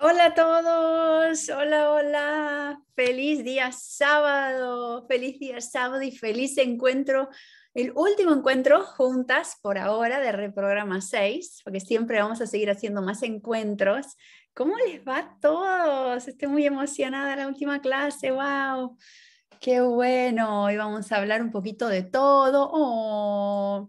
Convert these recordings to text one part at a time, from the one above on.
Hola a todos, hola, hola, feliz día sábado, feliz día sábado y feliz encuentro, el último encuentro juntas por ahora de Reprograma 6, porque siempre vamos a seguir haciendo más encuentros. ¿Cómo les va a todos? Estoy muy emocionada la última clase, wow, qué bueno, hoy vamos a hablar un poquito de todo. Oh,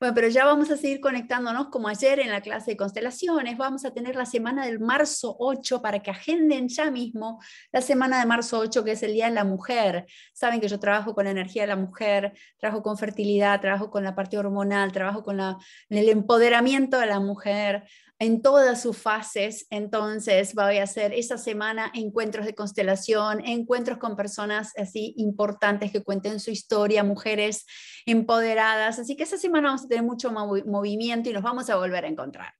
bueno, pero ya vamos a seguir conectándonos como ayer en la clase de constelaciones. Vamos a tener la semana del marzo 8 para que agenden ya mismo la semana de marzo 8, que es el Día de la Mujer. Saben que yo trabajo con la energía de la mujer, trabajo con fertilidad, trabajo con la parte hormonal, trabajo con el empoderamiento de la mujer en todas sus fases. Entonces voy a hacer esa semana encuentros de constelación, encuentros con personas así importantes que cuenten su historia, mujeres empoderadas. Así que esa semana vamos a tener mucho movimiento y nos vamos a volver a encontrar.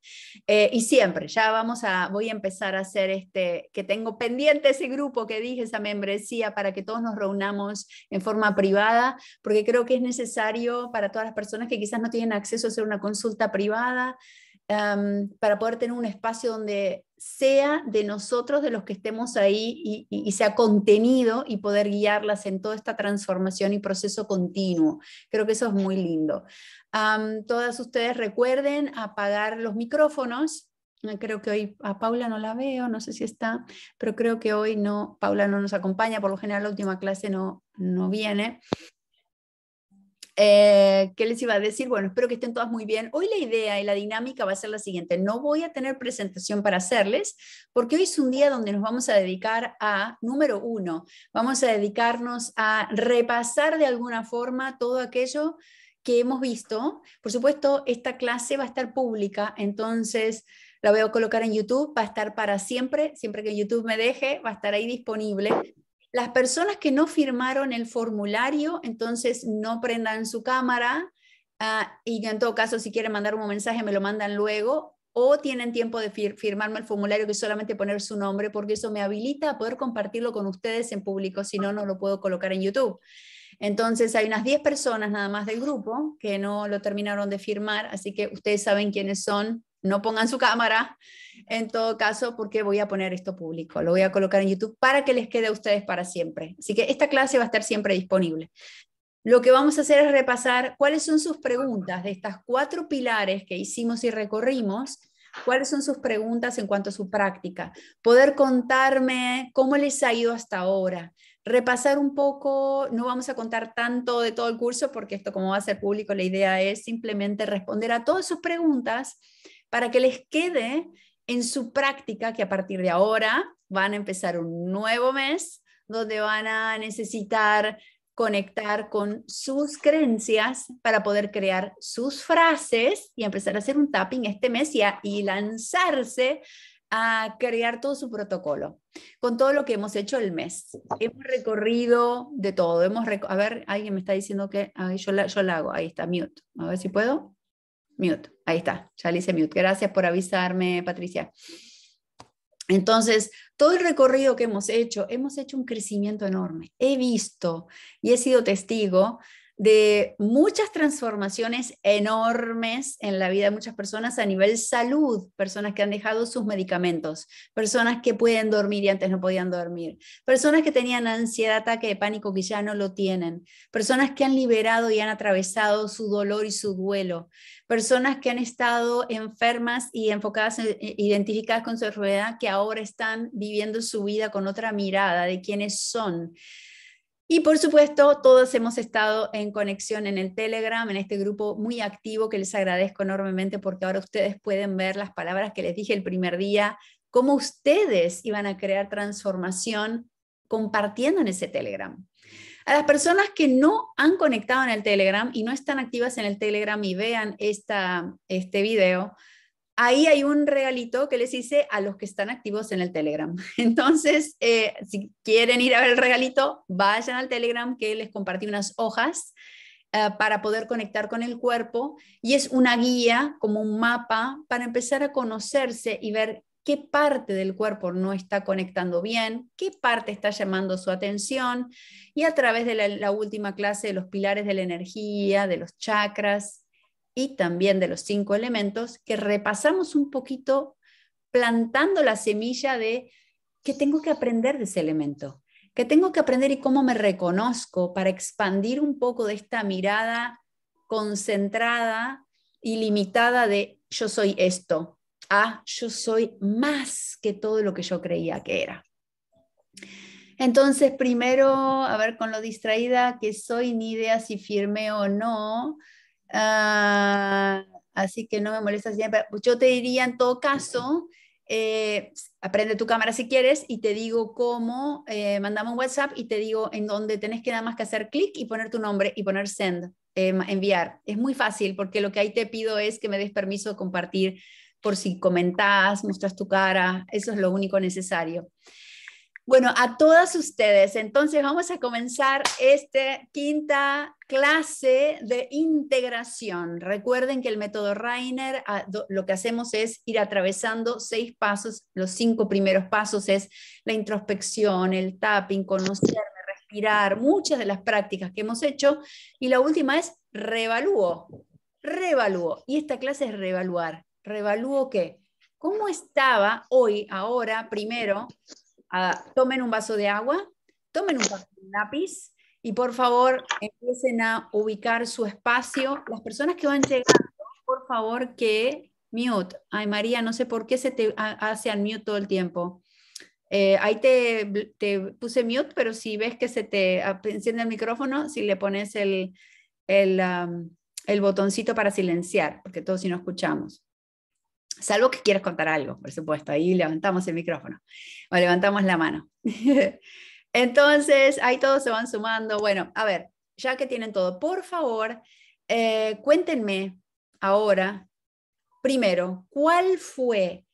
Eh, y siempre, ya vamos a, voy a empezar a hacer este, que tengo pendiente ese grupo que dije, esa membresía, para que todos nos reunamos en forma privada, porque creo que es necesario para todas las personas que quizás no tienen acceso a hacer una consulta privada para poder tener un espacio donde sea de nosotros, de los que estemos ahí, y, sea contenido y poder guiarlas en toda esta transformación y proceso continuo. Creo que eso es muy lindo. todas ustedes recuerden apagar los micrófonos. Ah, creo que hoy a Paula no la veo, no sé si está, pero creo que hoy no, Paula no nos acompaña, por lo general la última clase no, no viene. Eh, ¿Qué les iba a decir? Bueno, espero que estén todas muy bien. Hoy la idea y la dinámica va a ser la siguiente. No voy a tener presentación para hacerles porque hoy es un día donde nos vamos a dedicar a, número uno, vamos a dedicarnos a repasar de alguna forma todo aquello que hemos visto. Por supuesto, esta clase va a estar pública, entonces la voy a colocar en YouTube, va a estar para siempre, siempre que YouTube me deje, va a estar ahí disponible. Las personas que no firmaron el formulario, entonces no prendan su cámara ah, y en todo caso, si quieren mandar un mensaje, me lo mandan luego o tienen tiempo de firmarme el formulario que solamente poner su nombre, porque eso me habilita a poder compartirlo con ustedes en público, si no, no lo puedo colocar en YouTube. Entonces hay unas 10 personas nada más del grupo que no lo terminaron de firmar, así que ustedes saben quiénes son no pongan su cámara, en todo caso, porque voy a poner esto público, lo voy a colocar en YouTube para que les quede a ustedes para siempre. Así que esta clase va a estar siempre disponible. Lo que vamos a hacer es repasar cuáles son sus preguntas de estas cuatro pilares que hicimos y recorrimos. ¿Cuáles son sus preguntas en cuanto a su práctica? Poder contarme cómo les ha ido hasta ahora. Repasar un poco, no vamos a contar tanto de todo el curso porque esto como va a ser público, la idea es simplemente responder a todas sus preguntas para que les quede en su práctica que a partir de ahora van a empezar un nuevo mes donde van a necesitar conectar con sus creencias para poder crear sus frases y empezar a hacer un tapping este mes y, y lanzarse a crear todo su protocolo con todo lo que hemos hecho el mes. Hemos recorrido de todo. Hemos a ver, alguien me está diciendo que yo, yo la hago. Ahí está, mute. A ver si puedo. Mute, ahí está, ya le hice mute. Gracias por avisarme, Patricia. Entonces, todo el recorrido que hemos hecho, hemos hecho un crecimiento enorme. He visto y he sido testigo de muchas transformaciones enormes en la vida de muchas personas a nivel salud, personas que han dejado sus medicamentos, personas que pueden dormir y antes no podían dormir, personas que tenían ansiedad, ataque de pánico que ya no lo tienen, personas que han liberado y han atravesado su dolor y su duelo, personas que han estado enfermas y enfocadas, e, e, identificadas con su enfermedad, que ahora están viviendo su vida con otra mirada de quiénes son. Y por supuesto, todos hemos estado en conexión en el Telegram, en este grupo muy activo que les agradezco enormemente porque ahora ustedes pueden ver las palabras que les dije el primer día, cómo ustedes iban a crear transformación compartiendo en ese Telegram. A las personas que no han conectado en el Telegram y no están activas en el Telegram y vean esta, este video, ahí hay un regalito que les hice a los que están activos en el Telegram. Entonces, eh, si quieren ir a ver el regalito, vayan al Telegram que les compartí unas hojas eh, para poder conectar con el cuerpo y es una guía, como un mapa, para empezar a conocerse y ver qué parte del cuerpo no está conectando bien, qué parte está llamando su atención y a través de la última clase de los pilares de la energía, de los chakras, también de los cinco elementos, que repasamos un poquito plantando la semilla de que tengo que aprender de ese elemento, qué tengo que aprender y cómo me reconozco para expandir un poco de esta mirada concentrada y limitada de yo soy esto, a yo soy más que todo lo que yo creía que era. Entonces, primero, a ver con lo distraída que soy, ni idea si firme o no. Ah, así que no me molestas siempre. Yo te diría en todo caso, aprende eh, tu cámara si quieres y te digo cómo, mandamos eh, mandame un WhatsApp y te digo en dónde tenés que nada más que hacer clic y poner tu nombre y poner send, eh, enviar. Es muy fácil porque lo que ahí te pido es que me des permiso de compartir por si comentás, muestras tu cara, eso es lo único necesario. Bueno, a todas ustedes, entonces vamos a comenzar esta quinta clase de integración. Recuerden que el método Rainer, ah, lo que hacemos es ir atravesando seis pasos. Los cinco primeros pasos es la introspección, el tapping, conocerme, respirar, muchas de las prácticas que hemos hecho. Y la última es revalúo, revalúo. Y esta clase es revaluar. ¿Revalúo qué? ¿Cómo estaba hoy, ahora, primero, tomen un vaso de agua, tomen un, lápiz y por favor empiecen a ubicar su espacio. Las personas que van llegando, por favor que mute. Ay, María, no sé por qué se te hace mute todo el tiempo. Eh, ahí te, puse mute, pero si ves que se te enciende el micrófono, si le pones el botoncito para silenciar, porque todos si no escuchamos. Salvo que quieras contar algo, por supuesto. Ahí levantamos el micrófono o levantamos la mano. Entonces, ahí todos se van sumando. Bueno, a ver, ya que tienen todo, por favor, eh, cuéntenme ahora, primero, ¿cuál fue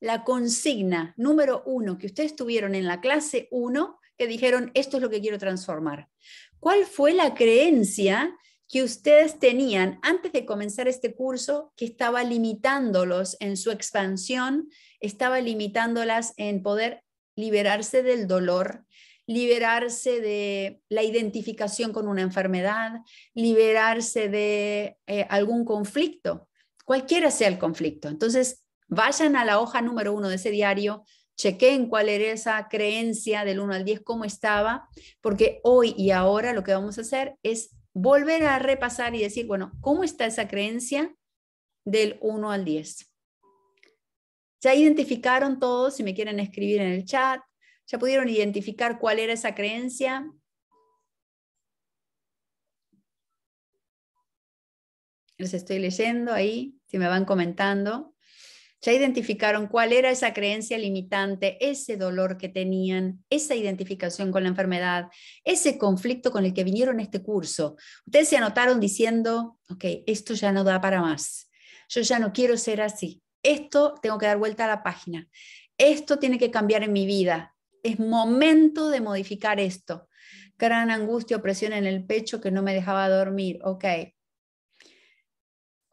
la consigna número uno que ustedes tuvieron en la clase uno que dijeron, esto es lo que quiero transformar? ¿Cuál fue la creencia que ustedes tenían antes de comenzar este curso que estaba limitándolos en su expansión, estaba limitándolas en poder liberarse del dolor, liberarse de la identificación con una enfermedad, liberarse de eh, algún conflicto, cualquiera sea el conflicto. Entonces, vayan a la hoja número uno de ese diario, chequen cuál era esa creencia del 1 al 10, cómo estaba, porque hoy y ahora lo que vamos a hacer es volver a repasar y decir, bueno, ¿cómo está esa creencia del 1 al 10? Ya identificaron todos, si me quieren escribir en el chat, ya pudieron identificar cuál era esa creencia. Les estoy leyendo ahí, si me van comentando. Ya identificaron cuál era esa creencia limitante, ese dolor que tenían, esa identificación con la enfermedad, ese conflicto con el que vinieron a este curso. Ustedes se anotaron diciendo, ok, esto ya no da para más. Yo ya no quiero ser así. Esto tengo que dar vuelta a la página. Esto tiene que cambiar en mi vida. Es momento de modificar esto. Gran angustia, opresión en el pecho que no me dejaba dormir. Ok,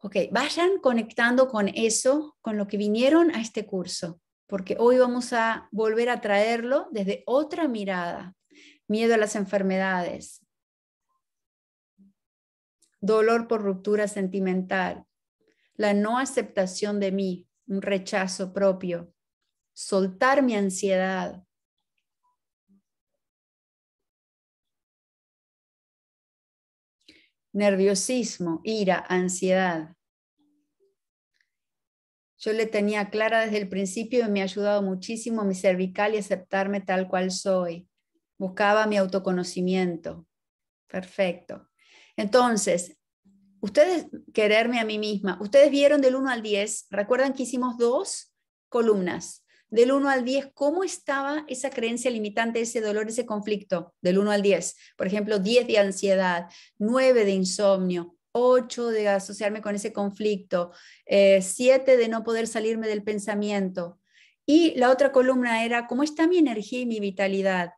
Ok, vayan conectando con eso, con lo que vinieron a este curso, porque hoy vamos a volver a traerlo desde otra mirada. Miedo a las enfermedades, dolor por ruptura sentimental, la no aceptación de mí, un rechazo propio, soltar mi ansiedad, nerviosismo, ira, ansiedad. Yo le tenía clara desde el principio y me ha ayudado muchísimo mi cervical y aceptarme tal cual soy. Buscaba mi autoconocimiento. Perfecto. Entonces, ustedes, quererme a mí misma, ustedes vieron del 1 al 10, recuerdan que hicimos dos columnas del 1 al 10, ¿cómo estaba esa creencia limitante, ese dolor, ese conflicto? Del 1 al 10. Por ejemplo, 10 de ansiedad, 9 de insomnio, 8 de asociarme con ese conflicto, 7 eh, de no poder salirme del pensamiento. Y la otra columna era, ¿cómo está mi energía y mi vitalidad?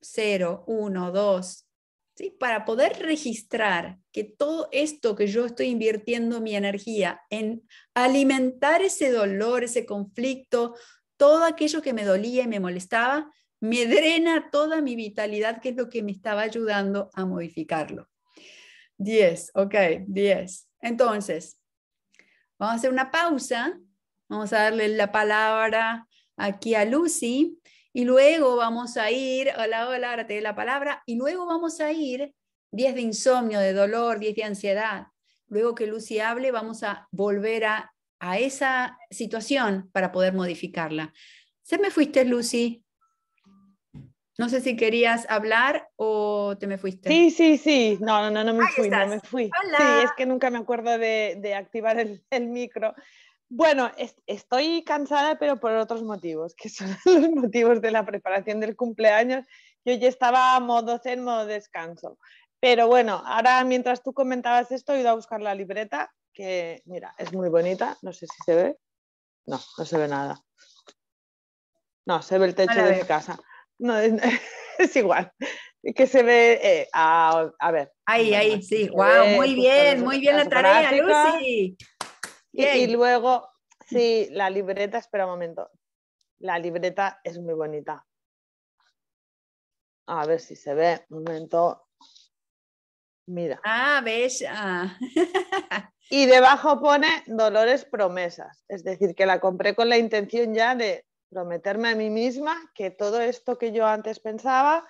0, 1, 2. Para poder registrar que todo esto que yo estoy invirtiendo mi energía en alimentar ese dolor, ese conflicto, todo aquello que me dolía y me molestaba, me drena toda mi vitalidad, que es lo que me estaba ayudando a modificarlo. 10, ok, 10. Entonces, vamos a hacer una pausa, vamos a darle la palabra aquí a Lucy y luego vamos a ir, hola, hola, ahora te doy la palabra, y luego vamos a ir 10 de insomnio, de dolor, 10 de ansiedad. Luego que Lucy hable, vamos a volver a a esa situación para poder modificarla. Se me fuiste, Lucy. No sé si querías hablar o te me fuiste. Sí, sí, sí. No, no, no, me fui, no me fui. Hola. Sí, es que nunca me acuerdo de, activar el, micro. Bueno, estoy cansada, pero por otros motivos, que son los motivos de la preparación del cumpleaños. Yo ya estaba a modo zen, modo descanso. Pero bueno, ahora mientras tú comentabas esto, he ido a buscar la libreta que, mira, es muy bonita, no sé si se ve. No, no se ve nada. No, se ve el techo de mi casa. es, igual. Que se ve, eh, a, ver. Ahí, ahí, sí. Wow, muy bien, muy bien la tarea, Lucy. Y, y, luego, mm. sí, la libreta, espera un momento. La libreta es muy bonita. A ver si se ve, un momento. Mira. Ah, ves. Ah. Y debajo pone Dolores Promesas, es decir, que la compré con la intención ya de prometerme a mí misma que todo esto que yo antes pensaba,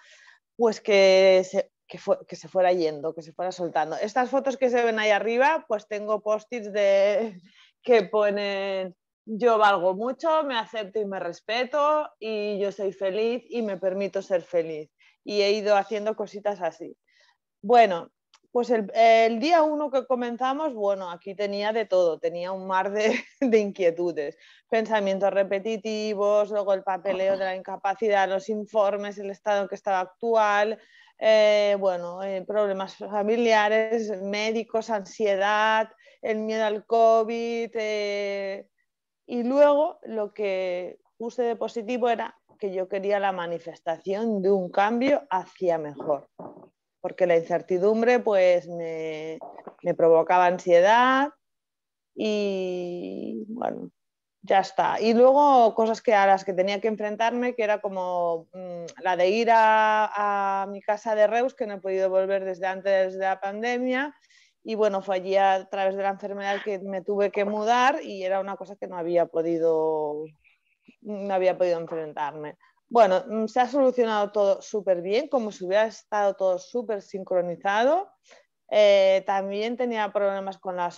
pues que se, que, que se fuera yendo, que se fuera soltando. Estas fotos que se ven ahí arriba, pues tengo post-its de, que ponen yo valgo mucho, me acepto y me respeto y yo soy feliz y me permito ser feliz. Y he ido haciendo cositas así. Bueno, pues el, día uno que comenzamos, bueno, aquí tenía de todo, tenía un mar de, inquietudes, pensamientos repetitivos, luego el papeleo de la incapacidad, los informes, el estado que estaba actual, eh, bueno, eh, problemas familiares, médicos, ansiedad, el miedo al COVID. Eh, y luego lo que puse de positivo era que yo quería la manifestación de un cambio hacia mejor porque la incertidumbre pues me, provocaba ansiedad y bueno, ya está. Y luego cosas que a las que tenía que enfrentarme, que era como mm, la de ir a, mi casa de Reus, que no he podido volver desde antes de la pandemia. Y bueno, fue allí a través de la enfermedad que me tuve que mudar y era una cosa que no había podido, no había podido enfrentarme. Bueno, mm, se ha solucionado todo súper bien, como si hubiera estado todo súper sincronizado. Eh, también tenía problemas con la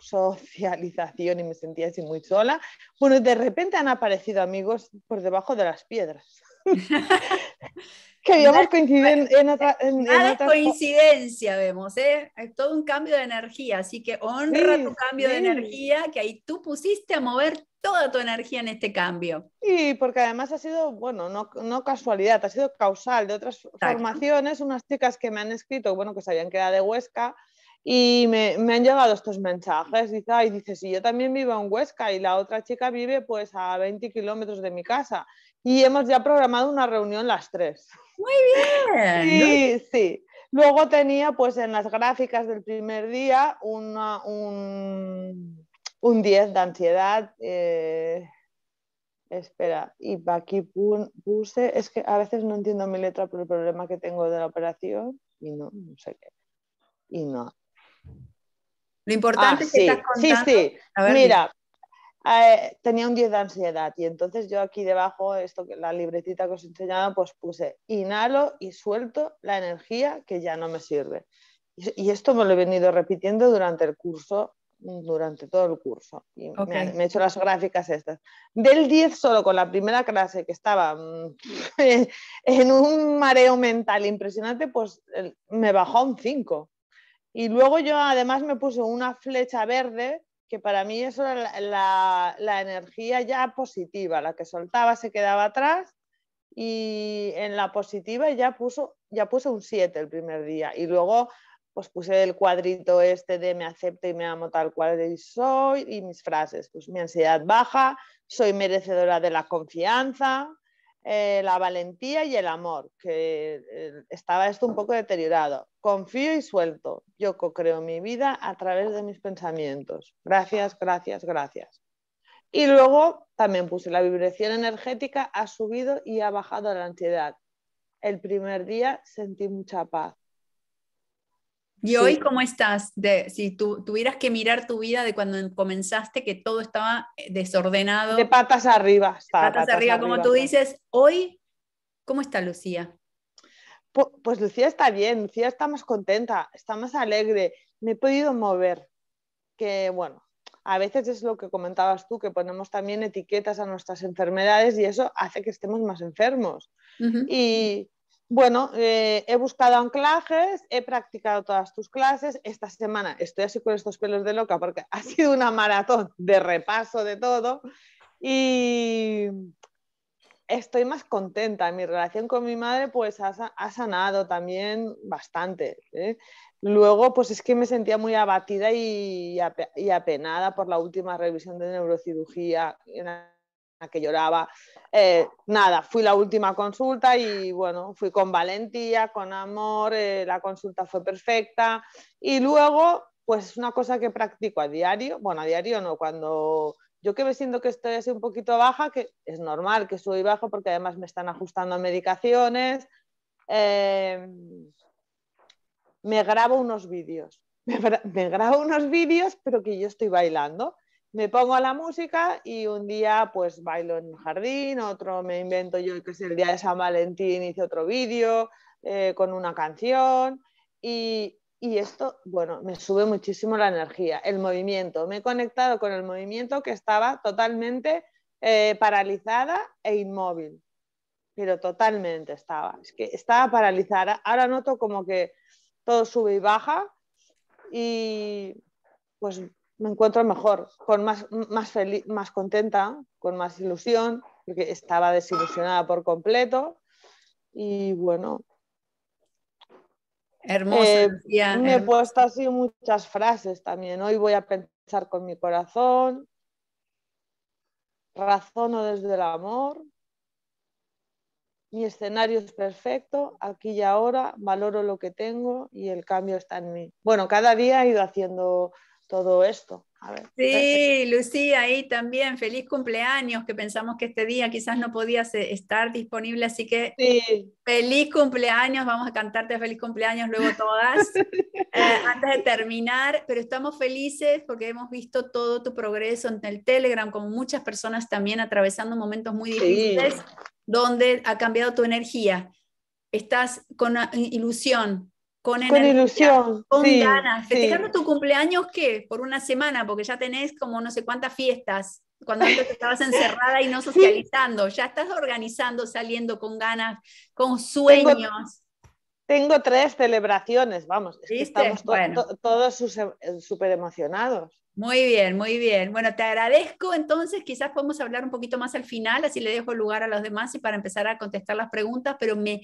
socialización y me sentía así muy sola. Bueno, de repente han aparecido amigos por debajo de las piedras. que digamos nada, en, otra, nada coincidencia, vemos, ¿eh? Es todo un cambio de energía, así que honra tu cambio de energía, que ahí tú pusiste a mover toda tu energía en este cambio. Y porque además ha sido, bueno, no, casualidad, ha sido causal de otras formaciones, unas chicas que me han escrito, bueno, que sabían que era de Huesca, y me, me, han llegado estos mensajes. Dice, y dice, si yo también vivo en Huesca y la otra chica vive pues a 20 kilómetros de mi casa y hemos ya programado una reunión las tres. Muy bien. Sí, sí. Luego tenía pues en las gráficas del primer día un, 10 de ansiedad. Eh, espera, y aquí puse, es que a veces no entiendo mi letra por el problema que tengo de la operación y no, no sé qué. Y no. Lo importante es ah, que sí, estás Sí, sí. mira, eh, tenía un 10 de ansiedad y entonces yo aquí debajo, esto, la libretita que os enseñaba, pues puse inhalo y suelto la energía que ya no me sirve. Y, esto me lo he venido repitiendo durante el curso, mm, durante todo el curso. Y me, me, he hecho las gráficas estas. Del 10 solo con la primera clase que estaba mm, en un mareo mental impresionante, pues me bajó un 5. Y luego yo además me puse una flecha verde que para mí eso era la, energía ya positiva, la que soltaba se quedaba atrás y en la positiva ya, puso, ya puse un 7 el primer día y luego pues puse el cuadrito este de me acepto y me amo tal cual soy y mis frases, pues mi ansiedad baja, soy merecedora de la confianza, eh, la valentía y el amor, que eh, estaba esto un poco deteriorado. Confío y suelto. Yo co-creo mi vida a través de mis pensamientos. Gracias, gracias, gracias. Y luego también puse la vibración energética ha subido y ha bajado la ansiedad. El primer día sentí mucha paz. ¿Y hoy cómo estás? De, si tú tuvieras que mirar tu vida de cuando comenzaste, que todo estaba eh, desordenado. De patas arriba. patas, arriba, como tú dices. Hoy, ¿cómo está Lucía? Pues, Lucía está bien, Lucía está más contenta, está más alegre. Me he podido mover, que bueno, a veces es lo que comentabas tú, que ponemos también etiquetas a nuestras enfermedades y eso hace que estemos más enfermos. Y bueno, eh, he buscado anclajes, he practicado todas tus clases. Esta semana estoy así con estos pelos de loca porque ha sido una maratón de repaso de todo y estoy más contenta. Mi relación con mi madre pues ha, sanado también bastante. ¿eh? Luego pues es que me sentía muy abatida y, apenada por la última revisión de neurocirugía. En que lloraba. Eh, nada, fui la última consulta y bueno, fui con valentía, con amor, eh, la consulta fue perfecta. Y luego, pues una cosa que practico a diario, bueno, a diario no, cuando yo que me siento que estoy así un poquito baja, que es normal que soy bajo porque además me están ajustando medicaciones, em, me grabo unos vídeos. me grabo unos vídeos, pero que yo estoy bailando me pongo a la música y un día pues bailo en un jardín, otro me invento yo que es el día de San Valentín, hice otro vídeo eh, con una canción y, esto, bueno, me sube muchísimo la energía, el movimiento. Me he conectado con el movimiento que estaba totalmente eh, paralizada e inmóvil, pero totalmente estaba, es que estaba paralizada. Ahora noto como que todo sube y baja y pues me encuentro mejor, con más, más, feliz, más contenta, con más ilusión, porque estaba desilusionada por completo. Y bueno. hermoso eh, me he puesto así muchas frases también. Hoy voy a pensar con mi corazón. Razono desde el amor. Mi escenario es perfecto, aquí y ahora, valoro lo que tengo y el cambio está en mí. Bueno, cada día he ido haciendo todo esto. A ver. Sí, Lucía, ahí también, feliz cumpleaños, que pensamos que este día quizás no podías eh, estar disponible, así que feliz cumpleaños, vamos a cantarte feliz cumpleaños luego todas, eh, antes de terminar, pero estamos felices porque hemos visto todo tu progreso en el Telegram, como muchas personas también atravesando momentos muy difíciles, donde ha cambiado tu energía, estás con ah, ilusión, con, ilusión, con ganas. Festejando tu cumpleaños, ¿qué? Por una semana, porque ya tenés como no sé cuántas fiestas, cuando antes estabas encerrada y no socializando, ya estás organizando, saliendo con ganas, con sueños. Tengo, tres celebraciones, vamos, estamos todos súper eh, emocionados. Muy bien, muy bien. Bueno, te agradezco. Entonces, quizás podemos hablar un poquito más al final, así le dejo lugar a los demás y para empezar a contestar las preguntas, pero me,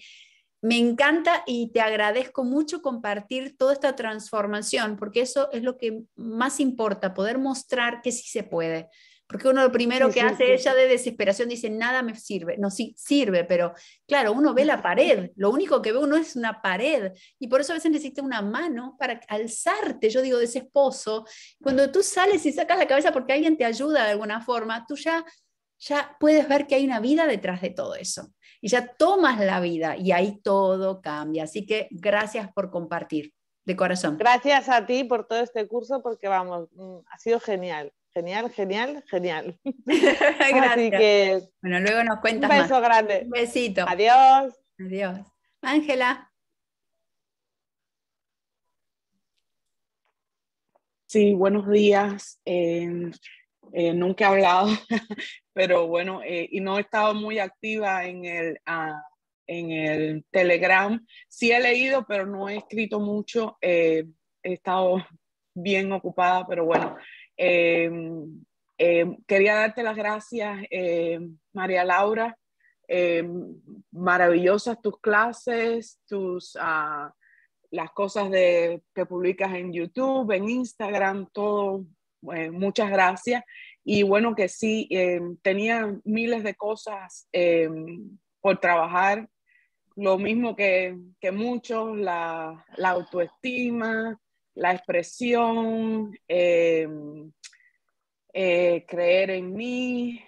me encanta y te agradezco mucho compartir toda esta transformación, porque eso es lo que más importa, poder mostrar que sí se puede. Porque uno lo primero que hace es ella de desesperación dice, nada me sirve. No, sí, sirve, pero claro, uno ve la pared, lo único que ve uno es una pared. Y por eso a veces necesita una mano para alzarte, yo digo, de ese esposo. Cuando tú sales y sacas la cabeza porque alguien te ayuda de alguna forma, tú ya, ya puedes ver que hay una vida detrás de todo eso y ya tomas la vida y ahí todo cambia. Así que gracias por compartir, de corazón. Gracias a ti por todo este curso porque vamos, mm, ha sido genial. Genial, genial, genial. gracias. Así que bueno, luego nos cuentas. Un beso grande. Un besito. Adiós. Adiós. Ángela. Sí, buenos días. Eh, eh, nunca he hablado, pero bueno, eh, y no he estado muy activa en el, ah, en el Telegram. Sí he leído, pero no he escrito mucho. Eh, he estado bien ocupada, pero bueno. Em, em, quería darte las gracias, em, María Laura. maravillosas tus clases, tus... Ah, las cosas de, que publicas en YouTube, en Instagram, todo eh, muchas gracias. Y bueno, que sí, eh, tenía miles de cosas eh, por trabajar, lo mismo que, que muchos, la, autoestima, la expresión, creer en mí,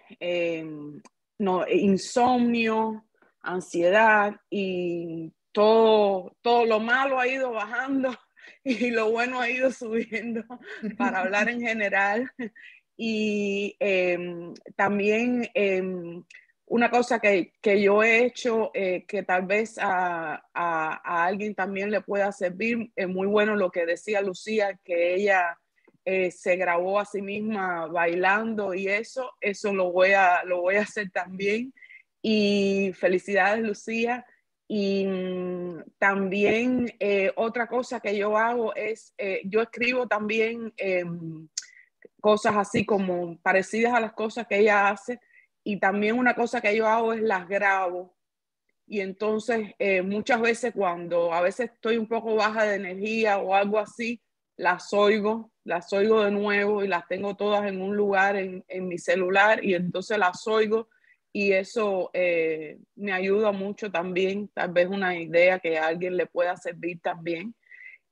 no, insomnio, ansiedad y todo, todo lo malo ha ido bajando y lo bueno ha ido subiendo para hablar en general. Y em, también em, una cosa que, yo he hecho eh, que tal vez a, alguien también le pueda servir, es muy bueno lo que decía Lucía, que ella eh, se grabó a sí misma bailando y eso, eso lo voy a, lo voy a hacer también. Y felicidades Lucía y mm, también eh, otra cosa que yo hago es, eh, yo escribo también eh, cosas así como parecidas a las cosas que ella hace. Y también una cosa que yo hago es las grabo. Y entonces muchas veces cuando a veces estoy un poco baja de energía o algo así, las oigo, las oigo de nuevo y las tengo todas en un lugar en mi celular y entonces las oigo y eso eh, me ayuda mucho también, tal vez una idea que a alguien le pueda servir también.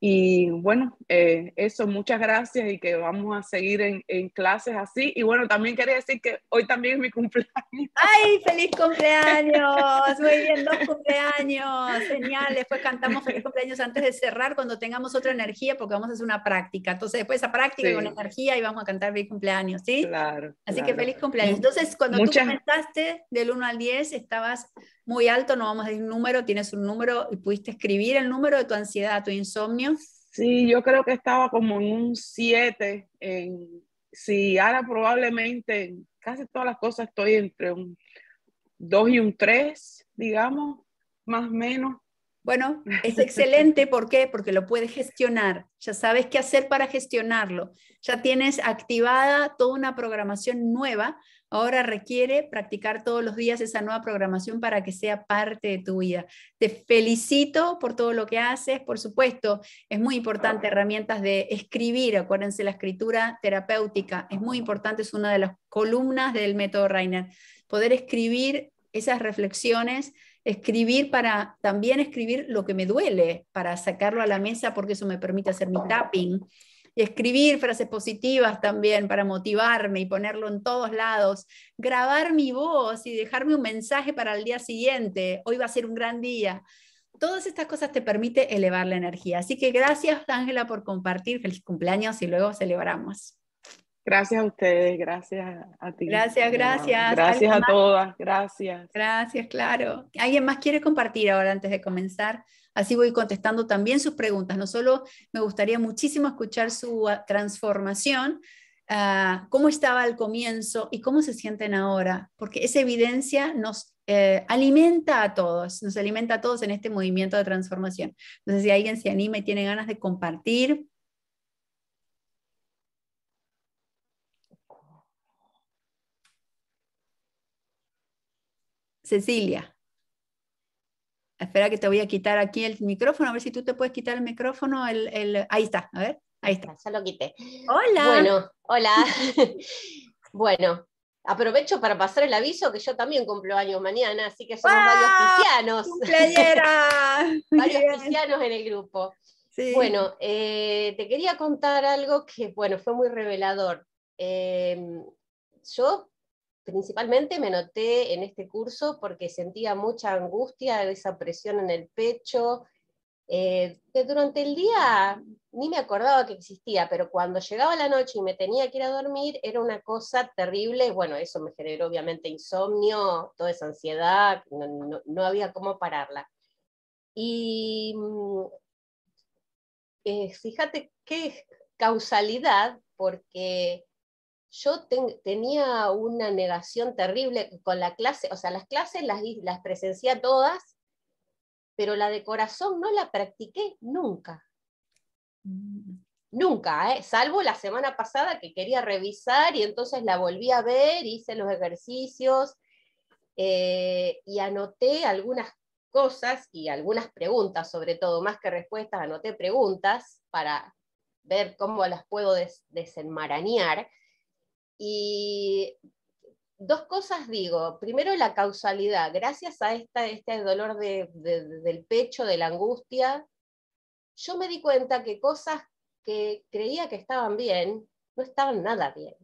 Y bueno, eh, eso, muchas gracias y que vamos a seguir en, clases así. Y bueno, también quería decir que hoy también es mi cumpleaños. ¡Ay, feliz cumpleaños! Muy bien, dos cumpleaños. Genial. Después cantamos feliz cumpleaños antes de cerrar cuando tengamos otra energía porque vamos a hacer una práctica. Entonces después esa práctica y con energía y vamos a cantar feliz cumpleaños, ¿sí? Claro. Así que feliz cumpleaños. Entonces, cuando tú comenzaste del 1 al 10, estabas muy alto, no vamos a decir un número, tienes un número y pudiste escribir el número de tu ansiedad, tu insomnio. Sí, yo creo que estaba como en un 7. si ahora probablemente casi todas las cosas estoy entre un 2 y un 3, digamos, más o menos. Bueno, es excelente. ¿Por qué? Porque lo puedes gestionar. Ya sabes qué hacer para gestionarlo. Ya tienes activada toda una programación nueva Ahora requiere practicar todos los días esa nueva programación para que sea parte de tu vida. Te felicito por todo lo que haces. Por supuesto, es muy importante herramientas de escribir. Acuérdense, la escritura terapéutica es muy importante, es una de las columnas del método Reiner. Poder escribir esas reflexiones escribir para también escribir lo que me duele, para sacarlo a la mesa porque eso me permite hacer mi tapping, y escribir frases positivas también para motivarme y ponerlo en todos lados, grabar mi voz y dejarme un mensaje para el día siguiente, hoy va a ser un gran día. Todas estas cosas te permite elevar la energía. Así que gracias, Ángela, por compartir. Feliz cumpleaños y luego celebramos. Gracias a ustedes, gracias a ti. Gracias, gracias. Gracias a todas, gracias. Gracias, claro. ¿Alguien más quiere compartir ahora antes de comenzar? Así voy contestando también sus preguntas. No solo me gustaría muchísimo escuchar su ah, transformación, ah, cómo estaba al comienzo y cómo se sienten ahora, porque esa evidencia nos eh, alimenta a todos, nos alimenta a todos en este movimiento de transformación. Entonces, si alguien se anima y tiene ganas de compartir, Cecilia. Espera que te voy a quitar aquí el micrófono, a ver si tú te puedes quitar el micrófono. El, Ahí está, a ver, ahí está. Ya lo quité. Hola. Bueno, hola. bueno, aprovecho para pasar el aviso que yo también cumplo años mañana, así que somos varios cristianos. varios cristianos en el grupo. Bueno, eh, te quería contar algo que, bueno, fue muy revelador. Eh, yo principalmente me noté en este curso porque sentía mucha angustia, esa presión en el pecho, eh, que durante el día ni me acordaba que existía, pero cuando llegaba la noche y me tenía que ir a dormir era una cosa terrible, bueno, eso me generó obviamente insomnio, toda esa ansiedad, no, había cómo pararla. Y mm, eh, fíjate qué causalidad, porque yo tenía una negación terrible con la clase, o sea, las clases las, las presencié todas, pero la de corazón no la practiqué nunca. Mm. Nunca, ¿eh? salvo la semana pasada que quería revisar y entonces la volví a ver, hice los ejercicios eh, y anoté algunas cosas y algunas preguntas, sobre todo, más que respuestas, anoté preguntas para ver cómo las puedo desenmarañar y dos cosas digo. Primero, la causalidad. Gracias a esta, este dolor de, del pecho, de la angustia, yo me di cuenta que cosas que creía que estaban bien, no estaban nada bien.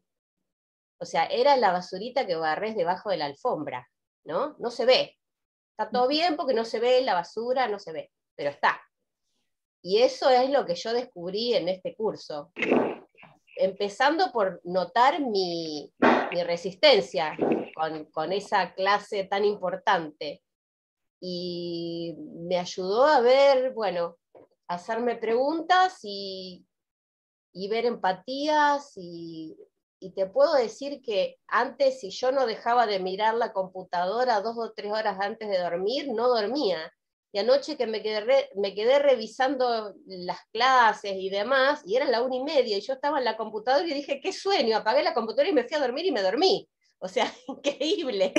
O sea, era la basurita que barres debajo de la alfombra, ¿no? No se ve. Está todo bien porque no se ve la basura, no se ve, pero está. Y eso es lo que yo descubrí en este curso empezando por notar mi, resistencia con, esa clase tan importante. Y me ayudó a ver, bueno, hacerme preguntas y, ver empatías y te puedo decir que antes si yo no dejaba de mirar la computadora dos o tres horas antes de dormir, no dormía y anoche que me quedé, me quedé revisando las clases y demás, y era la una y media, y yo estaba en la computadora y dije, qué sueño, apagué la computadora y me fui a dormir y me dormí. O sea, increíble.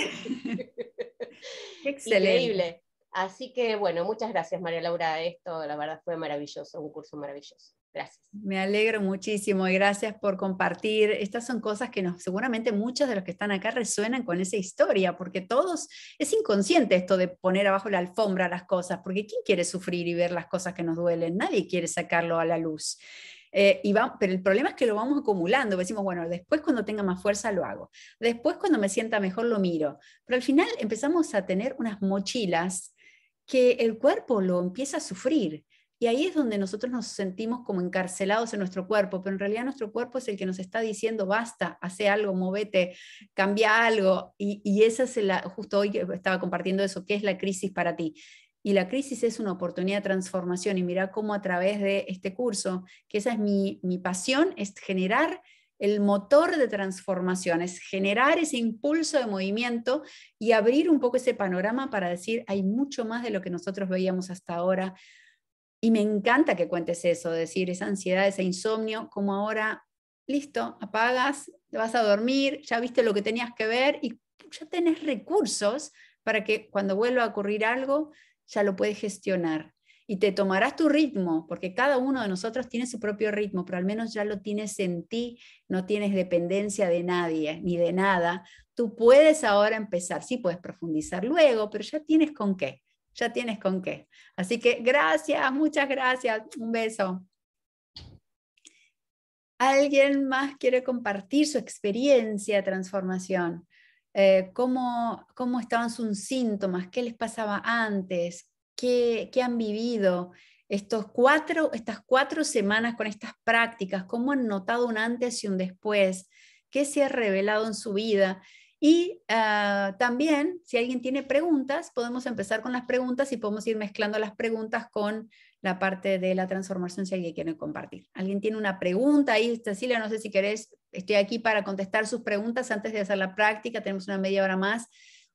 Excelente. Increíble. Así que bueno, muchas gracias María Laura, esto la verdad fue maravilloso, un curso maravilloso. Gracias. Me alegro muchísimo y gracias por compartir. Estas son cosas que nos, seguramente muchos de los que están acá resuenan con esa historia, porque todos, es inconsciente esto de poner abajo la alfombra las cosas, porque ¿quién quiere sufrir y ver las cosas que nos duelen? Nadie quiere sacarlo a la luz. Eh, y pero el problema es que lo vamos acumulando. Decimos, bueno, después cuando tenga más fuerza lo hago. Después cuando me sienta mejor lo miro. Pero al final empezamos a tener unas mochilas que el cuerpo lo empieza a sufrir. Y ahí es donde nosotros nos sentimos como encarcelados en nuestro cuerpo, pero en realidad nuestro cuerpo es el que nos está diciendo, basta, hace algo, movete, cambia algo. Y, esa es la, justo hoy estaba compartiendo eso, ¿qué es la crisis para ti? Y la crisis es una oportunidad de transformación. Y mira cómo a través de este curso, que esa es mi, mi pasión, es generar el motor de transformación, es generar ese impulso de movimiento y abrir un poco ese panorama para decir, hay mucho más de lo que nosotros veíamos hasta ahora, y me encanta que cuentes eso, decir esa ansiedad, ese insomnio, como ahora, listo, apagas, te vas a dormir, ya viste lo que tenías que ver y ya tenés recursos para que cuando vuelva a ocurrir algo, ya lo puedes gestionar. Y te tomarás tu ritmo, porque cada uno de nosotros tiene su propio ritmo, pero al menos ya lo tienes en ti, no tienes dependencia de nadie ni de nada. Tú puedes ahora empezar, sí puedes profundizar luego, pero ya tienes con qué ya tienes con qué. Así que gracias, muchas gracias, un beso. ¿Alguien más quiere compartir su experiencia de transformación? Eh, ¿cómo, ¿Cómo estaban sus síntomas? ¿Qué les pasaba antes? ¿Qué, han vivido? Estos cuatro, estas cuatro semanas con estas prácticas, ¿cómo han notado un antes y un después? ¿Qué se ha revelado en su vida? Y ah, también, si alguien tiene preguntas, podemos empezar con las preguntas y podemos ir mezclando las preguntas con la parte de la transformación si alguien quiere compartir. ¿Alguien tiene una pregunta ahí? Cecilia, no sé si querés, estoy aquí para contestar sus preguntas antes de hacer la práctica, tenemos una media hora más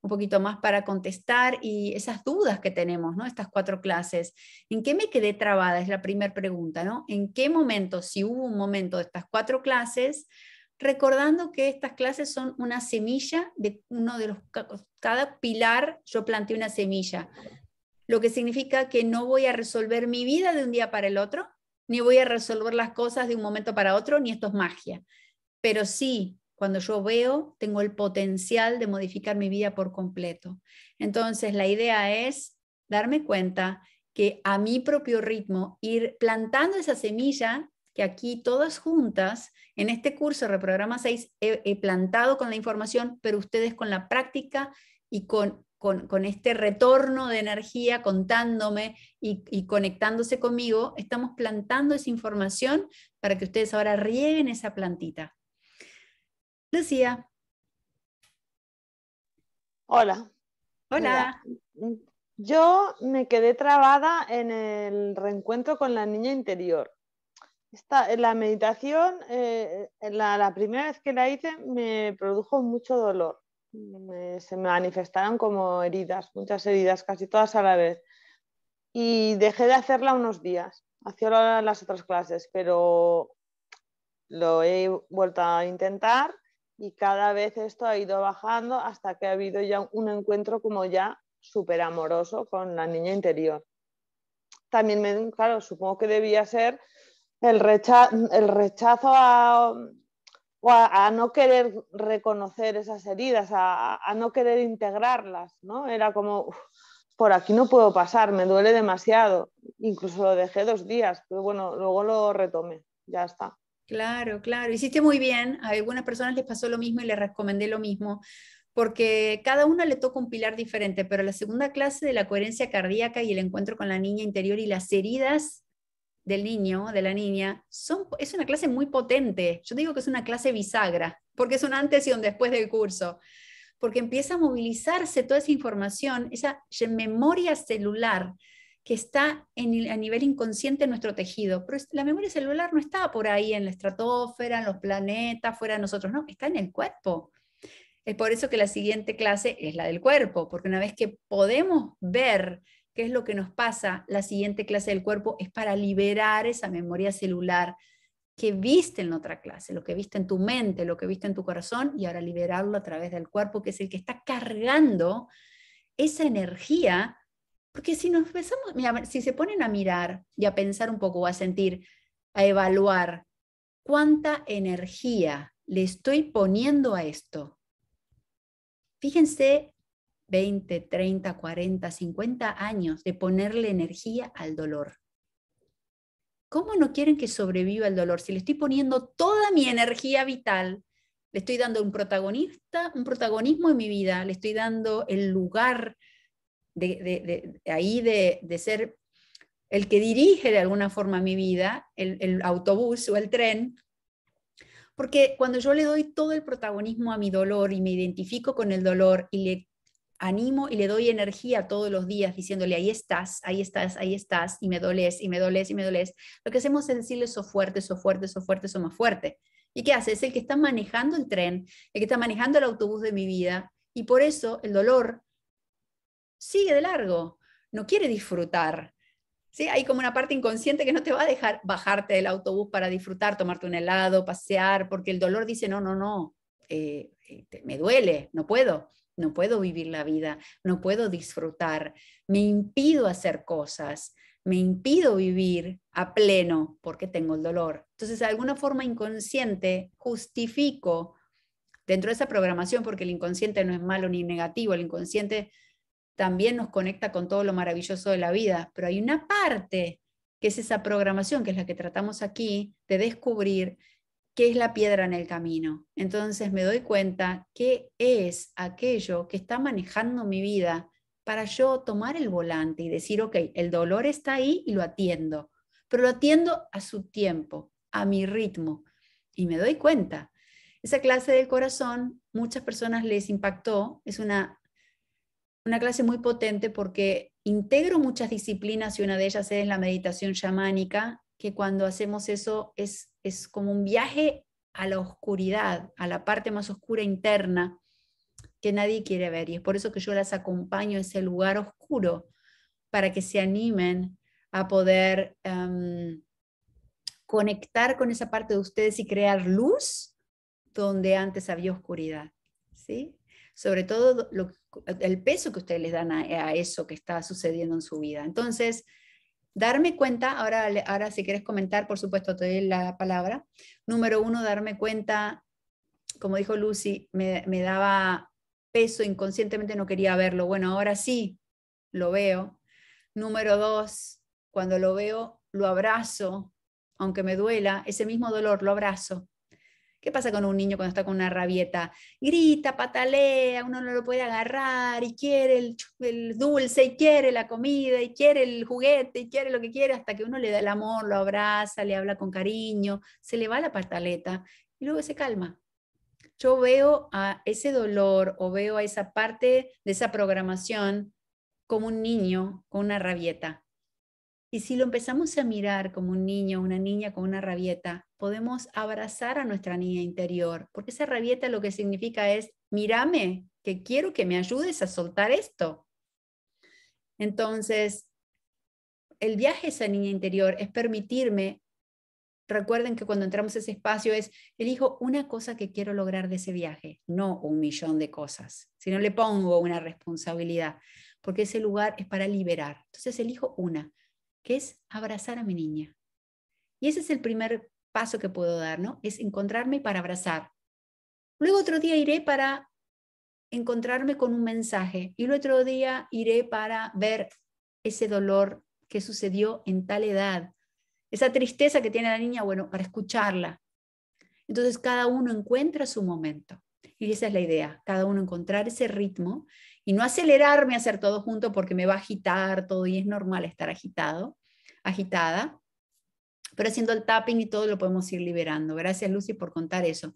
un poquito más para contestar y esas dudas que tenemos, ¿no? Estas cuatro clases. ¿En qué me quedé trabada? Es la primera pregunta, ¿no? ¿En qué momento, si hubo un momento de estas cuatro clases, recordando que estas clases son una semilla de uno de los cada pilar yo planteé una semilla, lo que significa que no voy a resolver mi vida de un día para el otro, ni voy a resolver las cosas de un momento para otro, ni esto es magia. Pero sí, cuando yo veo, tengo el potencial de modificar mi vida por completo. Entonces, la idea es darme cuenta que a mi propio ritmo ir plantando esa semilla que aquí todas juntas, en este curso Reprograma 6, he, plantado con la información, pero ustedes con la práctica y con con, este retorno de energía contándome y, conectándose conmigo, estamos plantando esa información para que ustedes ahora rieguen esa plantita. Lucía. Hola. Hola. yo me quedé trabada en el reencuentro con la niña interior. Esta, eh, la meditación, eh, eh, la, primera vez que la hice me produjo mucho dolor. se me manifestaron como heridas, muchas heridas, casi todas a la vez. Y dejé de hacerla unos días. Hacía las otras clases, pero lo he vuelto a intentar y cada vez esto ha ido bajando hasta que ha habido ya un encuentro como ya súper amoroso con la niña interior. También, me, claro, supongo que debía ser el, el rechazo a, no querer reconocer esas heridas, a, no querer integrarlas, ¿no? Era como, por aquí no puedo pasar, me duele demasiado. Incluso lo dejé dos días, pero bueno, luego lo retomé, ya está. Claro, claro, hiciste muy bien. A algunas personas les pasó lo mismo y les recomendé lo mismo, porque cada una le toca un pilar diferente, pero la segunda clase de la coherencia cardíaca y el encuentro con la niña interior y las heridas del niño, de la niña, son, es una clase muy potente. Yo digo que es una clase bisagra, porque es un antes y un después del curso, porque empieza a movilizarse toda esa información, esa memoria celular que está en, a nivel inconsciente en nuestro tejido. Pero la memoria celular no está por ahí en la estratosfera, en los planetas, fuera de nosotros, no, está en el cuerpo. Es por eso que la siguiente clase es la del cuerpo, porque una vez que podemos ver qué es lo que nos pasa, la siguiente clase del cuerpo es para liberar esa memoria celular que viste en otra clase, lo que viste en tu mente, lo que viste en tu corazón, y ahora liberarlo a través del cuerpo, que es el que está cargando esa energía, porque si nos empezamos, si se ponen a mirar y a pensar un poco, o a sentir, a evaluar cuánta energía le estoy poniendo a esto, fíjense 20, 30, 40, 50 años de ponerle energía al dolor. ¿Cómo no quieren que sobreviva el dolor? Si le estoy poniendo toda mi energía vital, le estoy dando un protagonista, un protagonismo en mi vida, le estoy dando el lugar de, ahí de, ser el que dirige de alguna forma mi vida, el, el autobús o el tren, porque cuando yo le doy todo el protagonismo a mi dolor y me identifico con el dolor y le animo y le doy energía todos los días diciéndole, ahí estás, ahí estás, ahí estás, y me doles, y me doles, y me doles, lo que hacemos es decirle, sos fuerte, sos fuerte, sos fuerte, sos más fuerte. ¿Y qué hace? Es el que está manejando el tren, el que está manejando el autobús de mi vida, y por eso el dolor sigue de largo, no quiere disfrutar. ¿Sí? Hay como una parte inconsciente que no te va a dejar bajarte del autobús para disfrutar, tomarte un helado, pasear, porque el dolor dice, no, no, no, eh, eh, me duele, no puedo no puedo vivir la vida, no puedo disfrutar, me impido hacer cosas, me impido vivir a pleno porque tengo el dolor. Entonces, de alguna forma inconsciente, justifico dentro de esa programación, porque el inconsciente no es malo ni negativo, el inconsciente también nos conecta con todo lo maravilloso de la vida, pero hay una parte que es esa programación, que es la que tratamos aquí, de descubrir qué es la piedra en el camino. Entonces me doy cuenta qué es aquello que está manejando mi vida para yo tomar el volante y decir, ok, el dolor está ahí y lo atiendo, pero lo atiendo a su tiempo, a mi ritmo. Y me doy cuenta. Esa clase del corazón, muchas personas les impactó, es una, una clase muy potente porque integro muchas disciplinas y una de ellas es la meditación chamánica, que cuando hacemos eso es es como un viaje a la oscuridad, a la parte más oscura interna que nadie quiere ver. Y es por eso que yo las acompaño a ese lugar oscuro, para que se animen a poder em, conectar con esa parte de ustedes y crear luz donde antes había oscuridad. ¿sí? Sobre todo el peso que ustedes les dan a eso que está sucediendo en su vida. Entonces, darme cuenta, ahora, ahora si quieres comentar, por supuesto, te doy la palabra. Número uno, darme cuenta, como dijo Lucy, me, me daba peso inconscientemente, no quería verlo. Bueno, ahora sí lo veo. Número dos, cuando lo veo, lo abrazo, aunque me duela, ese mismo dolor lo abrazo ¿Qué pasa con un niño cuando está con una rabieta? Grita, patalea, uno no lo puede agarrar y quiere el, dulce y quiere la comida y quiere el juguete y quiere lo que quiere hasta que uno le da el amor, lo abraza, le habla con cariño, se le va la pataleta y luego se calma. Yo veo a ese dolor o veo a esa parte de esa programación como un niño con una rabieta y si lo empezamos a mirar como un niño, o una niña con una rabieta, podemos abrazar a nuestra niña interior, porque esa rabieta lo que significa es, mírame, que quiero que me ayudes a soltar esto. Entonces, el viaje a esa niña interior es permitirme, recuerden que cuando entramos a ese espacio es, elijo una cosa que quiero lograr de ese viaje, no un millón de cosas, Si no le pongo una responsabilidad, porque ese lugar es para liberar. Entonces elijo una que es abrazar a mi niña. Y ese es el primer paso que puedo dar, ¿no? Es encontrarme para abrazar. Luego otro día iré para encontrarme con un mensaje y otro día iré para ver ese dolor que sucedió en tal edad, esa tristeza que tiene la niña, bueno, para escucharla. Entonces cada uno encuentra su momento. Y esa es la idea, cada uno encontrar ese ritmo y no acelerarme a hacer todo junto porque me va a agitar todo y es normal estar agitado, agitada. Pero haciendo el tapping y todo lo podemos ir liberando. Gracias Lucy por contar eso.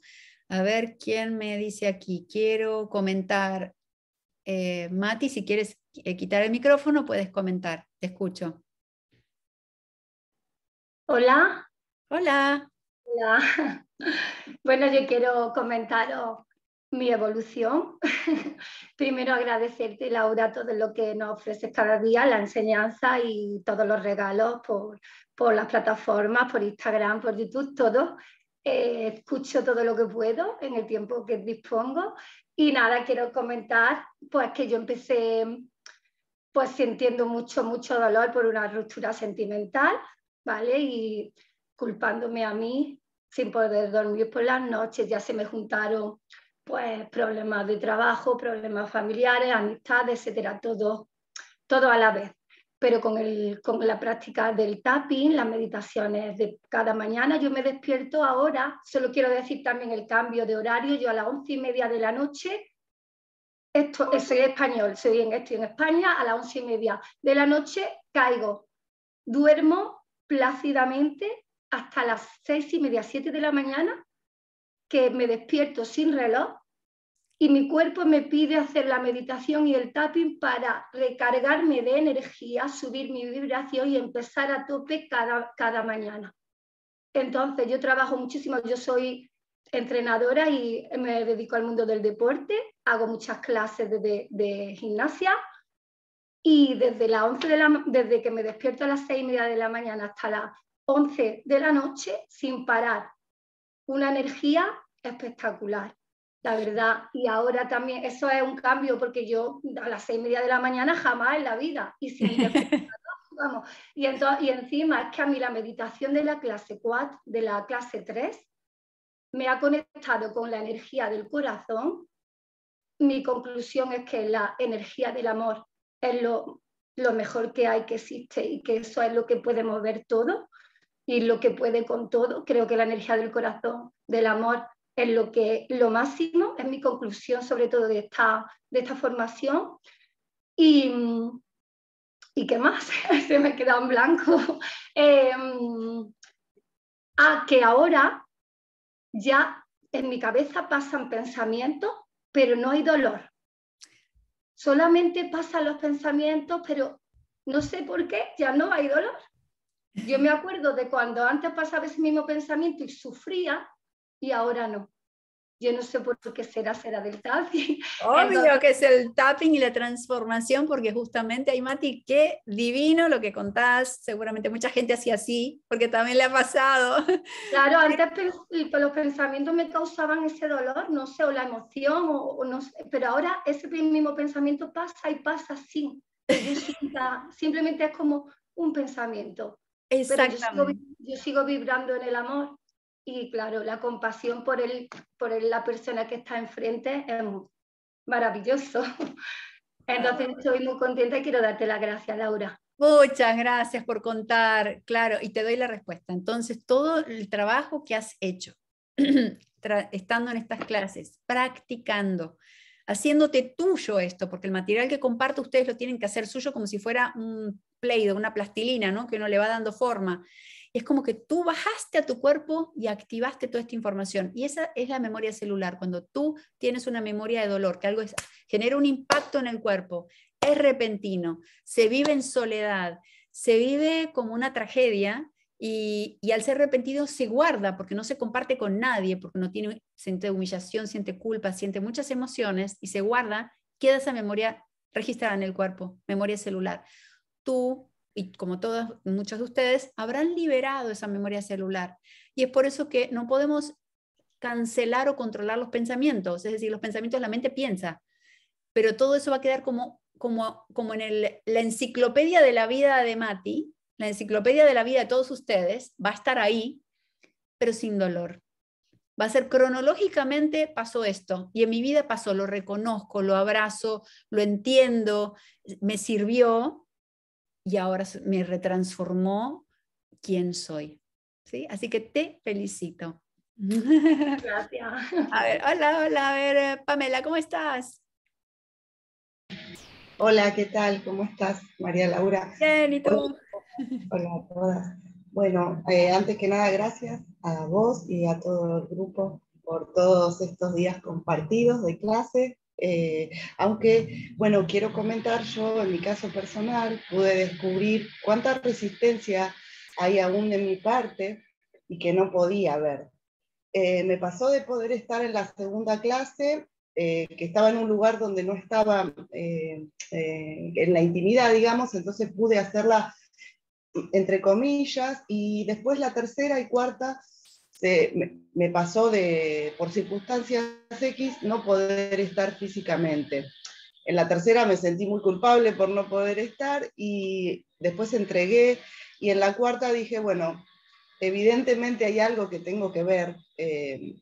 A ver, ¿quién me dice aquí? Quiero comentar. Eh, Mati, si quieres eh, quitar el micrófono, puedes comentar. Te escucho. Hola. Hola. Hola. Bueno, yo quiero comentar mi evolución. Primero agradecerte, Laura, todo lo que nos ofreces cada día, la enseñanza y todos los regalos por, por las plataformas, por Instagram, por YouTube, todo. Eh, escucho todo lo que puedo en el tiempo que dispongo. Y nada, quiero comentar pues que yo empecé pues sintiendo mucho, mucho dolor por una ruptura sentimental, ¿vale? Y culpándome a mí sin poder dormir por las noches, ya se me juntaron pues problemas de trabajo, problemas familiares, amistades, etcétera, todo, todo a la vez. Pero con, el, la práctica del tapping, las meditaciones de cada mañana, yo me despierto ahora, solo quiero decir también el cambio de horario, yo a las once y media de la noche, esto, eh, soy español, estoy en España, a las once y media de la noche caigo, duermo plácidamente hasta las seis y media, siete de la mañana, que me despierto sin reloj y mi cuerpo me pide hacer la meditación y el tapping para recargarme de energía, subir mi vibración y empezar a tope cada, mañana. Entonces, yo trabajo muchísimo, yo soy entrenadora y me dedico al mundo del deporte, hago muchas clases de, gimnasia y desde, 11 la, desde que me despierto a las seis y media de la mañana hasta las 11 de la noche, sin parar, una energía espectacular la verdad. Y ahora también, eso es un cambio, porque yo a las seis y media de la mañana jamás en la vida. Y vamos. Y, entonces, y encima es que a mí la meditación de la clase 4, de la clase 3, me ha conectado con la energía del corazón. Mi conclusión es que la energía del amor es lo, lo mejor que hay, que existe y que eso es lo que puede mover todo y lo que puede con todo. Creo que la energía del corazón, del amor, es lo, que, lo máximo, es mi conclusión sobre todo de esta, de esta formación. Y, qué más? Se me queda quedado en blanco. Em, a que ahora ya en mi cabeza pasan pensamientos, pero no hay dolor. Solamente pasan los pensamientos, pero no sé por qué, ya no hay dolor. Yo me acuerdo de cuando antes pasaba ese mismo pensamiento y sufría, y ahora no. Yo no sé por qué será, será del tapping. Obvio que es el tapping y la transformación, porque justamente ahí, Mati, qué divino lo que contás. Seguramente mucha gente hacía así, porque también le ha pasado. Claro, antes los pensamientos me causaban ese dolor, no sé, o la emoción, o, no pero ahora ese mismo pensamiento pasa y pasa así. Simplemente es como un pensamiento. Exactamente. yo sigo vibrando en el amor y claro, la compasión por, el, por la persona que está enfrente es maravilloso. Entonces estoy muy contenta y quiero darte las gracias, Laura. Muchas gracias por contar, claro, y te doy la respuesta. Entonces, todo el trabajo que has hecho, estando en estas clases, practicando, haciéndote tuyo esto, porque el material que comparto ustedes lo tienen que hacer suyo como si fuera un play una plastilina, ¿no? Que uno le va dando forma es como que tú bajaste a tu cuerpo y activaste toda esta información. Y esa es la memoria celular. Cuando tú tienes una memoria de dolor, que algo genera un impacto en el cuerpo, es repentino, se vive en soledad, se vive como una tragedia. Y, al ser repentino se guarda porque no se comparte con nadie, porque no tiene, siente humillación, siente culpa, siente muchas emociones y se guarda, queda esa memoria registrada en el cuerpo, memoria celular. Tú y como todas, muchas de ustedes, habrán liberado esa memoria celular. Y es por eso que no podemos cancelar o controlar los pensamientos, es decir, los pensamientos la mente piensa, pero todo eso va a quedar como, como, como en la enciclopedia de la vida de Mati, la enciclopedia de la vida de todos ustedes, va a estar ahí, pero sin dolor. Va a ser cronológicamente pasó esto y en mi vida pasó, lo reconozco, lo abrazo, lo entiendo, me sirvió, y ahora me retransformó quién soy. ¿Sí? Así que te felicito. Gracias. A ver, hola, hola, a ver, eh, Pamela, ¿cómo estás? Hola, ¿qué tal? ¿Cómo estás, María Laura? Bien, ¿y tú? Hola a todas. Bueno, eh, antes que nada, gracias a vos y a todo el grupo por todos estos días compartidos de clase, eh, aunque, bueno, quiero comentar, yo en mi caso personal pude descubrir cuánta resistencia hay aún de mi parte y que no podía ver. Eh, me pasó de poder estar en la segunda clase, eh, que estaba en un lugar donde no estaba en la intimidad, digamos, entonces pude hacerla entre comillas, y después la tercera y cuarta este, me, pasó de, por circunstancias X, no poder estar físicamente. En la tercera me sentí muy culpable por no poder estar y después entregué y en la cuarta dije, bueno, evidentemente hay algo que tengo que ver, eh,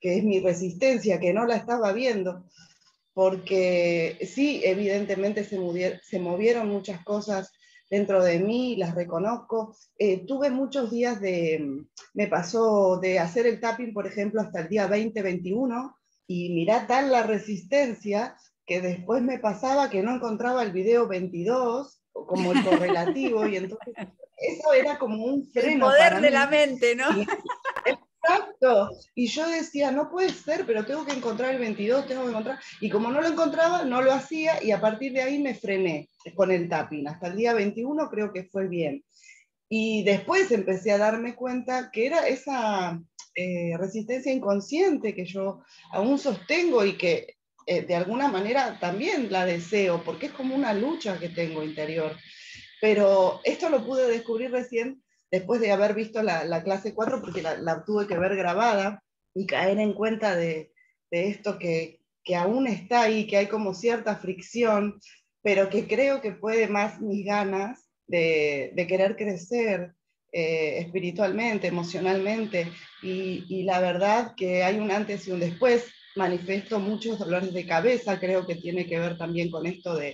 que es mi resistencia, que no la estaba viendo, porque sí, evidentemente se movieron muchas cosas dentro de mí, las reconozco. Eh, tuve muchos días de, mm, me pasó de hacer el tapping, por ejemplo, hasta el día 20, 21, y mirá tan la resistencia que después me pasaba que no encontraba el video 22 como el correlativo, y entonces eso era como un freno. El poder de la mente, ¿no? Exacto. Y yo decía, no puede ser, pero tengo que encontrar el 22, tengo que encontrar. Y como no lo encontraba, no lo hacía y a partir de ahí me frené con el tapping. Hasta el día 21 creo que fue bien. Y después empecé a darme cuenta que era esa eh, resistencia inconsciente que yo aún sostengo y que eh, de alguna manera también la deseo, porque es como una lucha que tengo interior. Pero esto lo pude descubrir recién después de haber visto la, clase 4, porque la, tuve que ver grabada y caer en cuenta de, de esto que, que aún está ahí, que hay como cierta fricción pero que creo que puede más mis ganas de, querer crecer eh, espiritualmente, emocionalmente, y, la verdad que hay un antes y un después. Manifesto muchos dolores de cabeza, creo que tiene que ver también con esto de,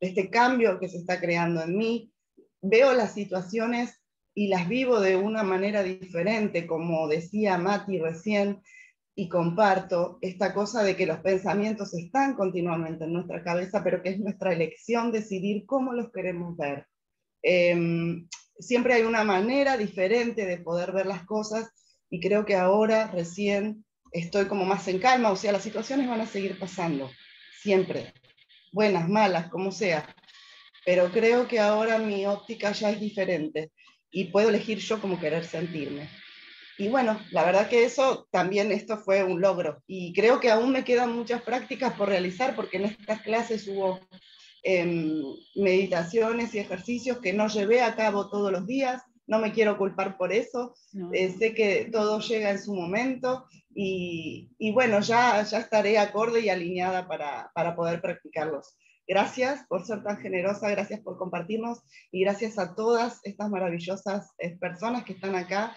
de este cambio que se está creando en mí. Veo las situaciones y las vivo de una manera diferente, como decía Mati recién, y comparto esta cosa de que los pensamientos están continuamente en nuestra cabeza, pero que es nuestra elección decidir cómo los queremos ver. Em, siempre hay una manera diferente de poder ver las cosas y creo que ahora recién estoy como más en calma, o sea, las situaciones van a seguir pasando, siempre, buenas, malas, como sea, pero creo que ahora mi óptica ya es diferente y puedo elegir yo cómo querer sentirme. Y bueno, la verdad que eso también, esto fue un logro. Y creo que aún me quedan muchas prácticas por realizar porque en estas clases hubo em, meditaciones y ejercicios que no llevé a cabo todos los días. No me quiero culpar por eso. Eh, sé que todo llega en su momento y, bueno, ya, ya estaré acorde y alineada para, para poder practicarlos. Gracias por ser tan generosa, gracias por compartirnos y gracias a todas estas maravillosas eh, personas que están acá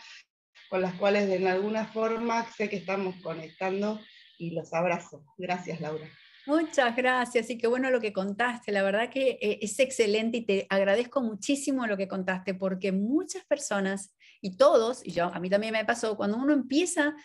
con las cuales de alguna forma sé que estamos conectando y los abrazo. Gracias, Laura. Muchas gracias y qué bueno lo que contaste. La verdad que eh, es excelente y te agradezco muchísimo lo que contaste porque muchas personas y todos, y yo a mí también me pasó, cuando uno empieza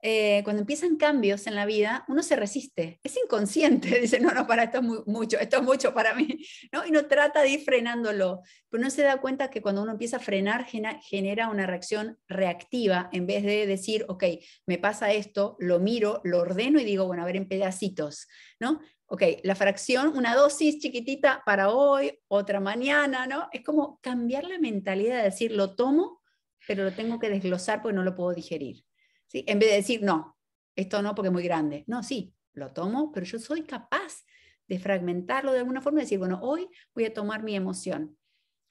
eh, cuando empiezan cambios en la vida, uno se resiste, es inconsciente, dice, no, no, para esto es mucho, esto es mucho para mí, ¿no? Y no trata de ir frenándolo, pero uno se da cuenta que cuando uno empieza a frenar, genera una reacción reactiva en vez de decir, ok, me pasa esto, lo miro, lo ordeno y digo, bueno, a ver, en pedacitos, ¿no? ok, la fracción, una dosis chiquitita para hoy, otra mañana, ¿no? Es como cambiar la mentalidad de decir, lo tomo, pero lo tengo que desglosar porque no lo puedo digerir. En vez de decir, no, esto no porque es muy grande. No, sí, lo tomo, pero yo soy capaz de fragmentarlo de alguna forma y decir, bueno, hoy voy a tomar mi emoción.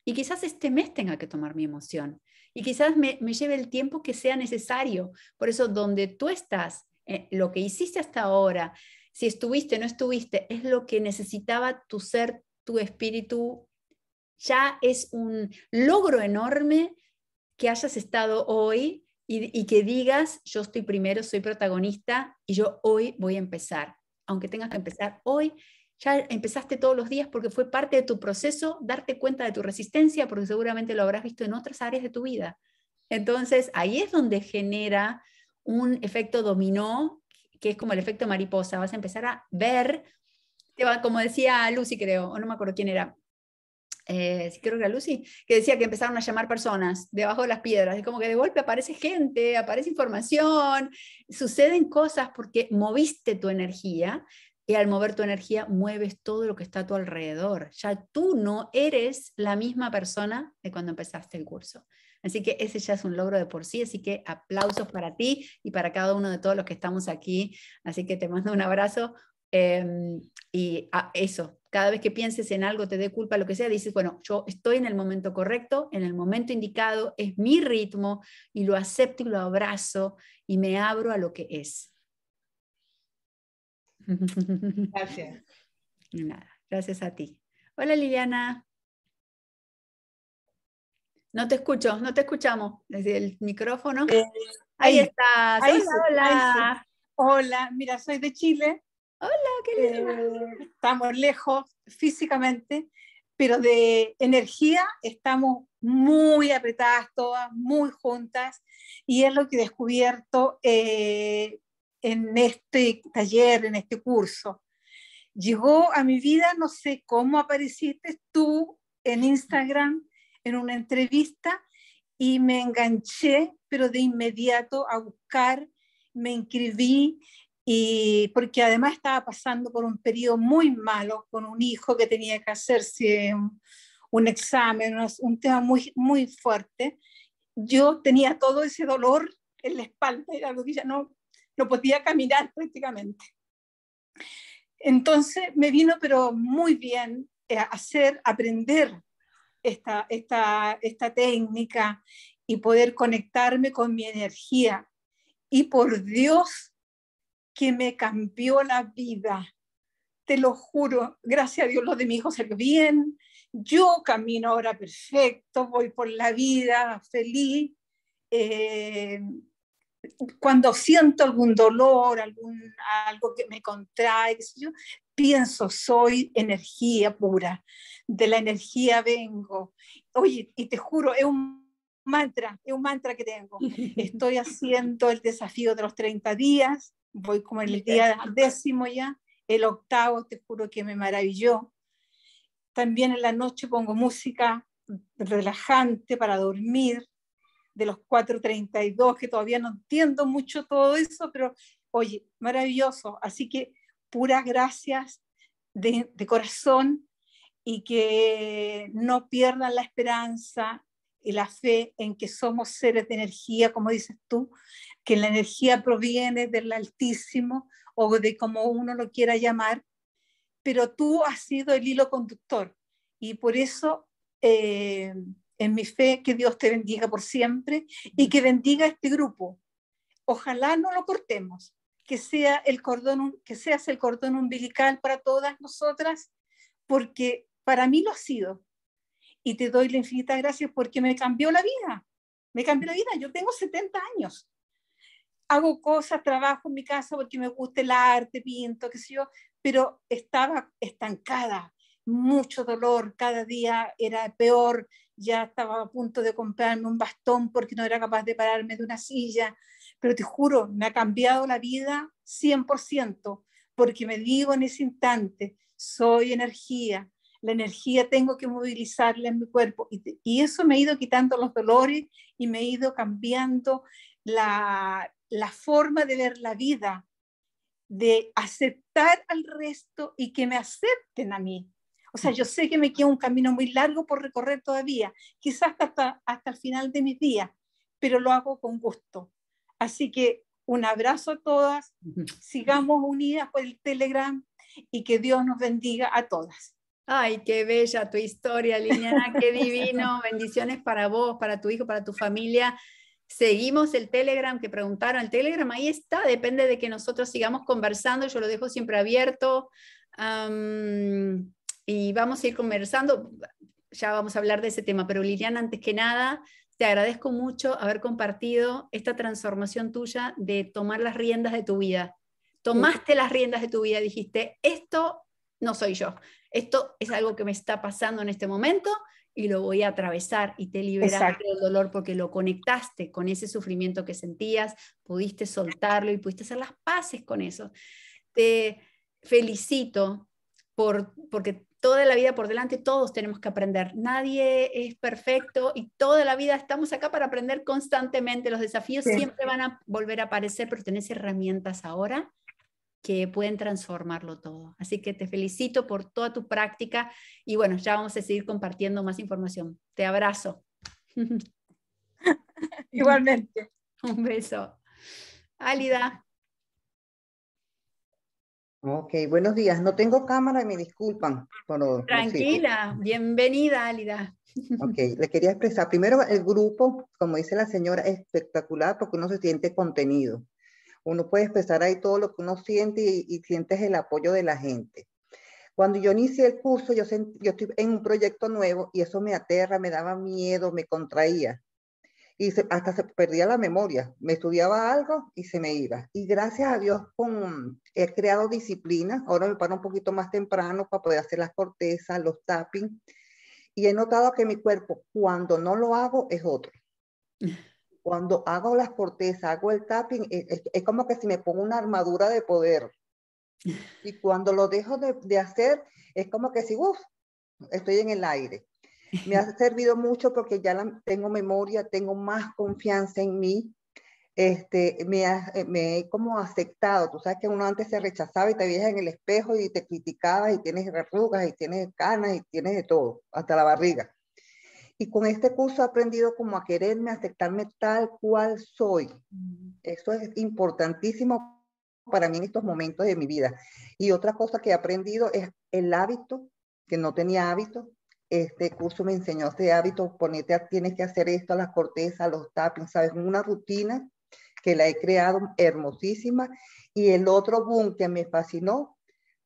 Y quizás este mes tenga que tomar mi emoción. Y quizás me, lleve el tiempo que sea necesario. Por eso, donde tú estás, eh, lo que hiciste hasta ahora, si estuviste o no estuviste, es lo que necesitaba tu ser, tu espíritu. Ya es un logro enorme que hayas estado hoy y, que digas, yo estoy primero, soy protagonista y yo hoy voy a empezar. Aunque tengas que empezar hoy, ya empezaste todos los días porque fue parte de tu proceso darte cuenta de tu resistencia, porque seguramente lo habrás visto en otras áreas de tu vida. Entonces, ahí es donde genera un efecto dominó, que es como el efecto mariposa. Vas a empezar a ver, te como decía Lucy, creo, o no me acuerdo quién era, eh, creo que era Lucy, que decía que empezaron a llamar personas debajo de las piedras. Es como que de golpe aparece gente, aparece información, suceden cosas porque moviste tu energía y al mover tu energía mueves todo lo que está a tu alrededor. Ya tú no eres la misma persona de cuando empezaste el curso. Así que ese ya es un logro de por sí, así que aplausos para ti y para cada uno de todos los que estamos aquí. Así que te mando un abrazo em, y a ah, eso, cada vez que pienses en algo, te dé culpa, lo que sea, dices, bueno, yo estoy en el momento correcto, en el momento indicado, es mi ritmo y lo acepto y lo abrazo y me abro a lo que es. Gracias. Nada, gracias a ti. Hola Liliana. No te escucho, no te escuchamos desde el micrófono. Eh, ahí, está. hola, hola. Hola, mira, soy de Chile Hola, qué eh, lindo. estamos lejos físicamente, pero de energía estamos muy apretadas todas, muy juntas, y es lo que he descubierto eh, en este taller, en este curso. Llegó a mi vida, no sé cómo apareciste tú en Instagram, en una entrevista, y me enganché, pero de inmediato a buscar, me inscribí y porque además estaba pasando por un periodo muy malo con un hijo que tenía que hacerse un, examen, un tema muy, muy fuerte. Yo tenía todo ese dolor en la espalda, y la rodilla, no, no podía caminar prácticamente. Entonces me vino pero muy bien eh, hacer, aprender esta, esta técnica y poder conectarme con mi energía. Y por Dios que me cambió la vida. Te lo juro, gracias a Dios lo de mi hijo salió bien. Yo camino ahora perfecto, voy por la vida feliz. Eh, cuando siento algún dolor, algún, algo que me contrae, yo pienso, soy energía pura, de la energía vengo. Oye, y te juro, es un mantra, es un mantra que tengo. Estoy haciendo el desafío de los 30 días, voy como el día décimo ya, el octavo, te juro que me maravilló. También en la noche pongo música relajante para dormir, de los 4.32, que todavía no entiendo mucho todo eso, pero oye, maravilloso. Así que puras gracias de, de corazón y que no pierdan la esperanza y la fe en que somos seres de energía, como dices tú, que la energía proviene del Altísimo o de como uno lo quiera llamar, pero tú has sido el hilo conductor y por eso eh, en mi fe que Dios te bendiga por siempre y que bendiga este grupo. Ojalá no lo cortemos, que, sea el cordón, que seas el cordón umbilical para todas nosotras, porque para mí lo ha sido. Y te doy la infinita gracias porque me cambió la vida. Me cambió la vida. Yo tengo 70 años hago cosas, trabajo en mi casa porque me gusta el arte, pinto, qué sé yo, pero estaba estancada, mucho dolor, cada día era peor, ya estaba a punto de comprarme un bastón porque no era capaz de pararme de una silla, pero te juro, me ha cambiado la vida 100%, porque me digo en ese instante, soy energía, la energía tengo que movilizarla en mi cuerpo y, y eso me ha ido quitando los dolores y me ha ido cambiando la, la forma de ver la vida, de aceptar al resto y que me acepten a mí. O sea, yo sé que me queda un camino muy largo por recorrer todavía, quizás hasta, hasta el final de mis días, pero lo hago con gusto. Así que un abrazo a todas, sigamos unidas por el Telegram y que Dios nos bendiga a todas. Ay, qué bella tu historia, Liliana, qué divino. Bendiciones para vos, para tu hijo, para tu familia. Seguimos el Telegram que preguntaron. El Telegram ahí está, depende de que nosotros sigamos conversando. Yo lo dejo siempre abierto. y vamos a ir conversando. Ya vamos a hablar de ese tema. Pero Liliana, antes que nada, te agradezco mucho haber compartido esta transformación tuya de tomar las riendas de tu vida. Tomaste las riendas de tu vida, dijiste, esto no soy yo, esto es algo que me está pasando en este momento y lo voy a atravesar y te liberaste del dolor porque lo conectaste con ese sufrimiento que sentías, pudiste soltarlo y pudiste hacer las paces con eso. Te felicito por, porque toda la vida por delante todos tenemos que aprender. Nadie es perfecto y toda la vida estamos acá para aprender constantemente. Los desafíos siempre van a volver a aparecer, pero tenés herramientas ahora que pueden transformarlo todo. Así que te felicito por toda tu práctica y bueno, ya vamos a seguir compartiendo más información. Te abrazo. Igualmente. Un beso. Álida. Ok, buenos días. No tengo cámara y me disculpan. Por, Tranquila, bienvenida, Álida. Ok, le quería expresar primero el grupo, como dice la señora, espectacular porque uno se siente contenido. Uno puede expresar ahí todo lo que uno siente y, sientes el apoyo de la gente. Cuando yo inicié el curso, yo, yo estoy en un proyecto nuevo y eso me aterra, me daba miedo, me contraía. Y hasta se perdía la memoria. Me estudiaba algo y se me iba. Y gracias a Dios he creado disciplina. Ahora me paro un poquito más temprano para poder hacer las cortezas, los tapping. Y he notado que mi cuerpo, cuando no lo hago, es otro. Cuando hago las cortezas, hago el tapping, e, es, como que si me pongo una armadura de poder. Y cuando lo dejo de, hacer, es como que si, uff, estoy en el aire. Me ha servido mucho porque ya tengo memoria, tengo más confianza en mí, este, me, eh, me, he como aceptado. Tú sabes que uno antes se rechazaba y te veías en el espejo y te criticabas y tienes arrugas y tienes canas y tienes de todo, hasta la barriga. Y con este curso he aprendido como a quererme, aceptarme tal cual soy. Mm. Eso es importantísimo para mí en estos momentos de mi vida. Y otra cosa que he aprendido es el hábito, que no tenía hábito. Este curso me enseñó este hábito, ponerte a, tienes que hacer esto, a las cortezas, a los tapings. ¿sabes? Una rutina que la he creado hermosísima. Y el otro boom que me fascinó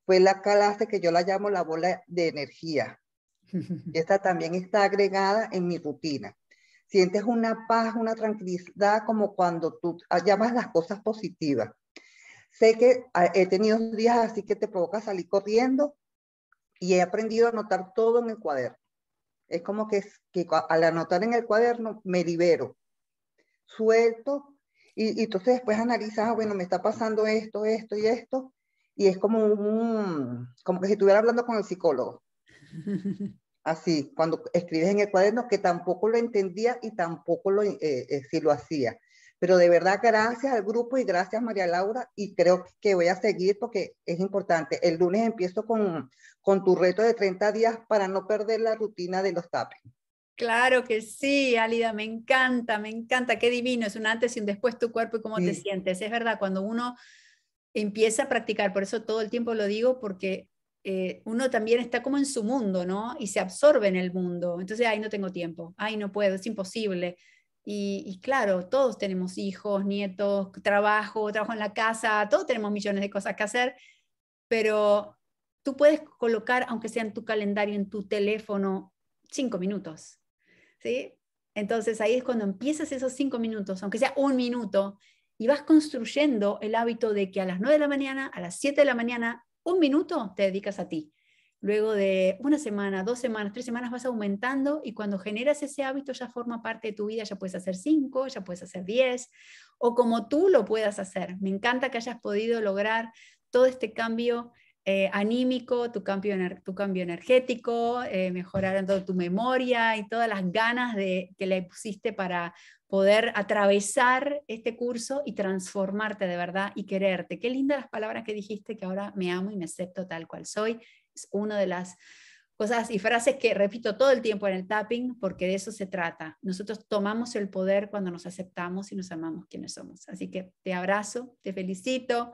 fue la clase que yo la llamo la bola de energía esta también está agregada en mi rutina. Sientes una paz, una tranquilidad, como cuando tú llamas las cosas positivas. Sé que ah, he tenido días así que te provoca salir corriendo y he aprendido a anotar todo en el cuaderno. Es como que, que al anotar en el cuaderno me libero, suelto y, y entonces después analizas, ah, bueno, me está pasando esto, esto y esto. Y es como, un, como que si estuviera hablando con el psicólogo. así, cuando escribes en el cuaderno, que tampoco lo entendía y tampoco lo, eh, eh, si lo hacía. Pero de verdad, gracias al grupo y gracias María Laura. Y creo que voy a seguir porque es importante. El lunes empiezo con, con tu reto de 30 días para no perder la rutina de los tapes. Claro que sí, Alida, me encanta, me encanta, qué divino, es un antes y un después tu cuerpo y cómo te sientes. Es verdad, cuando uno empieza a practicar, por eso todo el tiempo lo digo, porque eh, uno también está como en su mundo, ¿no? Y se absorbe en el mundo. Entonces, ay, no tengo tiempo, ay, no puedo, es imposible. Y, y, claro, todos tenemos hijos, nietos, trabajo, trabajo en la casa, todos tenemos millones de cosas que hacer, pero tú puedes colocar, aunque sea en tu calendario, en tu teléfono, cinco minutos, ¿sí? Entonces ahí es cuando empiezas esos cinco minutos, aunque sea un minuto, y vas construyendo el hábito de que a las nueve de la mañana, a las siete de la mañana, un minuto te dedicas a ti. Luego de una semana, dos semanas, tres semanas vas aumentando y cuando generas ese hábito ya forma parte de tu vida, ya puedes hacer cinco, ya puedes hacer diez o como tú lo puedas hacer. Me encanta que hayas podido lograr todo este cambio eh, anímico, tu cambio, tu cambio energético, eh, mejorar tu memoria y todas las ganas de, que le pusiste para poder atravesar este curso y transformarte de verdad y quererte. Qué lindas las palabras que dijiste, que ahora me amo y me acepto tal cual soy. Es una de las cosas y frases que repito todo el tiempo en el tapping, porque de eso se trata. Nosotros tomamos el poder cuando nos aceptamos y nos amamos quienes somos. Así que te abrazo, te felicito,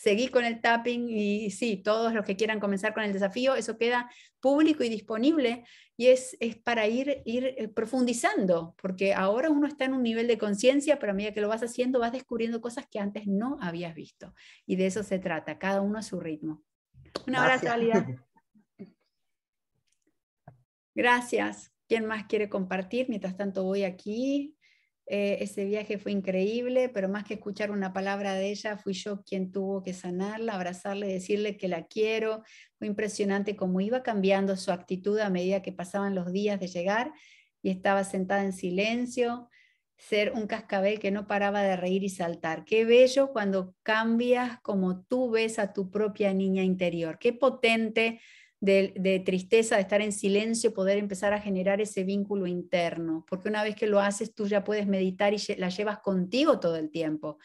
seguí con el tapping y sí, todos los que quieran comenzar con el desafío, eso queda público y disponible y es, es para ir, ir eh, profundizando, porque ahora uno está en un nivel de conciencia, pero a medida que lo vas haciendo vas descubriendo cosas que antes no habías visto. Y de eso se trata, cada uno a su ritmo. Un abrazo, Alia. Gracias. ¿Quién más quiere compartir? Mientras tanto voy aquí eh, ese viaje fue increíble, pero más que escuchar una palabra de ella, fui yo quien tuvo que sanarla, abrazarle, decirle que la quiero. Fue impresionante cómo iba cambiando su actitud a medida que pasaban los días de llegar y estaba sentada en silencio, ser un cascabel que no paraba de reír y saltar. Qué bello cuando cambias como tú ves a tu propia niña interior. Qué potente de, tristeza, de estar en silencio, poder empezar a generar ese vínculo interno, porque una vez que lo haces, tú ya puedes meditar y la llevas contigo todo el tiempo.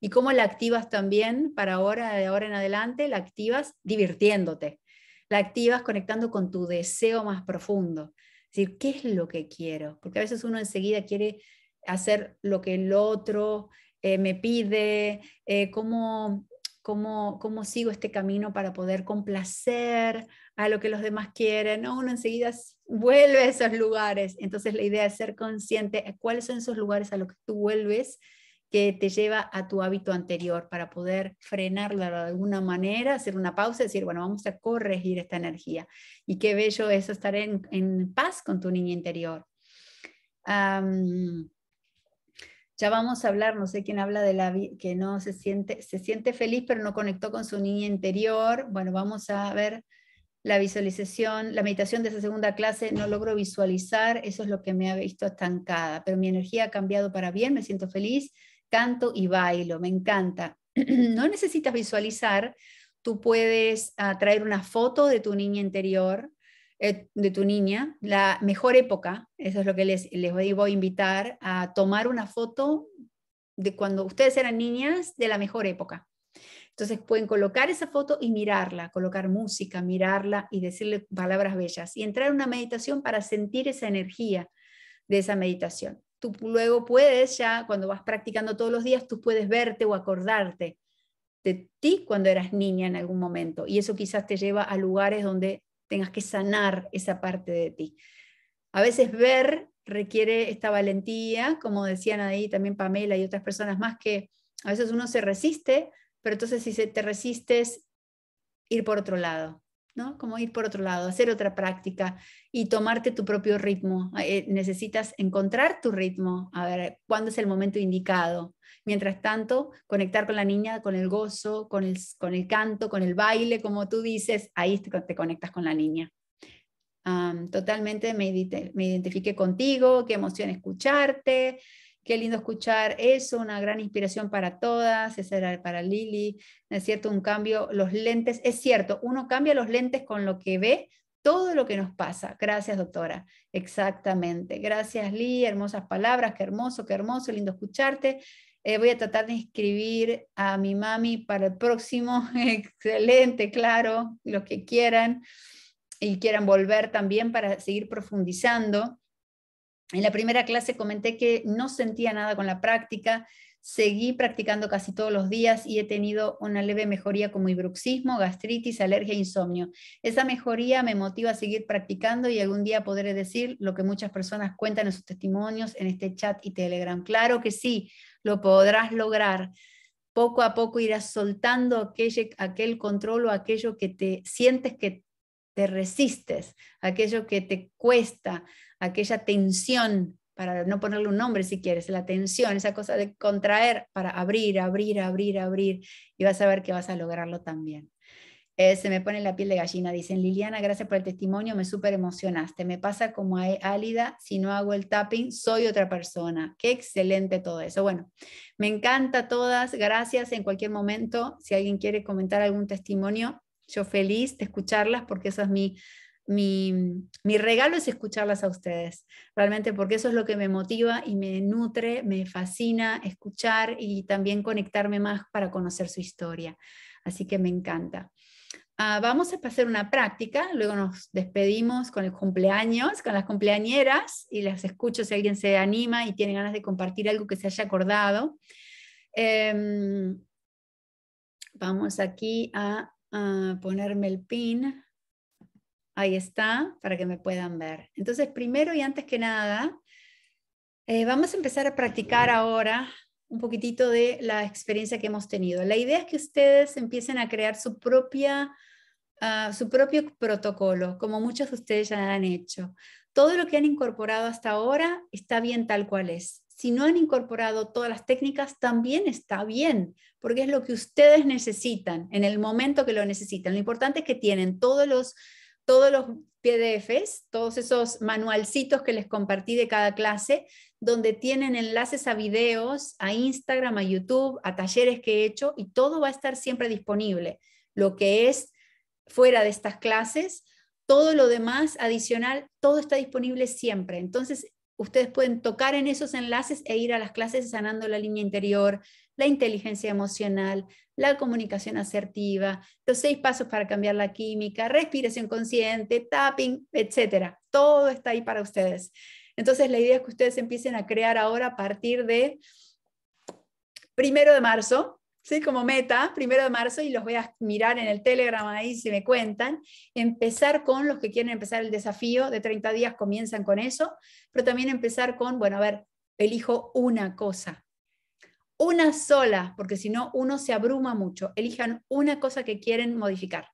¿Y cómo la activas también para ahora, de ahora en adelante? La activas divirtiéndote, la activas conectando con tu deseo más profundo. Es decir, ¿qué es lo que quiero? Porque a veces uno enseguida quiere hacer lo que el otro eh, me pide, eh, cómo, cómo, cómo sigo este camino para poder complacer a lo que los demás quieren, uno enseguida vuelve a esos lugares. Entonces la idea es ser consciente de cuáles son esos lugares a los que tú vuelves que te lleva a tu hábito anterior para poder frenarlo de alguna manera, hacer una pausa y decir, bueno, vamos a corregir esta energía. Y qué bello eso, estar en, paz con tu niña interior. ya vamos a hablar, no sé quién habla de la que no se siente, se siente feliz pero no conectó con su niña interior. Bueno, vamos a ver la visualización, la meditación de esa segunda clase, no logro visualizar, eso es lo que me ha visto estancada, pero mi energía ha cambiado para bien, me siento feliz, canto y bailo, me encanta. no necesitas visualizar, tú puedes ah, traer una foto de tu niña interior, eh, de tu niña, la mejor época, eso es lo que les, voy a invitar a tomar una foto de cuando ustedes eran niñas de la mejor época entonces pueden colocar esa foto y mirarla, colocar música, mirarla y decirle palabras bellas y entrar en una meditación para sentir esa energía de esa meditación. Tú luego puedes ya, cuando vas practicando todos los días, tú puedes verte o acordarte de ti cuando eras niña en algún momento. Y eso quizás te lleva a lugares donde tengas que sanar esa parte de ti. A veces ver requiere esta valentía, como decían ahí también Pamela y otras personas más, que a veces uno se resiste pero entonces si te resistes, ir por otro lado, ¿no? Como ir por otro lado, hacer otra práctica y tomarte tu propio ritmo. Eh, necesitas encontrar tu ritmo, a ver cuándo es el momento indicado. Mientras tanto, conectar con la niña, con el gozo, con el, canto, con el baile, como tú dices, ahí te, conectas con la niña. totalmente me, me identifiqué contigo, qué emoción escucharte, Qué lindo escuchar eso, una gran inspiración para todas, esa era para Lili, ¿no es cierto? Un cambio, los lentes, es cierto, uno cambia los lentes con lo que ve, todo lo que nos pasa. Gracias, doctora. Exactamente. Gracias, Lili, hermosas palabras, qué hermoso, qué hermoso, lindo escucharte. Eh, voy a tratar de inscribir a mi mami para el próximo. Excelente, claro, los que quieran y quieran volver también para seguir profundizando. En la primera clase comenté que no sentía nada con la práctica, seguí practicando casi todos los días y he tenido una leve mejoría como ibruxismo, gastritis, alergia e insomnio. Esa mejoría me motiva a seguir practicando y algún día podré decir lo que muchas personas cuentan en sus testimonios en este chat y Telegram. Claro que sí, lo podrás lograr. Poco a poco irás soltando aquel, control o aquello que te sientes que te resistes, aquello que te cuesta, aquella tensión, para no ponerle un nombre si quieres, la tensión, esa cosa de contraer para abrir, abrir, abrir, abrir, y vas a ver que vas a lograrlo también. Eh, se me pone la piel de gallina, dicen, Liliana, gracias por el testimonio, me súper emocionaste, me pasa como a e, Álida, si no hago el tapping, soy otra persona. Qué excelente todo eso. Bueno, me encanta todas, gracias en cualquier momento, si alguien quiere comentar algún testimonio, yo feliz de escucharlas porque eso es mi, mi, regalo es escucharlas a ustedes, realmente porque eso es lo que me motiva y me nutre, me fascina escuchar y también conectarme más para conocer su historia. Así que me encanta. Ah, vamos a hacer una práctica, luego nos despedimos con el cumpleaños, con las cumpleañeras y las escucho si alguien se anima y tiene ganas de compartir algo que se haya acordado. Em, vamos aquí a a ah, ponerme el pin. Ahí está, para que me puedan ver. Entonces, primero y antes que nada, eh, vamos a empezar a practicar ahora un poquitito de la experiencia que hemos tenido. La idea es que ustedes empiecen a crear su propia... Ah, su propio protocolo, como muchos de ustedes ya han hecho. Todo lo que han incorporado hasta ahora está bien tal cual es si no han incorporado todas las técnicas, también está bien, porque es lo que ustedes necesitan en el momento que lo necesitan. Lo importante es que tienen todos los, todos los PDFs, todos esos manualcitos que les compartí de cada clase, donde tienen enlaces a videos, a Instagram, a YouTube, a talleres que he hecho, y todo va a estar siempre disponible. Lo que es fuera de estas clases, todo lo demás adicional, todo está disponible siempre. Entonces, ustedes pueden tocar en esos enlaces e ir a las clases sanando la línea interior, la inteligencia emocional, la comunicación asertiva, los seis pasos para cambiar la química, respiración consciente, tapping, etc. Todo está ahí para ustedes. Entonces la idea es que ustedes empiecen a crear ahora a partir de primero de marzo, ¿sí? como meta, primero de marzo, y los voy a mirar en el Telegram ahí si me cuentan, empezar con los que quieren empezar el desafío de 30 días, comienzan con eso, pero también empezar con, bueno, a ver, elijo una cosa, una sola, porque si no, uno se abruma mucho, elijan una cosa que quieren modificar,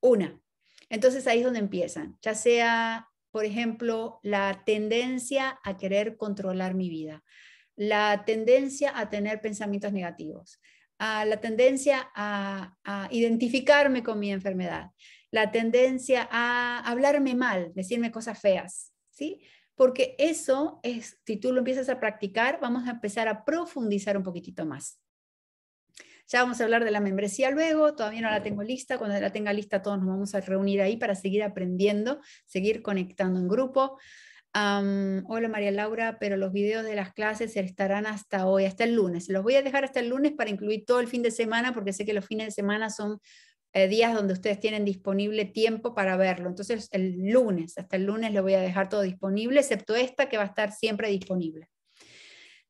una. Entonces ahí es donde empiezan, ya sea, por ejemplo, la tendencia a querer controlar mi vida la tendencia a tener pensamientos negativos, la tendencia a, identificarme con mi enfermedad, la tendencia a hablarme mal, decirme cosas feas, ¿sí? Porque eso es, si tú lo empiezas a practicar, vamos a empezar a profundizar un poquitito más. Ya vamos a hablar de la membresía luego, todavía no la tengo lista, cuando la tenga lista todos nos vamos a reunir ahí para seguir aprendiendo, seguir conectando en grupo hola María Laura, pero los videos de las clases estarán hasta hoy, hasta el lunes. Los voy a dejar hasta el lunes para incluir todo el fin de semana, porque sé que los fines de semana son eh, días donde ustedes tienen disponible tiempo para verlo. Entonces, el lunes, hasta el lunes, lo voy a dejar todo disponible, excepto esta que va a estar siempre disponible.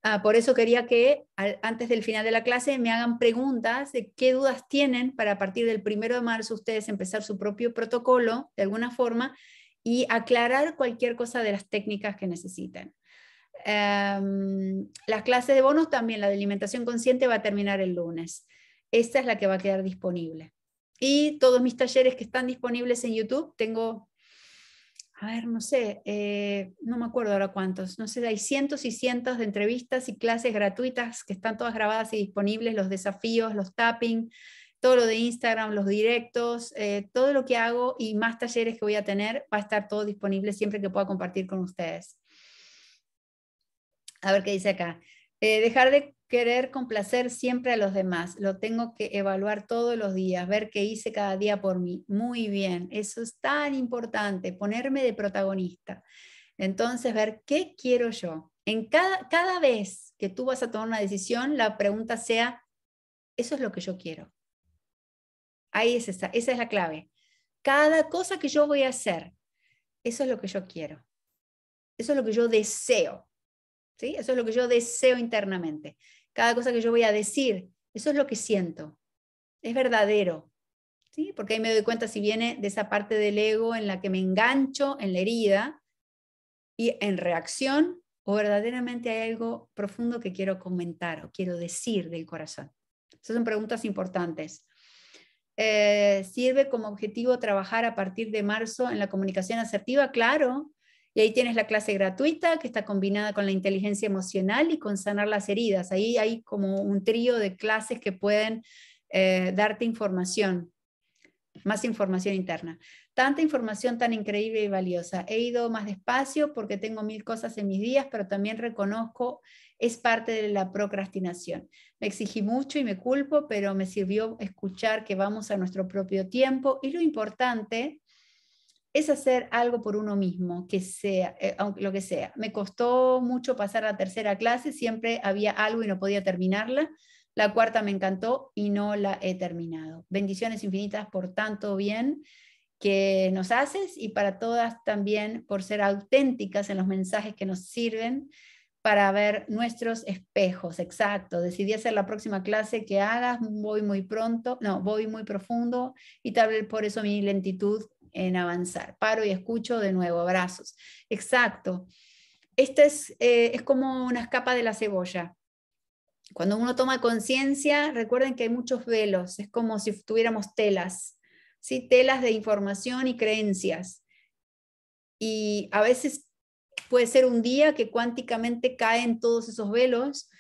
Ah, por eso quería que antes del final de la clase me hagan preguntas de qué dudas tienen para a partir del primero de marzo ustedes empezar su propio protocolo de alguna forma y aclarar cualquier cosa de las técnicas que necesiten. Em, las clases de bonos también, la de alimentación consciente va a terminar el lunes. Esta es la que va a quedar disponible. Y todos mis talleres que están disponibles en YouTube, tengo, a ver, no sé, eh, no me acuerdo ahora cuántos, no sé, hay cientos y cientos de entrevistas y clases gratuitas que están todas grabadas y disponibles, los desafíos, los tapping, todo lo de Instagram, los directos, eh, todo lo que hago y más talleres que voy a tener, va a estar todo disponible siempre que pueda compartir con ustedes. A ver qué dice acá. Eh, dejar de querer complacer siempre a los demás. Lo tengo que evaluar todos los días, ver qué hice cada día por mí. Muy bien, eso es tan importante, ponerme de protagonista. Entonces, ver qué quiero yo. En cada, cada vez que tú vas a tomar una decisión, la pregunta sea, ¿eso es lo que yo quiero? Ahí es esa, esa es la clave. Cada cosa que yo voy a hacer, eso es lo que yo quiero. Eso es lo que yo deseo. ¿sí? Eso es lo que yo deseo internamente. Cada cosa que yo voy a decir, eso es lo que siento. Es verdadero. ¿sí? Porque ahí me doy cuenta si viene de esa parte del ego en la que me engancho en la herida y en reacción o verdaderamente hay algo profundo que quiero comentar o quiero decir del corazón. Esas son preguntas importantes. Eh, sirve como objetivo trabajar a partir de marzo en la comunicación asertiva, claro. Y ahí tienes la clase gratuita que está combinada con la inteligencia emocional y con sanar las heridas. Ahí hay como un trío de clases que pueden eh, darte información, más información interna. Tanta información tan increíble y valiosa. He ido más despacio porque tengo mil cosas en mis días, pero también reconozco es parte de la procrastinación. Me exigí mucho y me culpo, pero me sirvió escuchar que vamos a nuestro propio tiempo y lo importante es hacer algo por uno mismo, que sea, eh, lo que sea. Me costó mucho pasar a la tercera clase, siempre había algo y no podía terminarla. La cuarta me encantó y no la he terminado. Bendiciones infinitas por tanto bien que nos haces y para todas también por ser auténticas en los mensajes que nos sirven para ver nuestros espejos, exacto. Decidí hacer la próxima clase que hagas, voy muy pronto, no, voy muy profundo y tal vez por eso mi lentitud en avanzar. Paro y escucho de nuevo, abrazos. Exacto. Esta es, eh, es como una escapa de la cebolla. Cuando uno toma conciencia, recuerden que hay muchos velos, es como si tuviéramos telas, ¿sí? telas de información y creencias. Y a veces puede ser un día que cuánticamente caen todos esos velos,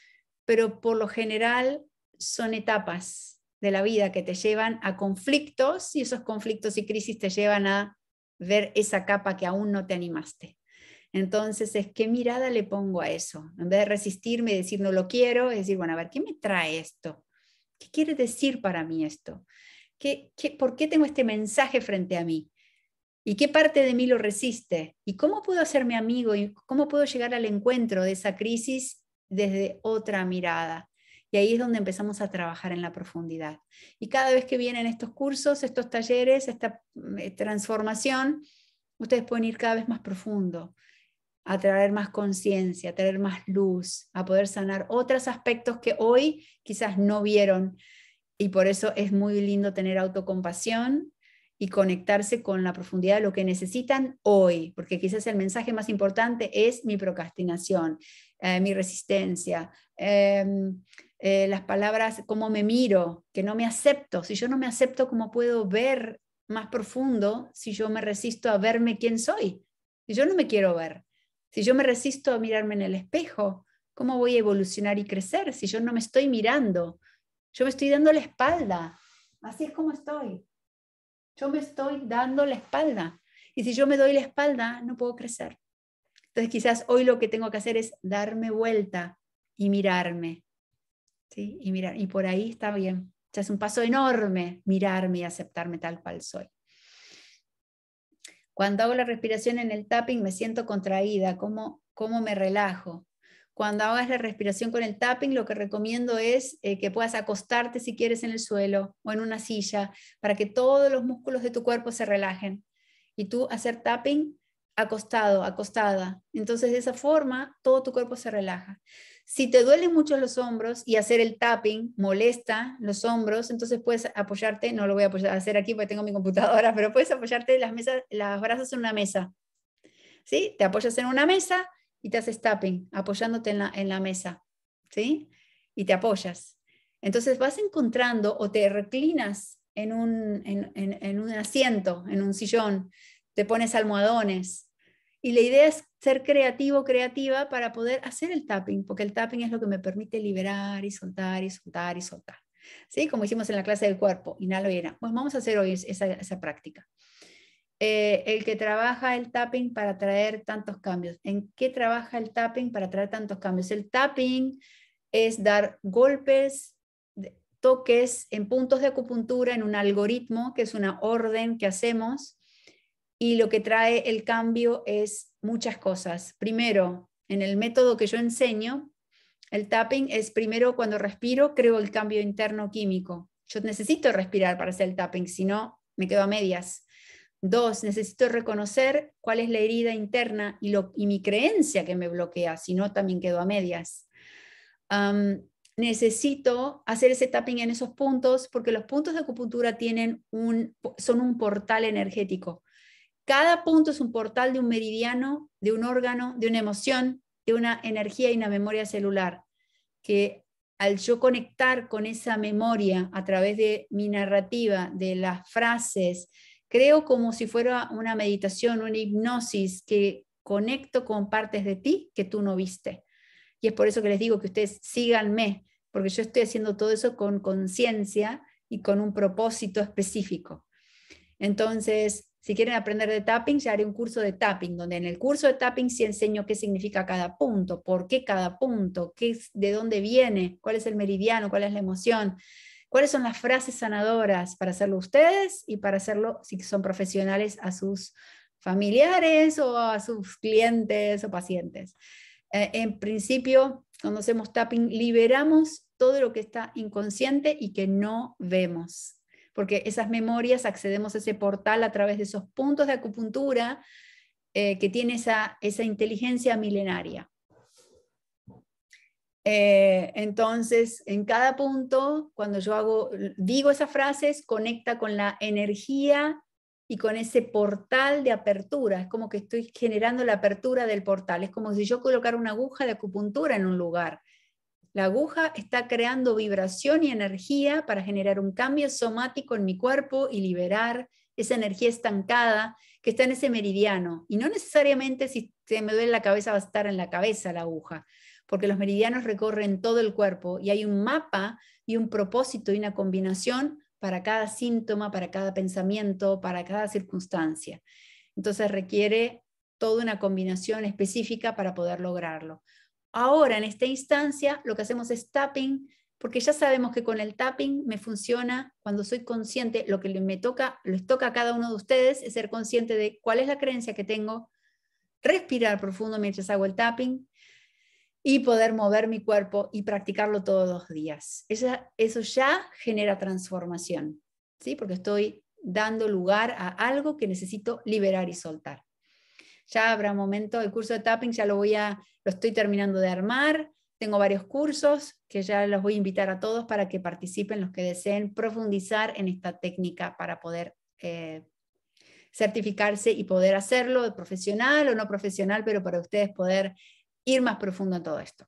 pero por lo general son etapas de la vida que te llevan a conflictos y esos conflictos y crisis te llevan a ver esa capa que aún no te animaste. Entonces es qué mirada le pongo a eso. En vez de resistirme y decir no lo quiero, es decir, bueno, a ver, ¿qué me trae esto? ¿Qué quiere decir para mí esto? ¿Qué, qué, por qué tengo este mensaje frente a mí? ¿Y qué parte de mí lo resiste? ¿Y cómo puedo mi amigo? ¿Y cómo puedo llegar al encuentro de esa crisis desde otra mirada? Y ahí es donde empezamos a trabajar en la profundidad. Y cada vez que vienen estos cursos, estos talleres, esta mm, eh, transformación, ustedes pueden ir cada vez más profundo, a traer más conciencia, a traer más luz, a poder sanar otros aspectos que hoy quizás no vieron. Y por eso es muy lindo tener autocompasión, y conectarse con la profundidad de lo que necesitan hoy, porque quizás el mensaje más importante es mi procrastinación, eh, mi resistencia, em, eh, las palabras, cómo me miro, que no me acepto. Si yo no me acepto, ¿cómo puedo ver más profundo si yo me resisto a verme quién soy? Si yo no me quiero ver, si yo me resisto a mirarme en el espejo, ¿cómo voy a evolucionar y crecer si yo no me estoy mirando? Yo me estoy dando la espalda. Así es como estoy. Yo me estoy dando la espalda. Y si yo me doy la espalda, no puedo crecer. Entonces quizás hoy lo que tengo que hacer es darme vuelta y mirarme. ¿sí? Y, mirar, y por ahí está bien. Ya es un paso enorme mirarme y aceptarme tal cual soy. Cuando hago la respiración en el tapping me siento contraída, ¿cómo, cómo me relajo? Cuando hagas la respiración con el tapping, lo que recomiendo es eh, que puedas acostarte si quieres en el suelo o en una silla para que todos los músculos de tu cuerpo se relajen. Y tú hacer tapping acostado, acostada. Entonces de esa forma todo tu cuerpo se relaja. Si te duelen mucho los hombros y hacer el tapping molesta los hombros, entonces puedes apoyarte, no lo voy a hacer aquí porque tengo mi computadora, pero puedes apoyarte las, mesas, las brazos en una mesa. ¿Sí? Te apoyas en una mesa y te haces tapping, apoyándote en la, mesa, ¿sí? Y te apoyas. Entonces vas encontrando o te reclinas en un, asiento, en un sillón, te pones almohadones. Y la idea es ser creativo, creativa para poder hacer el tapping, porque el tapping es lo que me permite liberar y soltar y soltar y soltar. ¿Sí? Como hicimos en la clase del cuerpo, inhalo y era. Pues vamos a hacer hoy esa, esa práctica. Eh, el que trabaja el tapping para traer tantos cambios. ¿En qué trabaja el tapping para traer tantos cambios? El tapping es dar golpes, toques en puntos de acupuntura en un algoritmo, que es una orden que hacemos. Y lo que trae el cambio es muchas cosas. Primero, en el método que yo enseño, el tapping es primero cuando respiro, creo el cambio interno químico. Yo necesito respirar para hacer el tapping, si no, me quedo a medias. Dos, necesito reconocer cuál es la herida interna y, y mi creencia que me bloquea, si no también quedo a medias. necesito hacer ese tapping en esos puntos porque los puntos de acupuntura tienen son un portal energético. Cada punto es un portal de un meridiano, de un órgano, de una emoción, de una energía y una memoria celular, que al yo conectar con esa memoria a través de mi narrativa, de las frases, creo como si fuera una meditación, una hipnosis que conecto con partes de ti que tú no viste. Y es por eso que les digo que ustedes síganme, porque yo estoy haciendo todo eso con conciencia y con un propósito específico. Entonces, si quieren aprender de tapping, ya haré un curso de tapping, donde en el curso de tapping sí enseño qué significa cada punto, por qué cada punto, qué, de dónde viene, cuál es el meridiano, cuál es la emoción, ¿Cuáles son las frases sanadoras para hacerlo ustedes y para hacerlo si son profesionales a sus familiares o a sus clientes o pacientes? Eh, en principio, cuando hacemos tapping, liberamos todo lo que está inconsciente y que no vemos, porque esas memorias accedemos a ese portal a través de esos puntos de acupuntura eh, que tiene esa inteligencia milenaria. Eh, entonces, en cada punto, cuando yo hago, digo esas frases, conecta con la energía y con ese portal de apertura. Es como que estoy generando la apertura del portal. Es como si yo colocara una aguja de acupuntura en un lugar. La aguja está creando vibración y energía para generar un cambio somático en mi cuerpo y liberar esa energía estancada que está en ese meridiano. Y no necesariamente si se me duele la cabeza va a estar en la cabeza la aguja, porque los meridianos recorren todo el cuerpo y hay un mapa y un propósito y una combinación para cada síntoma, para cada pensamiento, para cada circunstancia. Entonces requiere toda una combinación específica para poder lograrlo. Ahora, en esta instancia, lo que hacemos es tapping, porque ya sabemos que con el tapping me funciona cuando soy consciente, lo que me toca, les toca a cada uno de ustedes es ser consciente de cuál es la creencia que tengo, respirar profundo mientras hago el tapping, y poder mover mi cuerpo y practicarlo todos los días. eso ya genera transformación, ¿sí? porque estoy dando lugar a algo que necesito liberar y soltar. Ya habrá momento, el curso de tapping ya lo voy a, lo estoy terminando de armar, tengo varios cursos que ya los voy a invitar a todos para que participen los que deseen profundizar en esta técnica para poder eh, certificarse y poder hacerlo, profesional o no profesional, pero para ustedes poder ir más profundo en todo esto.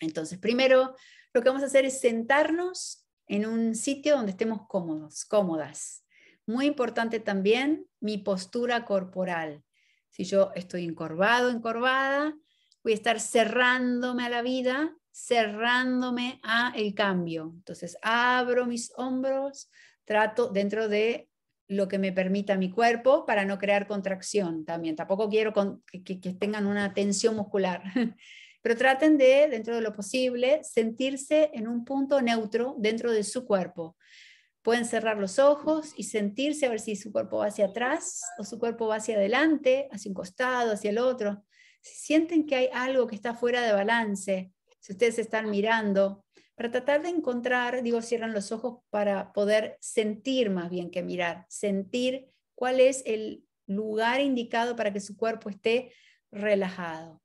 Entonces, primero, lo que vamos a hacer es sentarnos en un sitio donde estemos cómodos, cómodas. Muy importante también mi postura corporal. Si yo estoy encorvado, encorvada, voy a estar cerrándome a la vida, cerrándome a el cambio. Entonces, abro mis hombros, trato dentro de lo que me permita mi cuerpo para no crear contracción también. Tampoco quiero que, que, tengan una tensión muscular, pero traten de, dentro de lo posible, sentirse en un punto neutro dentro de su cuerpo. Pueden cerrar los ojos y sentirse a ver si su cuerpo va hacia atrás o su cuerpo va hacia adelante, hacia un costado, hacia el otro. Si sienten que hay algo que está fuera de balance, si ustedes están mirando para tratar de encontrar, digo, cierran los ojos para poder sentir más bien que mirar, sentir cuál es el lugar indicado para que su cuerpo esté relajado.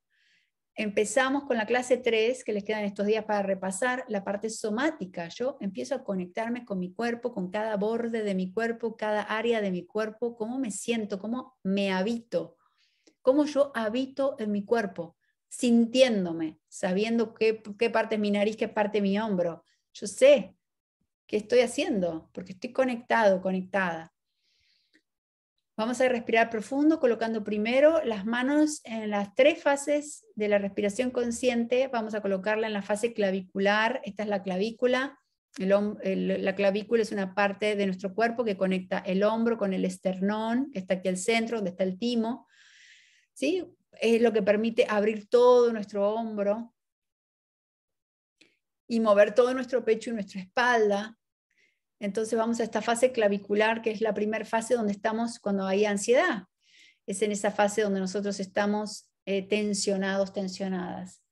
Empezamos con la clase 3, que les quedan estos días para repasar, la parte somática. Yo empiezo a conectarme con mi cuerpo, con cada borde de mi cuerpo, cada área de mi cuerpo, cómo me siento, cómo me habito, cómo yo habito en mi cuerpo sintiéndome, sabiendo qué, qué parte es mi nariz, qué parte es mi hombro. Yo sé qué estoy haciendo porque estoy conectado, conectada. Vamos a respirar profundo colocando primero las manos en las tres fases de la respiración consciente. Vamos a colocarla en la fase clavicular. Esta es la clavícula. la clavícula es una parte de nuestro cuerpo que conecta el hombro con el esternón, que está aquí al centro, donde está el timo. ¿Sí? es lo que permite abrir todo nuestro hombro y mover todo nuestro pecho y nuestra espalda. Entonces vamos a esta fase clavicular, que es la primera fase donde estamos cuando hay ansiedad. Es en esa fase donde nosotros estamos eh, tensionados, tensionadas.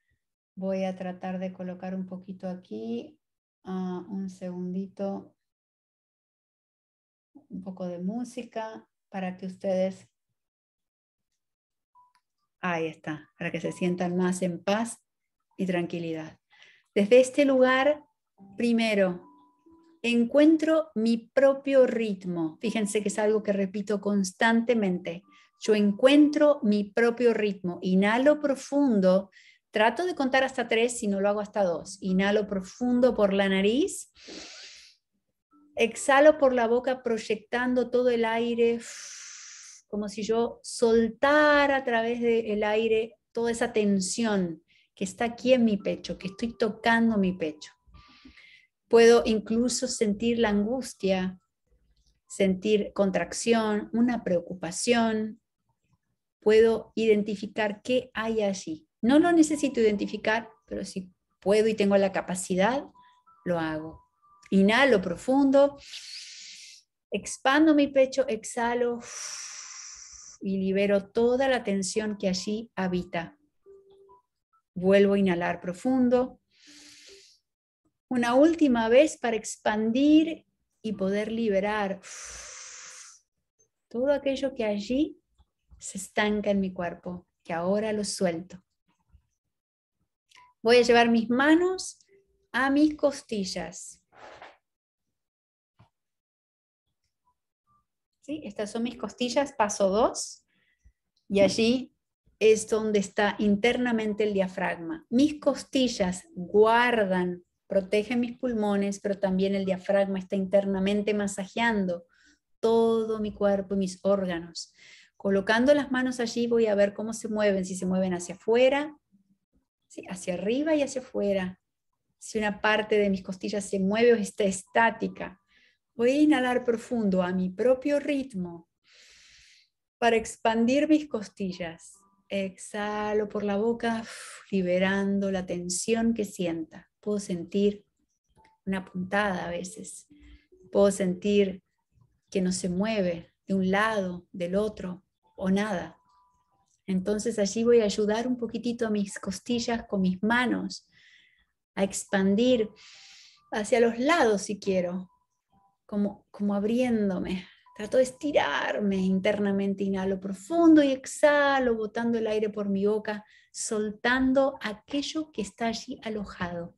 Voy a tratar de colocar un poquito aquí, ah, un segundito, un poco de música para que ustedes Ahí está, para que se sientan más en paz y tranquilidad. Desde este lugar, primero, encuentro mi propio ritmo. Fíjense que es algo que repito constantemente. Yo encuentro mi propio ritmo. Inhalo profundo. Trato de contar hasta tres, si no lo hago hasta dos. Inhalo profundo por la nariz. Exhalo por la boca proyectando todo el aire como si yo soltara a través del aire toda esa tensión que está aquí en mi pecho, que estoy tocando mi pecho. Puedo incluso sentir la angustia, sentir contracción, una preocupación. Puedo identificar qué hay allí. No lo necesito identificar, pero si puedo y tengo la capacidad, lo hago. Inhalo profundo, expando mi pecho, exhalo y libero toda la tensión que allí habita. Vuelvo a inhalar profundo. Una última vez para expandir y poder liberar todo aquello que allí se estanca en mi cuerpo, que ahora lo suelto. Voy a llevar mis manos a mis costillas. Estas son mis costillas, paso 2, y allí es donde está internamente el diafragma. Mis costillas guardan, protegen mis pulmones, pero también el diafragma está internamente masajeando todo mi cuerpo y mis órganos. Colocando las manos allí voy a ver cómo se mueven, si se mueven hacia afuera, hacia arriba y hacia afuera. Si una parte de mis costillas se mueve o está estática, Voy a inhalar profundo a mi propio ritmo para expandir mis costillas. Exhalo por la boca, liberando la tensión que sienta. Puedo sentir una puntada a veces. Puedo sentir que no se mueve de un lado, del otro o nada. Entonces allí voy a ayudar un poquitito a mis costillas con mis manos a expandir hacia los lados si quiero, como, abriéndome. Trato de estirarme internamente, inhalo profundo y exhalo, botando el aire por mi boca, soltando aquello que está allí alojado.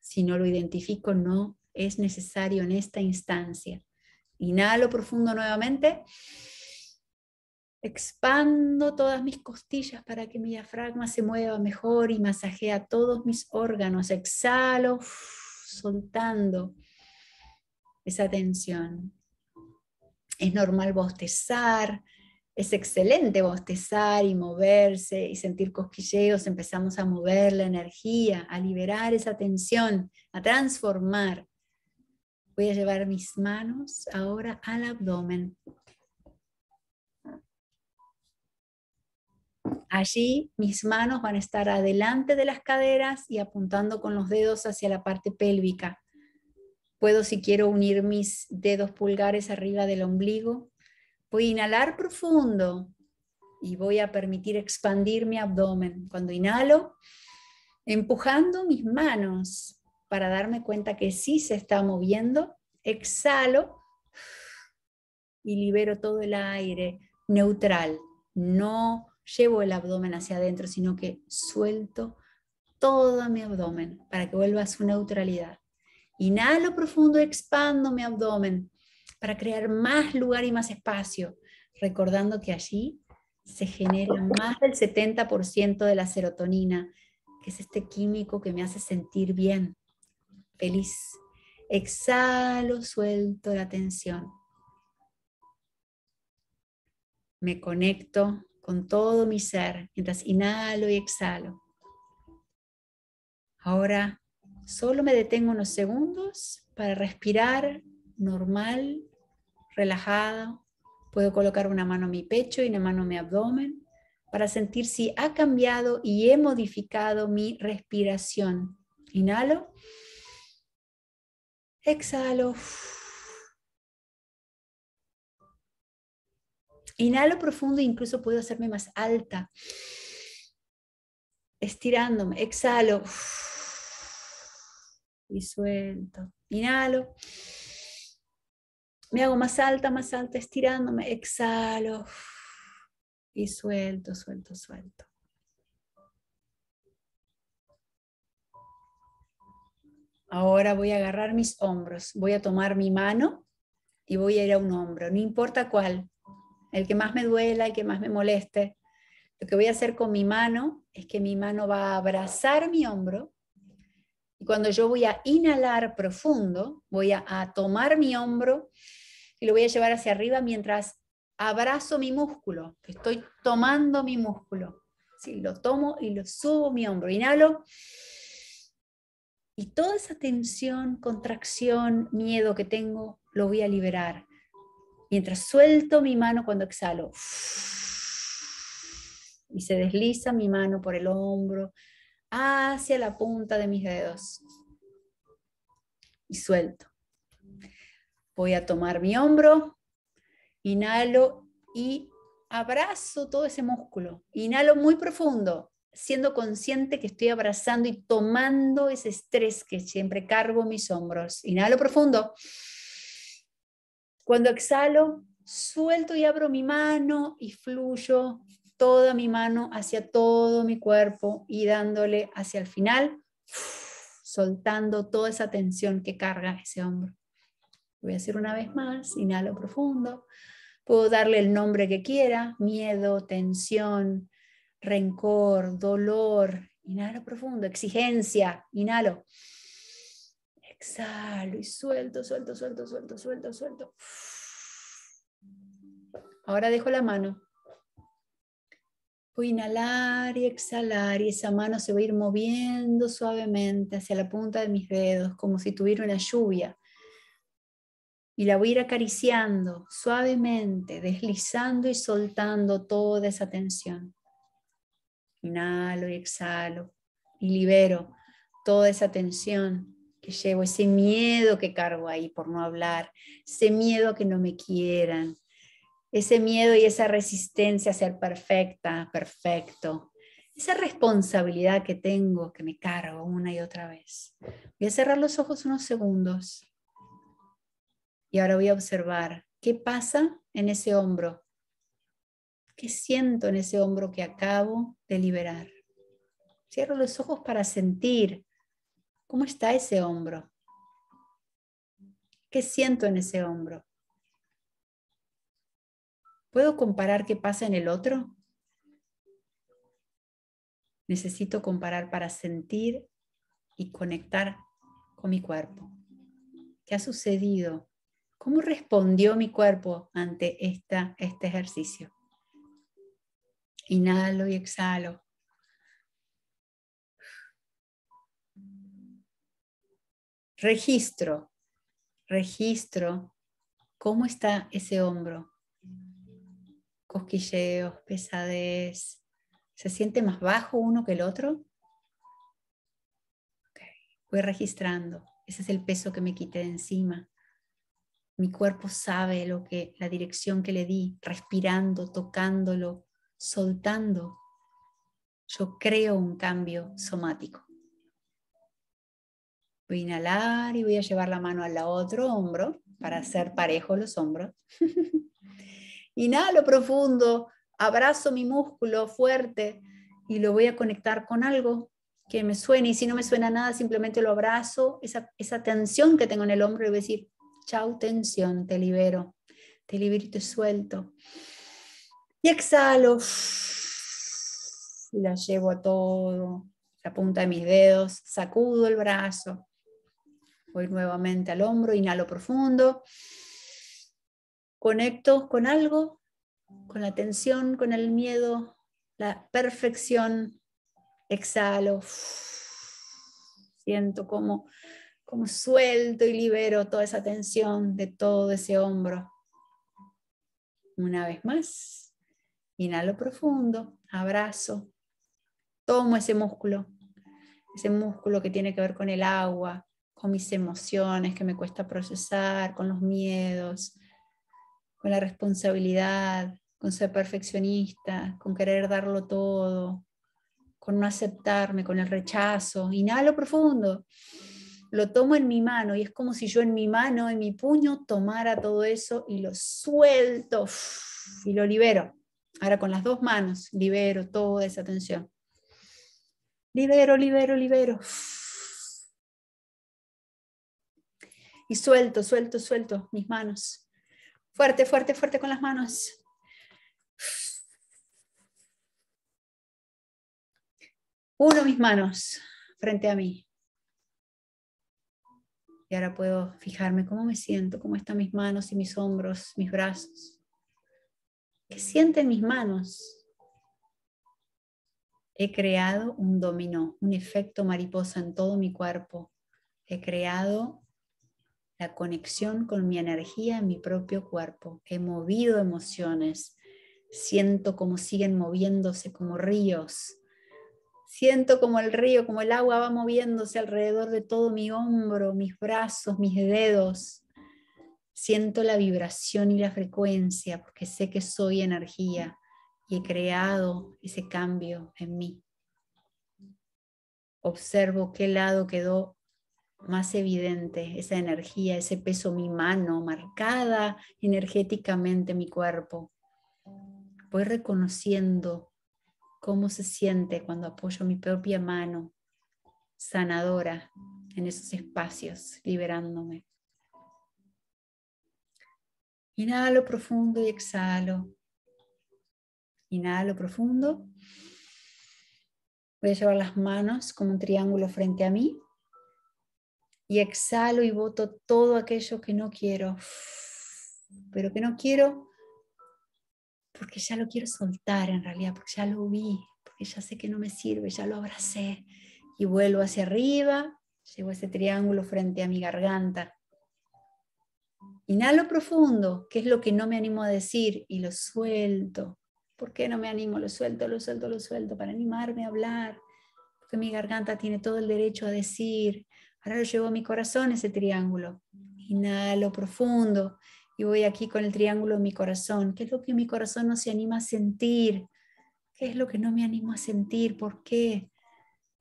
Si no lo identifico, no es necesario en esta instancia. Inhalo profundo nuevamente. Expando todas mis costillas para que mi diafragma se mueva mejor y masajea todos mis órganos. Exhalo, soltando esa tensión. Es normal bostezar, es excelente bostezar y moverse y sentir cosquilleos, empezamos a mover la energía, a liberar esa tensión, a transformar. Voy a llevar mis manos ahora al abdomen. Allí mis manos van a estar adelante de las caderas y apuntando con los dedos hacia la parte pélvica. Puedo, si quiero, unir mis dedos pulgares arriba del ombligo. Voy a inhalar profundo y voy a permitir expandir mi abdomen. Cuando inhalo, empujando mis manos para darme cuenta que sí se está moviendo, exhalo y libero todo el aire neutral. No llevo el abdomen hacia adentro, sino que suelto todo mi abdomen para que vuelva a su neutralidad. Inhalo profundo, expando mi abdomen para crear más lugar y más espacio, recordando que allí se genera más del 70% de la serotonina, que es este químico que me hace sentir bien, feliz. Exhalo, suelto la tensión. Me conecto con todo mi ser mientras inhalo y exhalo. Ahora Solo me detengo unos segundos para respirar normal, relajado. Puedo colocar una mano en mi pecho y una mano en mi abdomen para sentir si ha cambiado y he modificado mi respiración. Inhalo. Exhalo. Inhalo profundo e incluso puedo hacerme más alta. Estirándome. Exhalo y suelto. Inhalo. Me hago más alta, más alta, estirándome. Exhalo. Y suelto, suelto, suelto. Ahora voy a agarrar mis hombros. Voy a tomar mi mano y voy a ir a un hombro, no importa cuál. El que más me duela, el que más me moleste. Lo que voy a hacer con mi mano es que mi mano va a abrazar mi hombro cuando yo voy a inhalar profundo, voy a, tomar mi hombro y lo voy a llevar hacia arriba mientras abrazo mi músculo, estoy tomando mi músculo. lo tomo y lo subo mi hombro. Inhalo. Y toda esa tensión, contracción, miedo que tengo, lo voy a liberar. Mientras suelto mi mano cuando exhalo. Y se desliza mi mano por el hombro, hacia la punta de mis dedos. Y suelto. Voy a tomar mi hombro, inhalo y abrazo todo ese músculo. Inhalo muy profundo, siendo consciente que estoy abrazando y tomando ese estrés que siempre cargo mis hombros. Inhalo profundo. Cuando exhalo, suelto y abro mi mano y fluyo toda mi mano hacia todo mi cuerpo y dándole hacia el final, soltando toda esa tensión que carga ese hombro. Voy a hacer una vez más, inhalo profundo. Puedo darle el nombre que quiera, miedo, tensión, rencor, dolor. Inhalo profundo, exigencia, inhalo. Exhalo y suelto, suelto, suelto, suelto, suelto, suelto. Ahora dejo la mano Voy a inhalar y exhalar y esa mano se va a ir moviendo suavemente hacia la punta de mis dedos, como si tuviera una lluvia. Y la voy a ir acariciando suavemente, deslizando y soltando toda esa tensión. Inhalo y exhalo y libero toda esa tensión que llevo, ese miedo que cargo ahí por no hablar, ese miedo a que no me quieran, ese miedo y esa resistencia a ser perfecta, perfecto, esa responsabilidad que tengo, que me cargo una y otra vez. Voy a cerrar los ojos unos segundos y ahora voy a observar qué pasa en ese hombro, qué siento en ese hombro que acabo de liberar. Cierro los ojos para sentir cómo está ese hombro, qué siento en ese hombro. ¿Puedo comparar qué pasa en el otro? Necesito comparar para sentir y conectar con mi cuerpo. ¿Qué ha sucedido? ¿Cómo respondió mi cuerpo ante este ejercicio? Inhalo y exhalo. Registro, registro cómo está ese hombro, cosquilleos, pesadez. ¿Se siente más bajo uno que el otro? Okay. Voy registrando. Ese es el peso que me quité de encima. Mi cuerpo sabe lo que, la dirección que le di, respirando, tocándolo, soltando. Yo creo un cambio somático. Voy a inhalar y voy a llevar la mano al otro hombro para hacer parejo los hombros. Inhalo profundo, abrazo mi músculo fuerte y lo voy a conectar con algo que me suene. Y si no me suena nada, simplemente lo abrazo, esa, tensión que tengo en el hombro y voy a decir, chau tensión, te libero, te libero y te suelto. Y exhalo. Y la llevo a todo, la punta de mis dedos, sacudo el brazo. Voy nuevamente al hombro, inhalo profundo conecto con algo, con la tensión, con el miedo, la perfección, exhalo, siento como, suelto y libero toda esa tensión de todo ese hombro. Una vez más, inhalo profundo, abrazo, tomo ese músculo, ese músculo que tiene que ver con el agua, con mis emociones que me cuesta procesar, con los miedos, con la responsabilidad, con ser perfeccionista, con querer darlo todo, con no aceptarme, con el rechazo. Inhalo profundo. Lo tomo en mi mano y es como si yo en mi mano, en mi puño, tomara todo eso y lo suelto y lo libero. Ahora con las dos manos libero toda esa tensión. Libero, libero, libero. Y suelto, suelto, suelto mis manos. Fuerte, fuerte, fuerte con las manos. Uno mis manos frente a mí. Y ahora puedo fijarme cómo me siento, cómo están mis manos y mis hombros, mis brazos. ¿Qué sienten mis manos? He creado un dominó, un efecto mariposa en todo mi cuerpo. He creado la conexión con mi energía en mi propio cuerpo. He movido emociones, siento cómo siguen moviéndose como ríos. Siento como el río, como el agua va moviéndose alrededor de todo mi hombro, mis brazos, mis dedos. Siento la vibración y la frecuencia porque sé que soy energía y he creado ese cambio en mí. Observo qué lado quedó más evidente esa energía, ese peso mi mano marcada energéticamente mi cuerpo. Voy reconociendo cómo se siente cuando apoyo mi propia mano sanadora en esos espacios, liberándome. Inhalo profundo y exhalo. Inhalo profundo. Voy a llevar las manos como un triángulo frente a mí y exhalo y voto todo aquello que no quiero, pero que no quiero porque ya lo quiero soltar en realidad, porque ya lo vi, porque ya sé que no me sirve, ya lo abracé y vuelvo hacia arriba, llevo ese triángulo frente a mi garganta. Inhalo profundo, que es lo que no me animo a decir, y lo suelto. ¿Por qué no me animo? Lo suelto, lo suelto, lo suelto, para animarme a hablar, porque mi garganta tiene todo el derecho a decir, Ahora llevo mi corazón ese triángulo. Inhalo profundo y voy aquí con el triángulo en mi corazón. ¿Qué es lo que mi corazón no se anima a sentir? ¿Qué es lo que no me animo a sentir? ¿Por qué?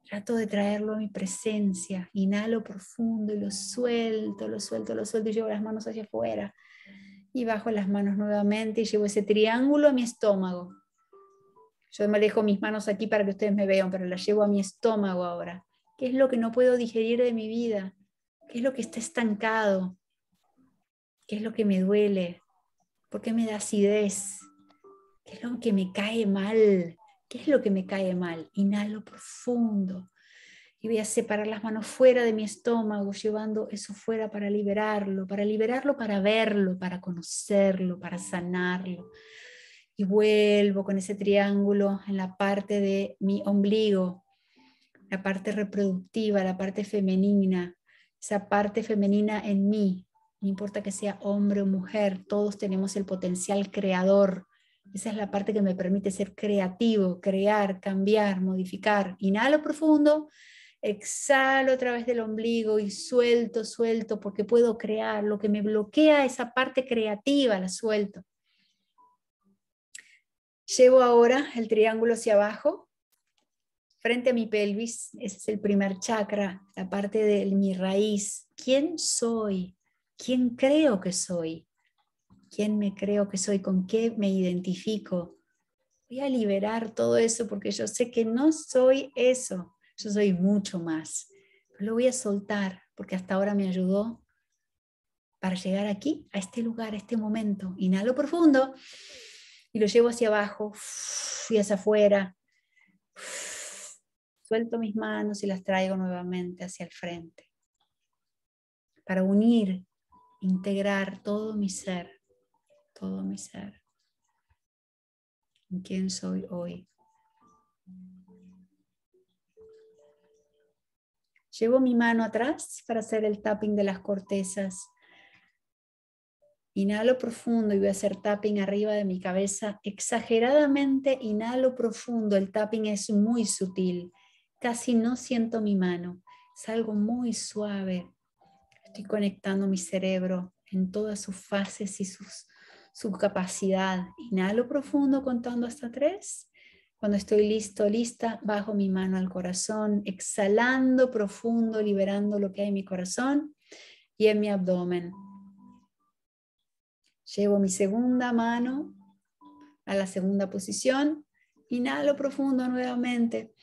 Trato de traerlo a mi presencia. Inhalo profundo y lo suelto, lo suelto, lo suelto y llevo las manos hacia afuera. Y bajo las manos nuevamente y llevo ese triángulo a mi estómago. Yo me dejo mis manos aquí para que ustedes me vean, pero las llevo a mi estómago ahora. ¿Qué es lo que no puedo digerir de mi vida? ¿Qué es lo que está estancado? ¿Qué es lo que me duele? ¿Por qué me da acidez? ¿Qué es lo que me cae mal? ¿Qué es lo que me cae mal? Inhalo profundo y voy a separar las manos fuera de mi estómago, llevando eso fuera para liberarlo, para liberarlo, para verlo, para conocerlo, para sanarlo. Y vuelvo con ese triángulo en la parte de mi ombligo, la parte reproductiva, la parte femenina, esa parte femenina en mí, no importa que sea hombre o mujer, todos tenemos el potencial creador. Esa es la parte que me permite ser creativo, crear, cambiar, modificar. Inhalo profundo, exhalo a través del ombligo y suelto, suelto, porque puedo crear. Lo que me bloquea esa parte creativa, la suelto. Llevo ahora el triángulo hacia abajo, frente a mi pelvis, ese es el primer chakra, la parte de mi raíz. ¿Quién soy? ¿Quién creo que soy? ¿Quién me creo que soy? ¿Con qué me identifico? Voy a liberar todo eso porque yo sé que no soy eso, yo soy mucho más. Lo voy a soltar porque hasta ahora me ayudó para llegar aquí, a este lugar, a este momento. Inhalo profundo y lo llevo hacia abajo y hacia afuera. Suelto mis manos y las traigo nuevamente hacia el frente para unir, integrar todo mi ser, todo mi ser, en quién soy hoy. Llevo mi mano atrás para hacer el tapping de las cortezas. Inhalo profundo y voy a hacer tapping arriba de mi cabeza. Exageradamente inhalo profundo. El tapping es muy sutil. Casi no siento mi mano. Es algo muy suave. Estoy conectando mi cerebro en todas sus fases y sus, su capacidad. Inhalo profundo contando hasta tres. Cuando estoy listo, lista, bajo mi mano al corazón, exhalando profundo, liberando lo que hay en mi corazón y en mi abdomen. Llevo mi segunda mano a la segunda posición. Inhalo profundo nuevamente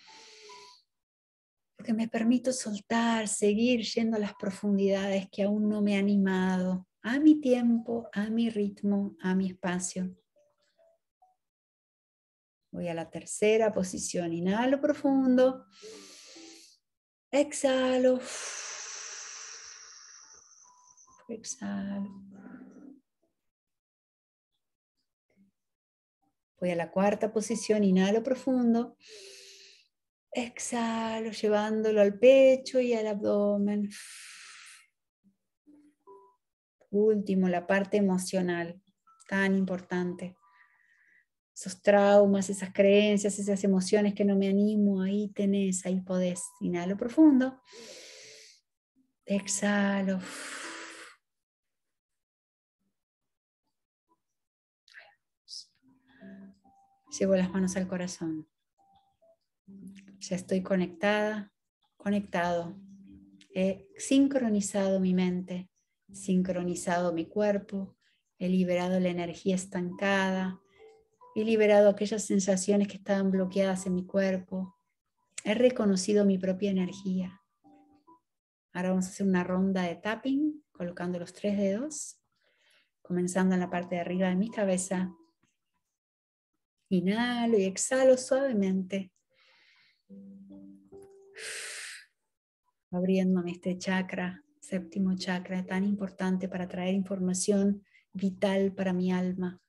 que me permito soltar, seguir yendo a las profundidades que aún no me han animado, a mi tiempo, a mi ritmo, a mi espacio. Voy a la tercera posición, inhalo profundo, exhalo, exhalo. Voy a la cuarta posición, inhalo profundo. Exhalo llevándolo al pecho y al abdomen. Último, la parte emocional, tan importante. Esos traumas, esas creencias, esas emociones que no me animo, ahí tenés, ahí podés. Inhalo profundo. Exhalo. Llevo las manos al corazón. Ya estoy conectada, conectado. He sincronizado mi mente, sincronizado mi cuerpo, he liberado la energía estancada, he liberado aquellas sensaciones que estaban bloqueadas en mi cuerpo, he reconocido mi propia energía. Ahora vamos a hacer una ronda de tapping, colocando los tres dedos, comenzando en la parte de arriba de mi cabeza. Inhalo y exhalo suavemente abriéndome este chakra, séptimo chakra, tan importante para traer información vital para mi alma,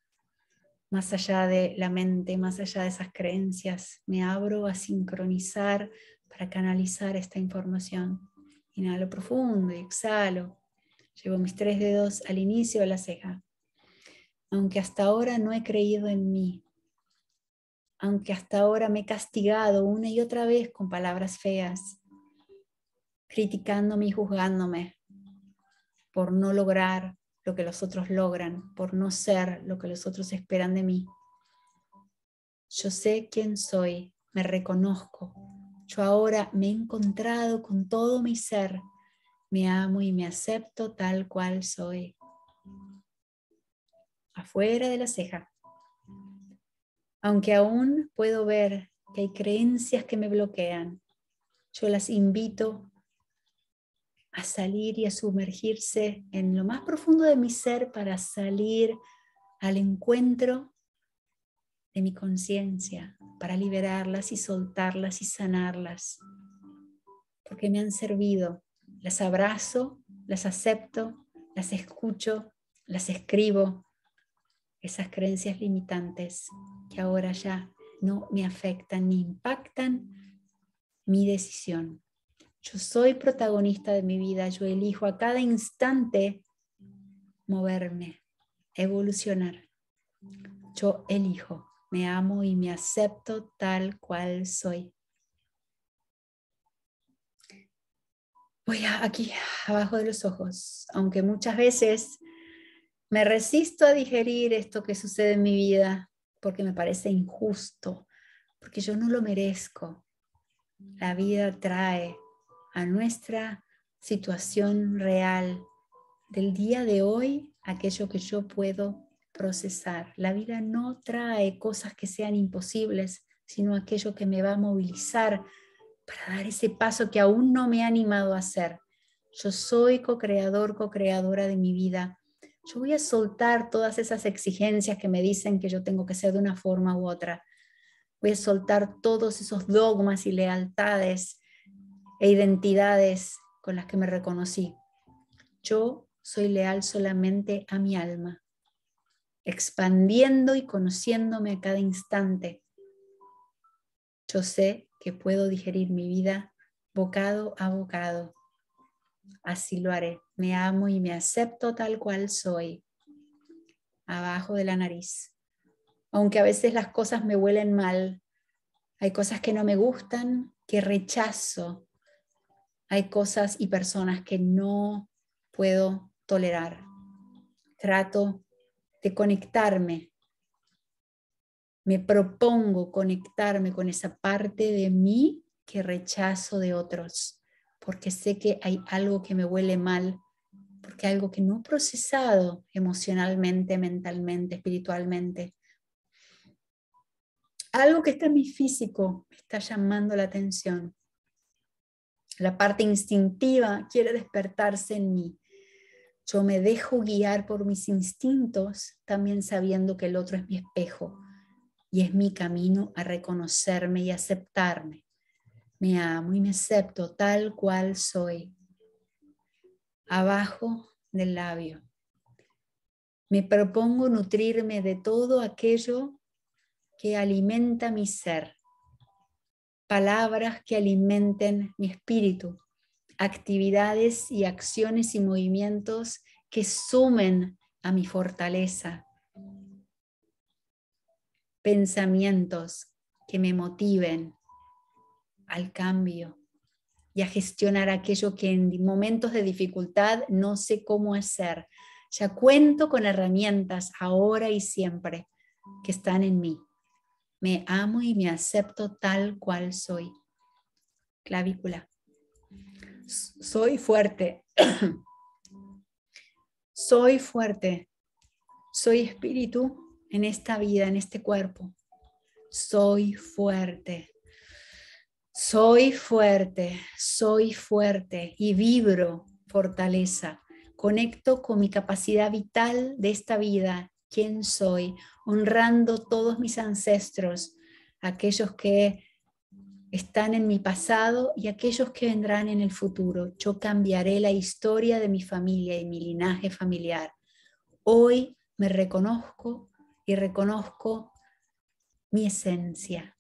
más allá de la mente, más allá de esas creencias. Me abro a sincronizar para canalizar esta información. Inhalo profundo y exhalo. Llevo mis tres dedos al inicio de la ceja. Aunque hasta ahora no he creído en mí, aunque hasta ahora me he castigado una y otra vez con palabras feas, criticándome y juzgándome por no lograr lo que los otros logran, por no ser lo que los otros esperan de mí. Yo sé quién soy, me reconozco. Yo ahora me he encontrado con todo mi ser. Me amo y me acepto tal cual soy. Afuera de la ceja. Aunque aún puedo ver que hay creencias que me bloquean, yo las invito a salir y a sumergirse en lo más profundo de mi ser para salir al encuentro de mi conciencia, para liberarlas y soltarlas y sanarlas, porque me han servido. Las abrazo, las acepto, las escucho, las escribo, esas creencias limitantes que ahora ya no me afectan ni impactan mi decisión. Yo soy protagonista de mi vida, yo elijo a cada instante moverme, evolucionar. Yo elijo, me amo y me acepto tal cual soy. Voy aquí, abajo de los ojos, aunque muchas veces me resisto a digerir esto que sucede en mi vida porque me parece injusto, porque yo no lo merezco. La vida trae a nuestra situación real del día de hoy aquello que yo puedo procesar. La vida no trae cosas que sean imposibles, sino aquello que me va a movilizar para dar ese paso que aún no me ha animado a hacer. Yo soy co-creador, co-creadora de mi vida yo voy a soltar todas esas exigencias que me dicen que yo tengo que ser de una forma u otra. Voy a soltar todos esos dogmas y lealtades e identidades con las que me reconocí. Yo soy leal solamente a mi alma, expandiendo y conociéndome a cada instante. Yo sé que puedo digerir mi vida bocado a bocado. Así lo haré. Me amo y me acepto tal cual soy. Abajo de la nariz. Aunque a veces las cosas me huelen mal, hay cosas que no me gustan, que rechazo. Hay cosas y personas que no puedo tolerar. Trato de conectarme. Me propongo conectarme con esa parte de mí que rechazo de otros porque sé que hay algo que me huele mal, porque algo que no he procesado emocionalmente, mentalmente, espiritualmente. Algo que está en mi físico me está llamando la atención. La parte instintiva quiere despertarse en mí. Yo me dejo guiar por mis instintos, también sabiendo que el otro es mi espejo y es mi camino a reconocerme y aceptarme. Me amo y me acepto tal cual soy. Abajo del labio. Me propongo nutrirme de todo aquello que alimenta mi ser. Palabras que alimenten mi espíritu. Actividades y acciones y movimientos que sumen a mi fortaleza. Pensamientos que me motiven al cambio y a gestionar aquello que en momentos de dificultad no sé cómo hacer. Ya cuento con herramientas ahora y siempre que están en mí. Me amo y me acepto tal cual soy. Clavícula. Soy fuerte. soy fuerte. Soy espíritu en esta vida, en este cuerpo. Soy fuerte. Soy fuerte, soy fuerte y vibro fortaleza. Conecto con mi capacidad vital de esta vida, quién soy, honrando todos mis ancestros, aquellos que están en mi pasado y aquellos que vendrán en el futuro. Yo cambiaré la historia de mi familia y mi linaje familiar. Hoy me reconozco y reconozco mi esencia,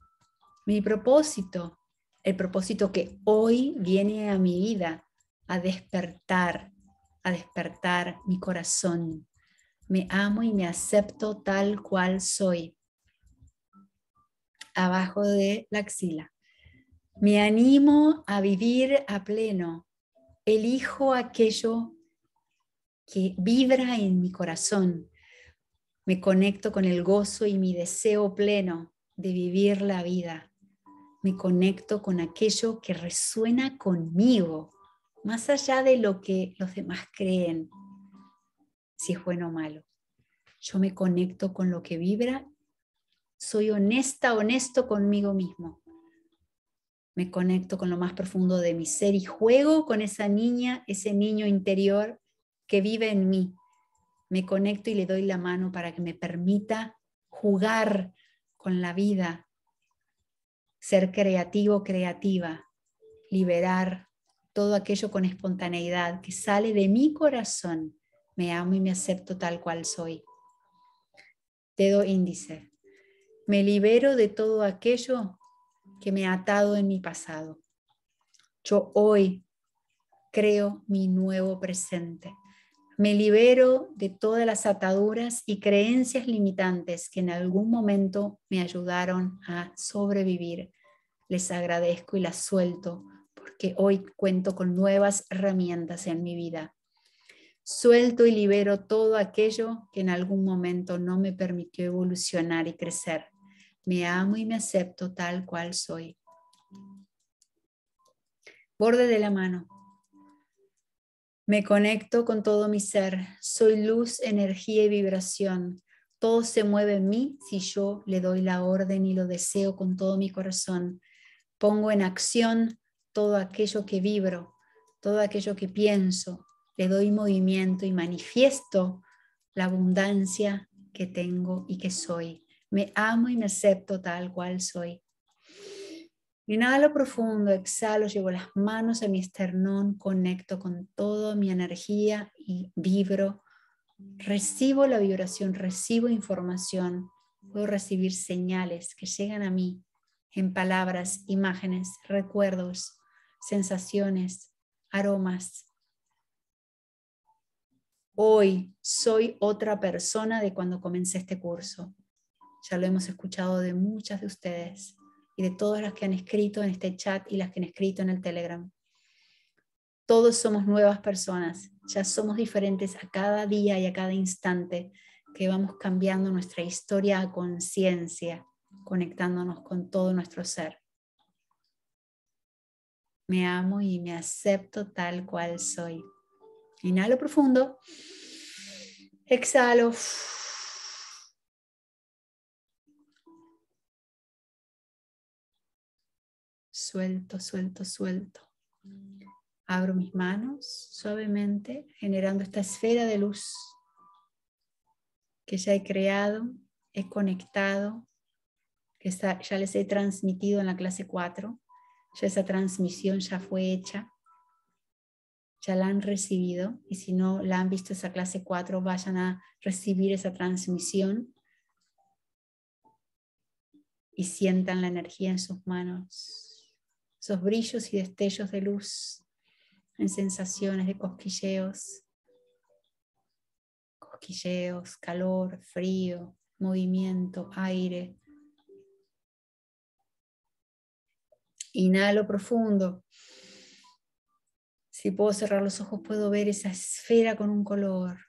mi propósito, el propósito que hoy viene a mi vida, a despertar, a despertar mi corazón. Me amo y me acepto tal cual soy. Abajo de la axila. Me animo a vivir a pleno. Elijo aquello que vibra en mi corazón. Me conecto con el gozo y mi deseo pleno de vivir la vida me conecto con aquello que resuena conmigo, más allá de lo que los demás creen, si es bueno o malo. Yo me conecto con lo que vibra, soy honesta, honesto conmigo mismo. Me conecto con lo más profundo de mi ser y juego con esa niña, ese niño interior que vive en mí. Me conecto y le doy la mano para que me permita jugar con la vida, ser creativo, creativa, liberar todo aquello con espontaneidad que sale de mi corazón. Me amo y me acepto tal cual soy. Dedo índice. Me libero de todo aquello que me ha atado en mi pasado. Yo hoy creo mi nuevo presente. Me libero de todas las ataduras y creencias limitantes que en algún momento me ayudaron a sobrevivir. Les agradezco y las suelto porque hoy cuento con nuevas herramientas en mi vida. Suelto y libero todo aquello que en algún momento no me permitió evolucionar y crecer. Me amo y me acepto tal cual soy. Borde de la mano. Me conecto con todo mi ser. Soy luz, energía y vibración. Todo se mueve en mí si yo le doy la orden y lo deseo con todo mi corazón. Pongo en acción todo aquello que vibro, todo aquello que pienso. Le doy movimiento y manifiesto la abundancia que tengo y que soy. Me amo y me acepto tal cual soy. Inhalo profundo, exhalo, llevo las manos a mi esternón, conecto con toda mi energía y vibro. Recibo la vibración, recibo información, puedo recibir señales que llegan a mí en palabras, imágenes, recuerdos, sensaciones, aromas. Hoy soy otra persona de cuando comencé este curso. Ya lo hemos escuchado de muchas de ustedes y de todas las que han escrito en este chat y las que han escrito en el Telegram. Todos somos nuevas personas, ya somos diferentes a cada día y a cada instante que vamos cambiando nuestra historia a conciencia, conectándonos con todo nuestro ser. Me amo y me acepto tal cual soy. Inhalo profundo. Exhalo. suelto, suelto, suelto. Abro mis manos suavemente, generando esta esfera de luz que ya he creado, he conectado, que ya les he transmitido en la clase 4. Ya esa transmisión ya fue hecha, ya la han recibido y si no la han visto esa clase 4, vayan a recibir esa transmisión y sientan la energía en sus manos esos brillos y destellos de luz en sensaciones de cosquilleos, cosquilleos, calor, frío, movimiento, aire. Inhalo profundo. Si puedo cerrar los ojos, puedo ver esa esfera con un color.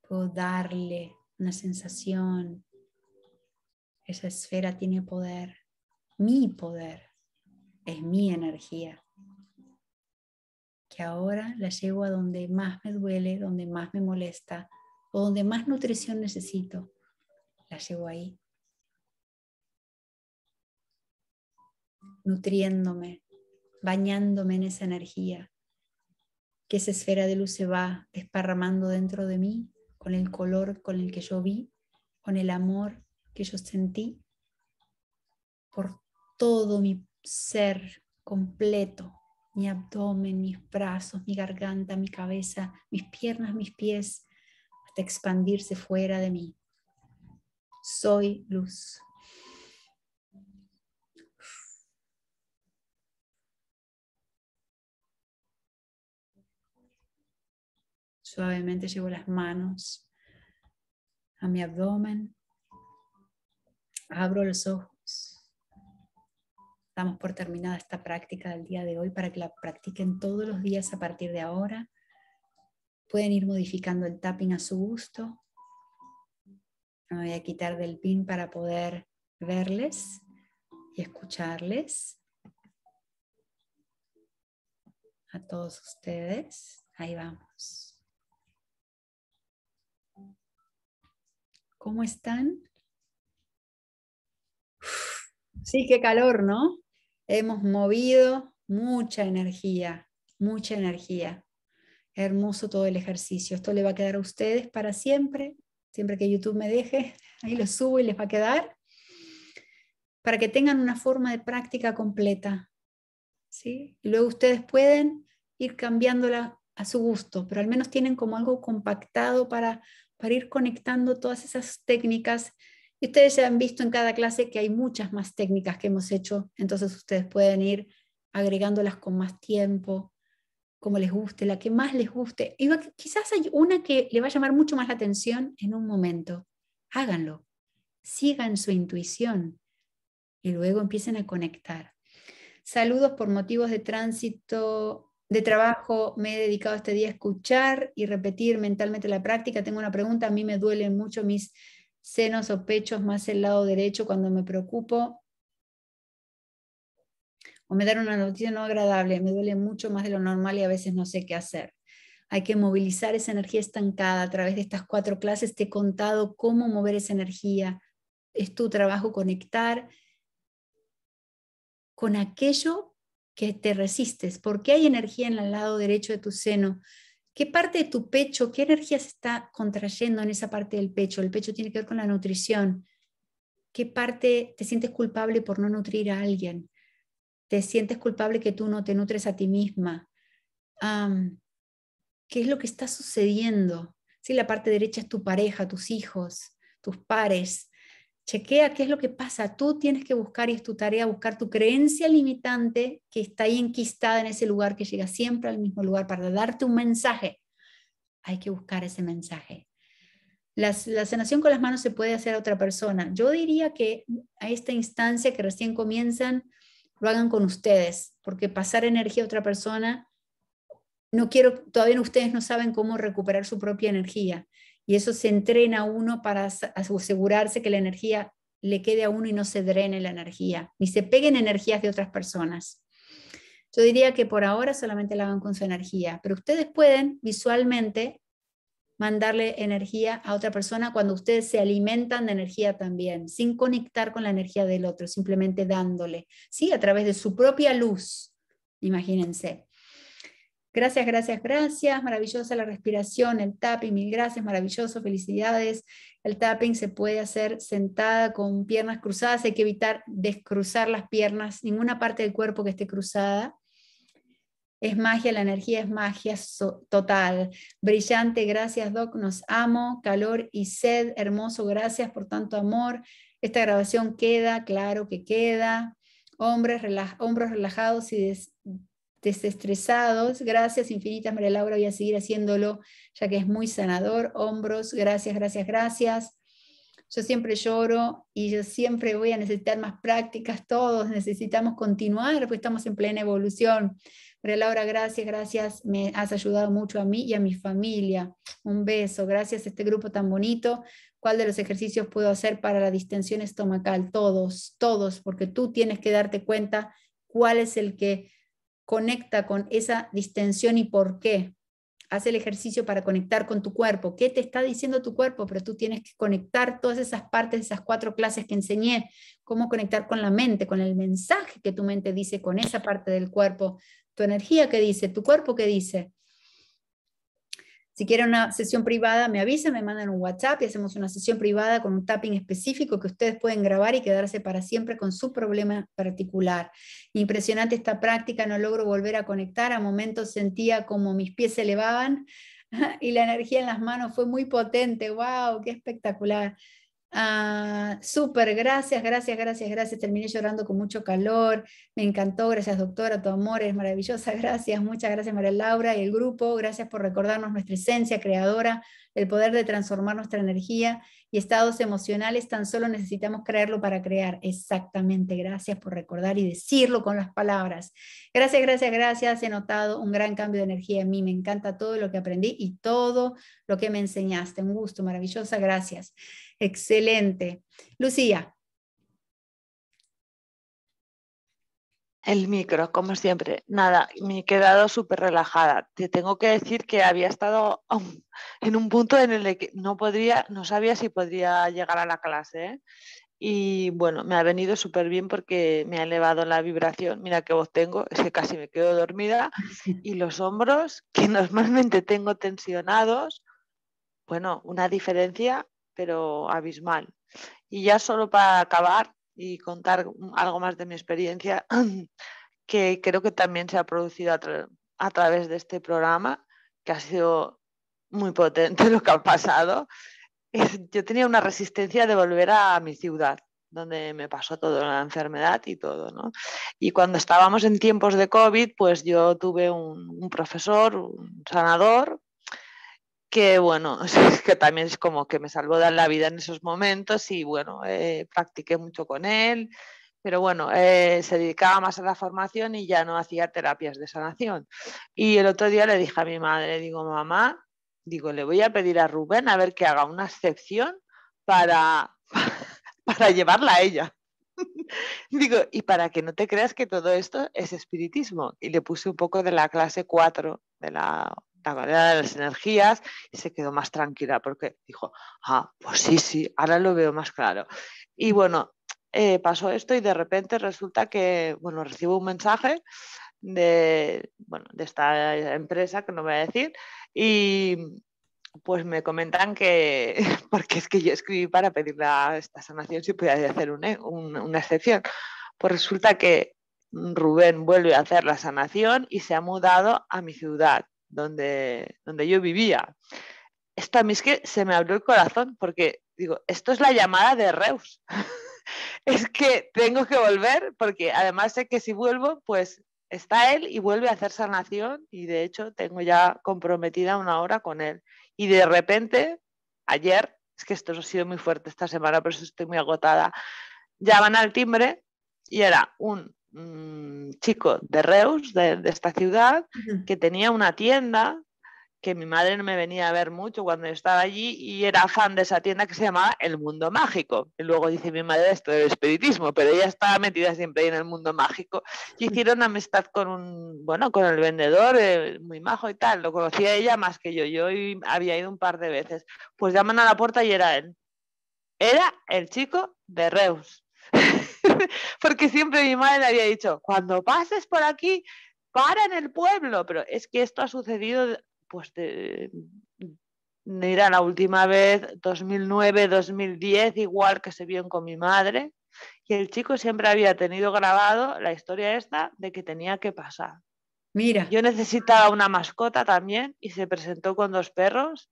Puedo darle una sensación. Esa esfera tiene poder, mi poder es mi energía, que ahora la llevo a donde más me duele, donde más me molesta o donde más nutrición necesito. La llevo ahí, nutriéndome, bañándome en esa energía, que esa esfera de luz se va desparramando dentro de mí con el color con el que yo vi, con el amor que yo sentí, por todo mi ser completo, mi abdomen, mis brazos, mi garganta, mi cabeza, mis piernas, mis pies, hasta expandirse fuera de mí. Soy luz. Suavemente llevo las manos a mi abdomen. Abro los ojos. Damos por terminada esta práctica del día de hoy para que la practiquen todos los días a partir de ahora. Pueden ir modificando el tapping a su gusto. Me voy a quitar del pin para poder verles y escucharles a todos ustedes. Ahí vamos. ¿Cómo están? sí, qué calor, ¿no? hemos movido mucha energía, mucha energía. Hermoso todo el ejercicio. Esto le va a quedar a ustedes para siempre, siempre que YouTube me deje, ahí lo subo y les va a quedar, para que tengan una forma de práctica completa. ¿sí? Y luego ustedes pueden ir cambiándola a su gusto, pero al menos tienen como algo compactado para, para ir conectando todas esas técnicas ustedes ya han visto en cada clase que hay muchas más técnicas que hemos hecho, entonces ustedes pueden ir agregándolas con más tiempo, como les guste, la que más les guste. quizás hay una que le va a llamar mucho más la atención en un momento. Háganlo, sigan su intuición y luego empiecen a conectar. Saludos por motivos de tránsito, de trabajo. Me he dedicado este día a escuchar y repetir mentalmente la práctica. Tengo una pregunta. A mí me duelen mucho mis senos o pechos más el lado derecho cuando me preocupo. O me dan una noticia no agradable, me duele mucho más de lo normal y a veces no sé qué hacer. Hay que movilizar esa energía estancada. A través de estas cuatro clases te he contado cómo mover esa energía. Es tu trabajo conectar con aquello que te resistes, porque hay energía en el lado derecho de tu seno ¿Qué parte de tu pecho, qué energía se está contrayendo en esa parte del pecho? El pecho tiene que ver con la nutrición. ¿Qué parte te sientes culpable por no nutrir a alguien? ¿Te sientes culpable que tú no te nutres a ti misma? ¿Qué es lo que está sucediendo? Si la parte derecha es tu pareja, tus hijos, tus pares, Chequea qué es lo que pasa. Tú tienes que buscar, y es tu tarea, buscar tu creencia limitante que está ahí enquistada en ese lugar, que llega siempre al mismo lugar para darte un mensaje. Hay que buscar ese mensaje. la sanación con las manos se puede hacer a otra persona. Yo diría que a esta instancia que recién comienzan, lo hagan con ustedes, porque pasar energía a otra persona, no quiero, todavía ustedes no saben cómo recuperar su propia energía. Y eso se entrena a uno para asegurarse que la energía le quede a uno y no se drene la energía, ni se peguen energías de otras personas. Yo diría que por ahora solamente la van con su energía, pero ustedes pueden visualmente mandarle energía a otra persona cuando ustedes se alimentan de energía también, sin conectar con la energía del otro, simplemente dándole, ¿sí? A través de su propia luz, imagínense. Gracias, gracias, gracias. Maravillosa la respiración, el tapping, mil gracias, maravilloso, felicidades. El tapping se puede hacer sentada con piernas cruzadas, hay que evitar descruzar las piernas, ninguna parte del cuerpo que esté cruzada. Es magia, la energía es magia total. Brillante, gracias Doc, nos amo. Calor y sed, hermoso, gracias por tanto amor. Esta grabación queda, claro que queda. Hombres, hombros relajados y des desestresados. Gracias infinitas, María Laura. Voy a seguir haciéndolo, ya que es muy sanador. Hombros, gracias, gracias, gracias. Yo siempre lloro y yo siempre voy a necesitar más prácticas. Todos necesitamos continuar, porque estamos en plena evolución. María Laura, gracias, gracias. Me has ayudado mucho a mí y a mi familia. Un beso. Gracias a este grupo tan bonito. ¿Cuál de los ejercicios puedo hacer para la distensión estomacal? Todos, todos, porque tú tienes que darte cuenta cuál es el que Conecta con esa distensión y por qué. Haz el ejercicio para conectar con tu cuerpo. ¿Qué te está diciendo tu cuerpo? Pero tú tienes que conectar todas esas partes, esas cuatro clases que enseñé. Cómo conectar con la mente, con el mensaje que tu mente dice, con esa parte del cuerpo. Tu energía que dice, tu cuerpo que dice. Si quieren una sesión privada, me avisa, me mandan un WhatsApp y hacemos una sesión privada con un tapping específico que ustedes pueden grabar y quedarse para siempre con su problema particular. Impresionante esta práctica, no logro volver a conectar. A momentos sentía como mis pies se elevaban y la energía en las manos fue muy potente. ¡Wow! ¡Qué espectacular! Ah, súper, gracias, gracias, gracias, gracias. Terminé llorando con mucho calor. Me encantó. Gracias, doctora. Tu amor es maravillosa. Gracias, muchas gracias, María Laura y el grupo. Gracias por recordarnos nuestra esencia creadora, el poder de transformar nuestra energía y estados emocionales. Tan solo necesitamos creerlo para crear. Exactamente. Gracias por recordar y decirlo con las palabras. Gracias, gracias, gracias. He notado un gran cambio de energía en mí. Me encanta todo lo que aprendí y todo lo que me enseñaste. Un gusto, maravillosa. Gracias. Excelente. Lucía. El micro, como siempre. Nada, me he quedado súper relajada. Te tengo que decir que había estado en un punto en el que no podría, no sabía si podría llegar a la clase. ¿eh? Y bueno, me ha venido súper bien porque me ha elevado la vibración. Mira qué voz tengo, es que casi me quedo dormida. Y los hombros, que normalmente tengo tensionados, bueno, una diferencia pero abismal. Y ya solo para acabar y contar algo más de mi experiencia, que creo que también se ha producido a, través de este programa, que ha sido muy potente lo que ha pasado. Yo tenía una resistencia de volver a mi ciudad, donde me pasó toda la enfermedad y todo, ¿no? Y cuando estábamos en tiempos de COVID, pues yo tuve un profesor, un sanador, que bueno, que también es como que me salvó de la vida en esos momentos y bueno, eh, practiqué mucho con él, pero bueno, eh, se dedicaba más a la formación y ya no hacía terapias de sanación. Y el otro día le dije a mi madre, digo, mamá, digo, le voy a pedir a Rubén a ver que haga una excepción para, para llevarla a ella. Digo, y para que no te creas que todo esto es espiritismo. Y le puse un poco de la clase 4 de la la calidad de las energías y se quedó más tranquila porque dijo, ah, pues sí, sí, ahora lo veo más claro. Y bueno, eh, pasó esto y de repente resulta que, bueno, recibo un mensaje de, bueno, de esta empresa que no voy a decir y pues me comentan que, porque es que yo escribí para pedir esta sanación si podía hacer una excepción, pues resulta que Rubén vuelve a hacer la sanación y se ha mudado a mi ciudad donde, donde yo vivía. Esto a mí es que se me abrió el corazón porque digo, esto es la llamada de Reus. es que tengo que volver porque además sé que si vuelvo, pues está él y vuelve a hacer sanación y de hecho tengo ya comprometida una hora con él. Y de repente, ayer, es que esto ha sido muy fuerte esta semana, por eso estoy muy agotada, ya van al timbre y era un Mm, chico de Reus, de, esta ciudad, que tenía una tienda que mi madre me venía a ver mucho cuando yo estaba allí y era fan de esa tienda que se llamaba El Mundo Mágico. Y luego dice mi madre esto del espiritismo, pero ella estaba metida siempre ahí en el mundo mágico. Y hicieron amistad con un, bueno, con el vendedor, eh, muy majo y tal. Lo conocía ella más que yo. Yo había ido un par de veces. Pues llaman a la puerta y era él. Era el chico de Reus. porque siempre mi madre había dicho, cuando pases por aquí, para en el pueblo, pero es que esto ha sucedido, pues, de, mm, la última vez, 2009, 2010, igual que se vio con mi madre, y el chico siempre había tenido grabado la historia esta de que tenía que pasar. Mira. Yo necesitaba una mascota también y se presentó con dos perros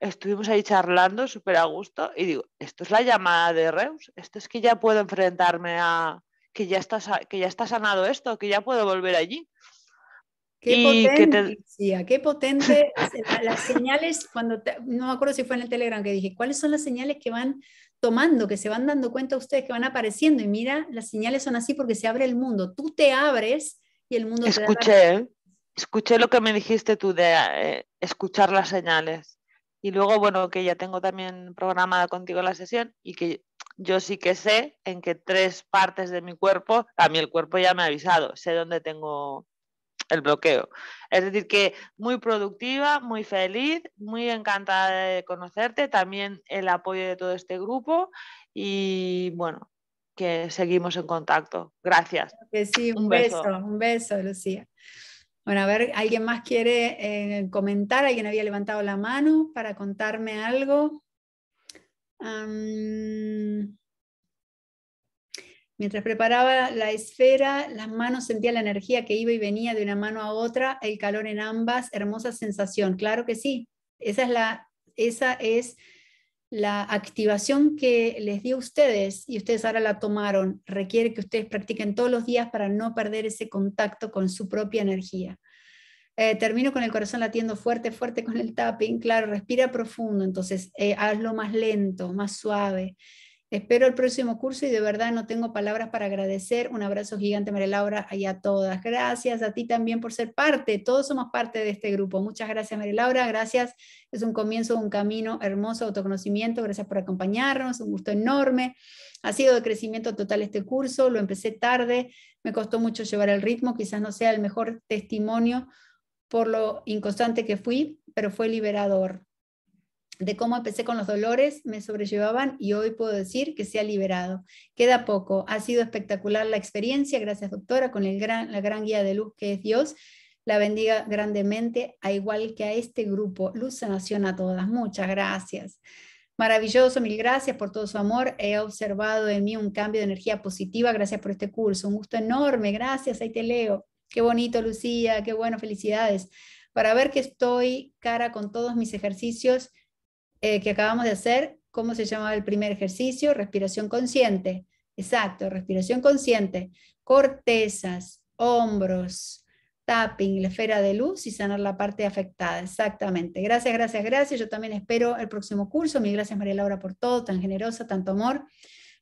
estuvimos ahí charlando súper a gusto y digo, esto es la llamada de Reus, esto es que ya puedo enfrentarme a que ya está, que ya está sanado esto, que ya puedo volver allí. Qué potente, qué potente. las señales, cuando no me acuerdo si fue en el Telegram que dije, ¿cuáles son las señales que van tomando, que se van dando cuenta ustedes, que van apareciendo? Y mira, las señales son así porque se abre el mundo. Tú te abres y el mundo Escuché, te ¿eh? escuché lo que me dijiste tú de eh, escuchar las señales. Y luego, bueno, que ya tengo también programada contigo la sesión y que yo sí que sé en qué tres partes de mi cuerpo, a mí el cuerpo ya me ha avisado, sé dónde tengo el bloqueo. Es decir, que muy productiva, muy feliz, muy encantada de conocerte, también el apoyo de todo este grupo y bueno, que seguimos en contacto. Gracias. Que sí, un, beso, un beso, Lucía. Bueno, a ver, ¿alguien más quiere eh, comentar? ¿Alguien había levantado la mano para contarme algo? mientras preparaba la esfera, las manos sentía la energía que iba y venía de una mano a otra, el calor en ambas, hermosa sensación. Claro que sí, esa es la, esa es la activación que les dio a ustedes y ustedes ahora la tomaron requiere que ustedes practiquen todos los días para no perder ese contacto con su propia energía. Eh, termino con el corazón latiendo fuerte, fuerte con el tapping. Claro, respira profundo, entonces eh, hazlo más lento, más suave. Espero el próximo curso y de verdad no tengo palabras para agradecer. Un abrazo gigante, María Laura, y a todas. Gracias a ti también por ser parte. Todos somos parte de este grupo. Muchas gracias, María Laura. Gracias. Es un comienzo, de un camino hermoso, autoconocimiento. Gracias por acompañarnos. Un gusto enorme. Ha sido de crecimiento total este curso. Lo empecé tarde. Me costó mucho llevar el ritmo. Quizás no sea el mejor testimonio por lo inconstante que fui, pero fue liberador de cómo empecé con los dolores, me sobrellevaban y hoy puedo decir que se ha liberado. Queda poco, ha sido espectacular la experiencia, gracias doctora, con el gran, la gran guía de luz que es Dios. La bendiga grandemente, a igual que a este grupo. Luz sanación a todas. Muchas gracias. Maravilloso, mil gracias por todo su amor. He observado en mí un cambio de energía positiva. Gracias por este curso. Un gusto enorme. Gracias, ahí te leo. Qué bonito, Lucía. Qué bueno, felicidades. Para ver que estoy cara con todos mis ejercicios eh, que acabamos de hacer, ¿cómo se llamaba el primer ejercicio? Respiración consciente. Exacto, respiración consciente. Cortezas, hombros, tapping, la esfera de luz y sanar la parte afectada. Exactamente. Gracias, gracias, gracias. Yo también espero el próximo curso. Mil gracias, María Laura, por todo, tan generosa, tanto amor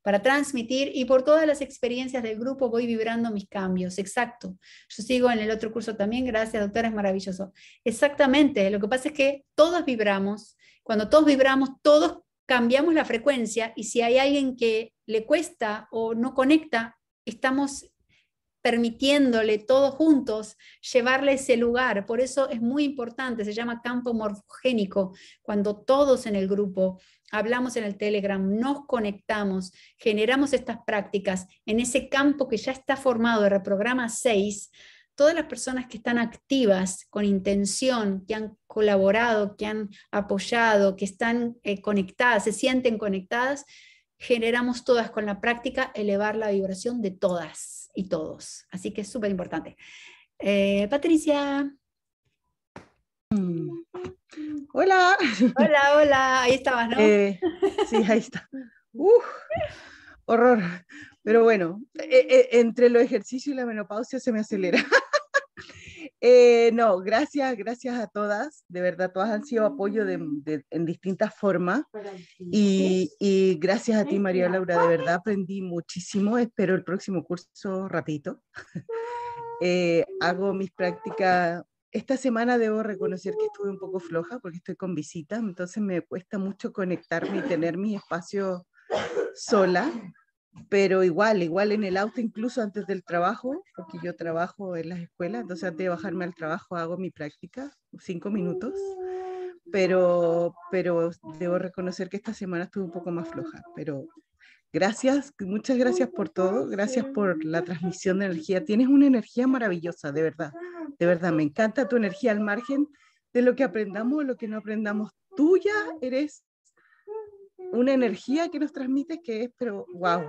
para transmitir y por todas las experiencias del grupo voy vibrando mis cambios. Exacto. Yo sigo en el otro curso también. Gracias, doctora, es maravilloso. Exactamente. Lo que pasa es que todos vibramos cuando todos vibramos, todos cambiamos la frecuencia y si hay alguien que le cuesta o no conecta, estamos permitiéndole todos juntos llevarle ese lugar. Por eso es muy importante, se llama campo morfogénico, cuando todos en el grupo hablamos en el Telegram, nos conectamos, generamos estas prácticas en ese campo que ya está formado de reprograma 6 todas las personas que están activas, con intención, que han colaborado, que han apoyado, que están eh, conectadas, se sienten conectadas, generamos todas con la práctica elevar la vibración de todas y todos. Así que es súper importante. Eh, Patricia. Mm. Hola. Hola, hola. Ahí estabas, ¿no? Eh, sí, ahí está. Uf, horror. Pero bueno, e, e, entre los ejercicios y la menopausia se me acelera. Eh, no, gracias, gracias a todas. De verdad, todas han sido apoyo mm. en distintas formas. Y, gracias a ti, María Laura. De verdad, aprendí muchísimo. Espero el próximo curso rapidito. Eh, hago mis prácticas esta semana debo reconocer que estuve un poco floja porque estoy con visitas, entonces me cuesta mucho conectarme y tener mi espacio sola pero igual, igual en el auto, incluso antes del trabajo, porque yo trabajo en las escuelas, entonces antes de bajarme al trabajo hago mi práctica, cinco minutos, pero, pero debo reconocer que esta semana estuve un poco más floja, pero gracias, muchas gracias por todo, gracias por la transmisión de energía, tienes una energía maravillosa, de verdad, de verdad, me encanta tu energía al margen de lo que aprendamos o lo que no aprendamos, tuya eres una energía que nos transmite que es, pero wow,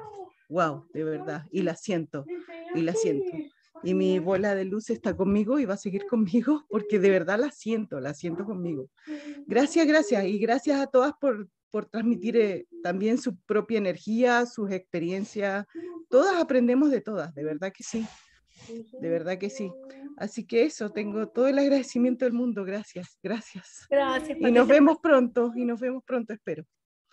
wow, de verdad, y la siento, y la siento. Y mi bola de luz está conmigo y va a seguir conmigo porque de verdad la siento, la siento conmigo. Gracias, gracias. Y gracias a todas por, por transmitir eh, también su propia energía, sus experiencias. Todas aprendemos de todas, de verdad que sí. De verdad que sí. Así que eso, tengo todo el agradecimiento del mundo. Gracias, gracias. Gracias. Y nos vemos pronto, y nos vemos pronto, espero.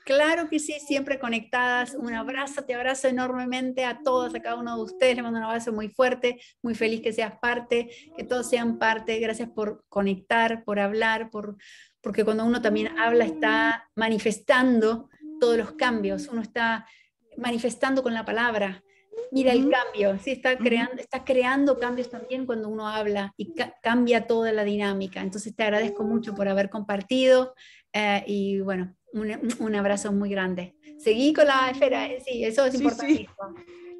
Claro que sí, siempre conectadas. Un abrazo, te abrazo enormemente a todas, a cada uno de ustedes. Les mando un abrazo muy fuerte, muy feliz que seas parte, que todos sean parte. Gracias por conectar, por hablar, por, porque cuando uno también habla está manifestando todos los cambios, uno está manifestando con la palabra. Mira el cambio, ¿sí? está, creando, creando cambios también cuando uno habla y cambia toda la dinámica. Entonces te agradezco mucho por haber compartido eh, y bueno, un, abrazo muy grande. Seguí con la esfera, eh, sí, eso es importantísimo.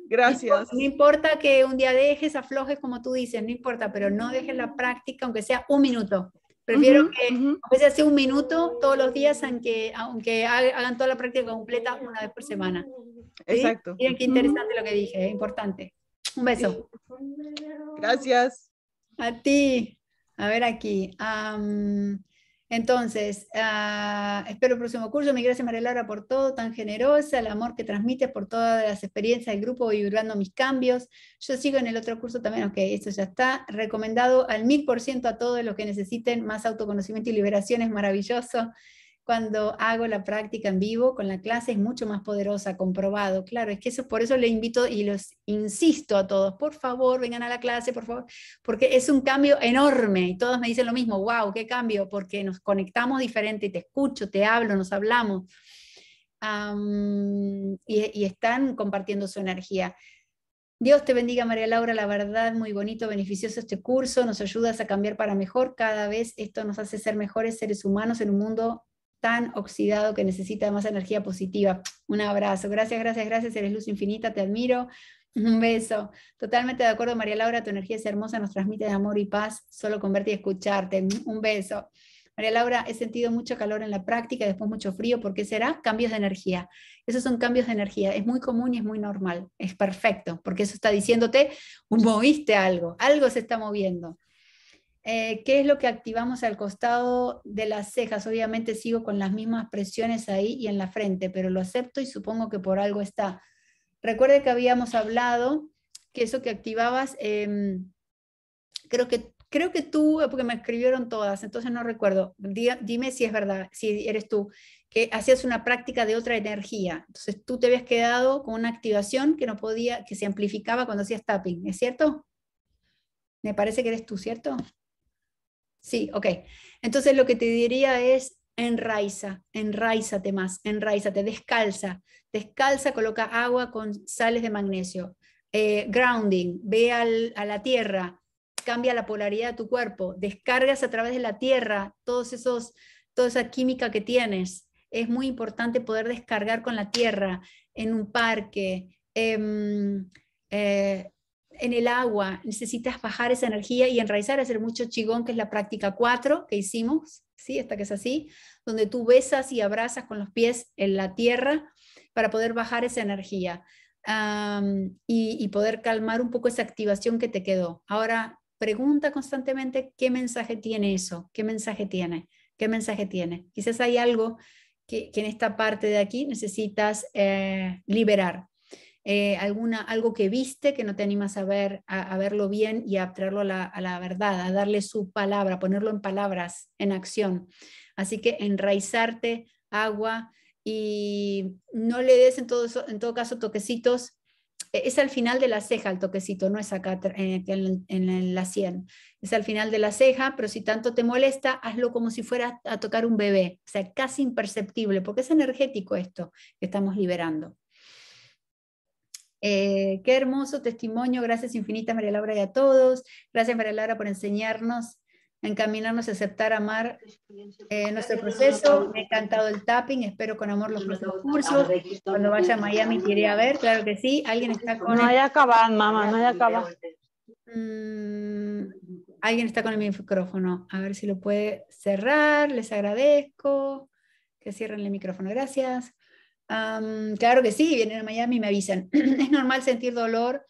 Gracias. No, importa que un día dejes, aflojes, como tú dices, no importa, pero no dejes la práctica, aunque sea un minuto. Prefiero que, sea un minuto todos los días, aunque, aunque hagan toda la práctica completa una vez por semana. Exacto. Miren qué interesante lo que dije, es eh, importante. Un beso. Gracias. A ti. A ver aquí. Entonces, ah, espero el próximo curso. Mi gracias, María Laura, por todo, tan generosa, el amor que transmite por todas las experiencias del grupo vibrando mis cambios. Yo sigo en el otro curso también, ok, esto ya está. Recomendado al mil por ciento a todos los que necesiten más autoconocimiento y liberación, es maravilloso cuando hago la práctica en vivo con la clase es mucho más poderosa, comprobado. Claro, es que eso, por eso le invito y los insisto a todos, por favor, vengan a la clase, por favor, porque es un cambio enorme y todos me dicen lo mismo, wow, qué cambio, porque nos conectamos diferente, te escucho, te hablo, nos hablamos y, y están compartiendo su energía. Dios te bendiga, María Laura, la verdad, muy bonito, beneficioso este curso, nos ayudas a cambiar para mejor cada vez, esto nos hace ser mejores seres humanos en un mundo tan oxidado que necesita más energía positiva. Un abrazo. Gracias, gracias, gracias. Eres luz infinita, te admiro. Un beso. Totalmente de acuerdo, María Laura. Tu energía es hermosa, nos transmite de amor y paz. Solo con verte y escucharte. Un beso. María Laura, he sentido mucho calor en la práctica después mucho frío. ¿Por qué será? Cambios de energía. Esos son cambios de energía. Es muy común y es muy normal. Es perfecto, porque eso está diciéndote, moviste algo, algo se está moviendo. Eh, ¿qué es lo que activamos al costado de las cejas? Obviamente sigo con las mismas presiones ahí y en la frente, pero lo acepto y supongo que por algo está. Recuerde que habíamos hablado que eso que activabas, em, creo que creo que tú, eh, porque me escribieron todas, entonces no recuerdo, dime si es verdad, si eres tú, que hacías una práctica de otra energía. Entonces tú te habías quedado con una activación que no podía, que se amplificaba cuando hacías tapping, ¿es cierto? Me parece que eres tú, ¿cierto? Sí, ok. Entonces lo que te diría es enraiza, enraízate más, enraízate, descalza, descalza, coloca agua con sales de magnesio, eh, grounding, ve a la tierra, cambia la polaridad de tu cuerpo, descargas a través de la tierra todos esos, toda esa química que tienes. Es muy importante poder descargar con la tierra, en un parque, em, eh, en el agua, necesitas bajar esa energía y enraizar, hacer mucho chigón, que es la práctica 4 que hicimos, ¿sí? Esta que es así, donde tú besas y abrazas con los pies en la tierra para poder bajar esa energía y, poder calmar un poco esa activación que te quedó. Ahora, pregunta constantemente qué mensaje tiene eso, qué mensaje tiene, qué mensaje tiene. Quizás hay algo que, en esta parte de aquí necesitas eh, liberar, eh, alguna, algo que viste que no te animas a, ver, a, verlo bien y a traerlo a la, verdad, a darle su palabra, ponerlo en palabras, en acción. Así que enraizarte, agua y no le des en todo, en todo caso toquecitos. E, es al final de la ceja el toquecito, no es acá eh, en, en, la sien. Es al final de la ceja, pero si tanto te molesta, hazlo como si fuera a tocar un bebé, o sea, casi imperceptible, porque es energético esto que estamos liberando. Eh, qué hermoso testimonio. Gracias infinitas, María Laura, y a todos. Gracias, María Laura, por enseñarnos, encaminarnos a aceptar, amar eh, nuestro proceso. Me ha encantado el tapping. Espero con amor los próximos cursos. Cuando vaya a Miami, te a ver. Claro que sí. Alguien está con. No hay acabado mamá, no hay acabado mm, alguien está con el micrófono. A ver si lo puede cerrar. Les agradezco que cierren el micrófono. Gracias claro que sí, vienen a Miami y me avisan. es normal sentir dolor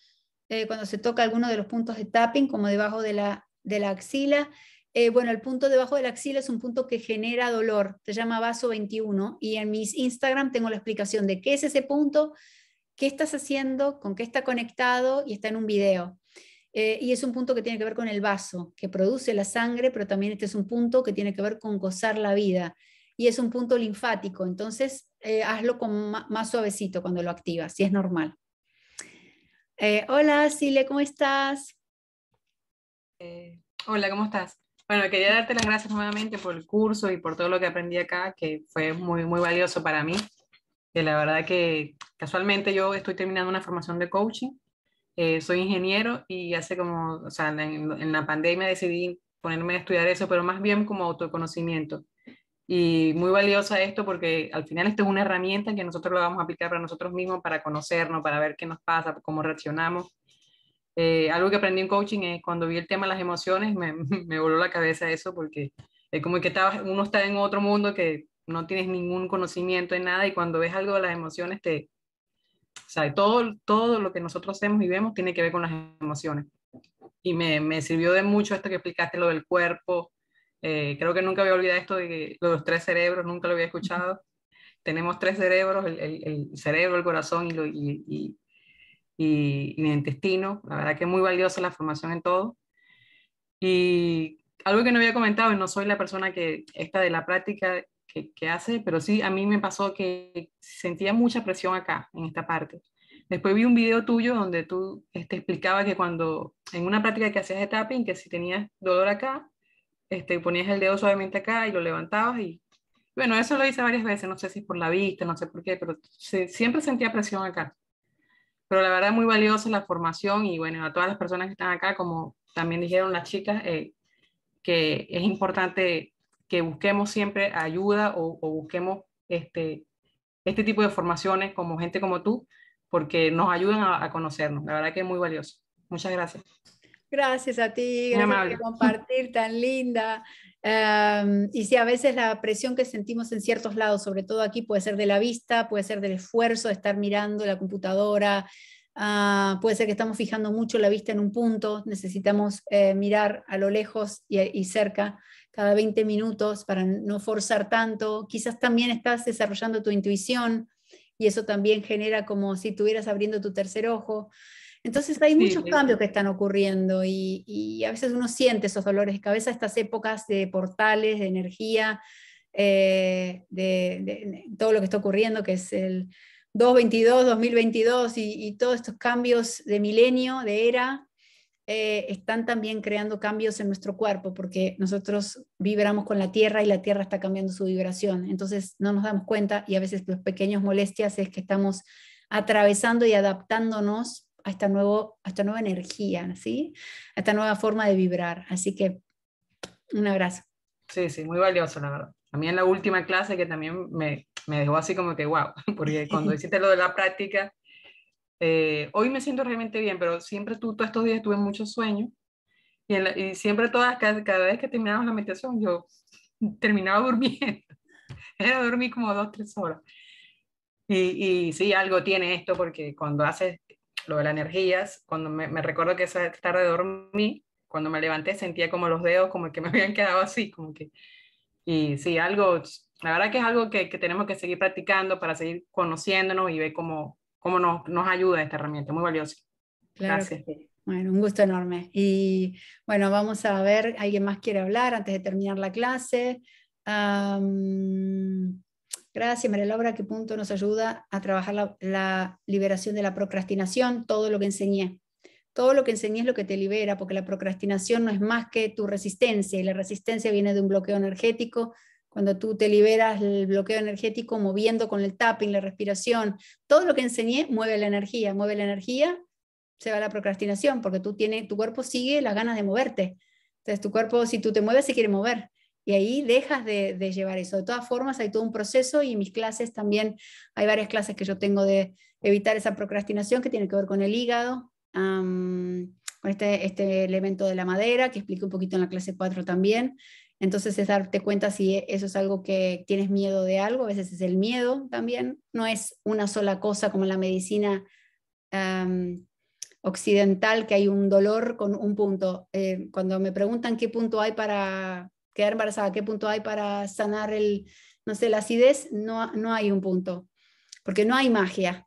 eh, cuando se toca alguno de los puntos de tapping, como debajo de la, axila. Eh, bueno, el punto debajo de la axila es un punto que genera dolor, se llama vaso 21 y en mis Instagram tengo la explicación de qué es ese punto, qué estás haciendo, con qué está conectado y está en un video. Eh, y es un punto que tiene que ver con el vaso, que produce la sangre, pero también este es un punto que tiene que ver con gozar la vida, y es un punto linfático. Entonces, eh, hazlo con más suavecito cuando lo activas, si es normal. Eh, hola, Sile, ¿cómo estás? Eh, hola, ¿cómo estás? Bueno, quería darte las gracias nuevamente por el curso y por todo lo que aprendí acá, que fue muy, muy valioso para mí. Que la verdad que casualmente yo estoy terminando una formación de coaching. soy ingeniero y hace como, o sea, en, en la pandemia decidí ponerme a estudiar eso, pero más bien como autoconocimiento y muy valiosa esto porque al final esto es una herramienta que nosotros lo vamos a aplicar para nosotros mismos, para conocernos, para ver qué nos pasa, cómo reaccionamos. Eh, algo que aprendí en coaching es cuando vi el tema de las emociones, me, voló la cabeza eso porque es como que uno está en otro mundo que no tienes ningún conocimiento en nada y cuando ves algo de las emociones te... O sea, todo, todo lo que nosotros hacemos y vemos tiene que ver con las emociones. Y me, me sirvió de mucho esto que explicaste, lo del cuerpo, eh, creo que nunca había olvidado esto de los tres cerebros, nunca lo había escuchado. Tenemos tres cerebros, el, cerebro, el corazón y, y, el intestino. La verdad que es muy valiosa la formación en todo. Y algo que no había comentado, no soy la persona que está de la práctica que, que hace, pero sí, a mí me pasó que sentía mucha presión acá, en esta parte. Después vi un video tuyo donde tú te este, explicabas que cuando en una práctica que hacías de tapping, que si tenías dolor acá, este, ponías el dedo suavemente acá y lo levantabas y bueno, eso lo hice varias veces, no sé si por la vista, no sé por qué, pero siempre sentía presión acá. Pero la verdad es muy valiosa la formación y bueno, a todas las personas que están acá, como también dijeron las chicas, eh, que es importante que busquemos siempre ayuda o, busquemos este, este tipo de formaciones como gente como tú, porque nos ayudan a conocernos. La verdad que es muy valioso. Muchas gracias. Gracias a ti, gracias por compartir, tan linda. y sí, a veces la presión que sentimos en ciertos lados, sobre todo aquí, puede ser de la vista, puede ser del esfuerzo de estar mirando la computadora, ah, puede ser que estamos fijando mucho la vista en un punto, necesitamos eh, mirar a lo lejos y, y cerca cada 20 minutos para no forzar tanto. Quizás también estás desarrollando tu intuición y eso también genera como si estuvieras abriendo tu tercer ojo. Entonces hay muchos cambios que están ocurriendo y, a veces uno siente esos dolores de cabeza, estas épocas de portales, de energía, eh, de, todo lo que está ocurriendo, que es el 222, 2022 y, todos estos cambios de milenio, de era, eh, están también creando cambios en nuestro cuerpo, porque nosotros vibramos con la tierra y la tierra está cambiando su vibración. Entonces no nos damos cuenta y a veces los pequeños molestias es que estamos atravesando y adaptándonos a, esta nuevo, esta nueva energía, ¿sí? a esta nueva forma de vibrar. Así que un abrazo. Sí, sí, muy valioso, la verdad. A mí en la última clase que también me, me dejó así como que, wow, porque cuando hiciste lo de la práctica, eh, hoy me siento realmente bien, pero siempre tú, todos estos días tuve muchos sueño y, siempre todas, cada, vez que terminamos la meditación, yo terminaba durmiendo. Era dormir como dos, tres horas. Y, y sí, algo tiene esto, porque cuando haces lo de las energías, cuando me recuerdo que esa tarde dormí, cuando me levanté sentía como los dedos como que me habían quedado así, como que... Y sí, algo, la verdad que es algo que, que tenemos que seguir practicando para seguir conociéndonos y ver cómo, cómo nos, nos ayuda esta herramienta, muy valiosa. Gracias. Bueno, un gusto enorme. Y bueno, vamos a ver, ¿alguien más quiere hablar antes de terminar la clase? Gracias, María Laura, qué punto nos ayuda a trabajar la, liberación de la procrastinación, todo lo que enseñé. Todo lo que enseñé es lo que te libera, porque la procrastinación no es más que tu resistencia, y la resistencia viene de un bloqueo energético. Cuando tú te liberas el bloqueo energético moviendo con el tapping, la respiración, todo lo que enseñé mueve la energía, mueve la energía, se va la procrastinación, porque tú tiene, tu cuerpo sigue las ganas de moverte. Entonces tu cuerpo, si tú te mueves, se quiere mover y ahí dejas de, llevar eso. De todas formas, hay todo un proceso y en mis clases también hay varias clases que yo tengo de evitar esa procrastinación que tiene que ver con el hígado, con este, este, elemento de la madera que expliqué un poquito en la clase 4 también. Entonces es darte cuenta si eso es algo que tienes miedo de algo, a veces es el miedo también, no es una sola cosa como la medicina occidental que hay un dolor con un punto. Eh, cuando me preguntan qué punto hay para quedar embarazada, qué punto hay para sanar el, no sé, la acidez, no, no hay un punto, porque no hay magia.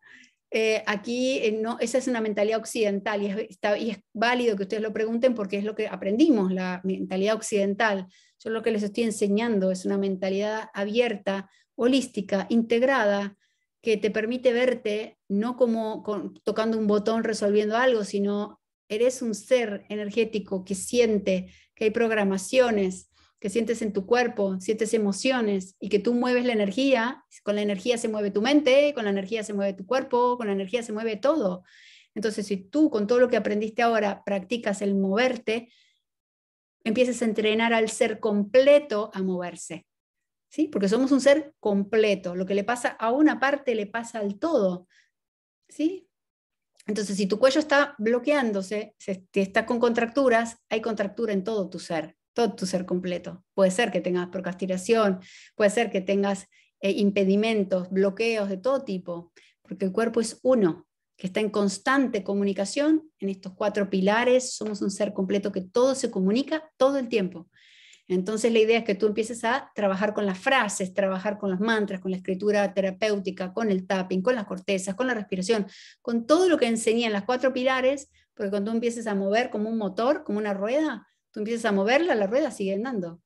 Eh, aquí eh, no, esa es una mentalidad occidental y es, y es, válido que ustedes lo pregunten porque es lo que aprendimos, la mentalidad occidental. Yo lo que les estoy enseñando es una mentalidad abierta, holística, integrada, que te permite verte no como tocando un botón resolviendo algo, sino eres un ser energético que siente, que hay programaciones, que sientes en tu cuerpo, sientes emociones y que tú mueves la energía, con la energía se mueve tu mente, con la energía se mueve tu cuerpo, con la energía se mueve todo. Entonces, si tú con todo lo que aprendiste ahora practicas el moverte, empiezas a entrenar al ser completo a moverse. ¿Sí? Porque somos un ser completo, lo que le pasa a una parte le pasa al todo. ¿Sí? Entonces, si tu cuello está bloqueándose, si estás con contracturas, hay contractura en todo tu ser todo tu ser completo. Puede ser que tengas procrastinación, puede ser que tengas eh, impedimentos, bloqueos de todo tipo, porque el cuerpo es uno, que está en constante comunicación en estos cuatro pilares. Somos un ser completo que todo se comunica todo el tiempo. Entonces la idea es que tú empieces a trabajar con las frases, trabajar con los mantras, con la escritura terapéutica, con el tapping, con las cortezas, con la respiración, con todo lo que enseñan las cuatro pilares, porque cuando tú empieces a mover como un motor, como una rueda, Tú empiezas a moverla, la rueda sigue andando.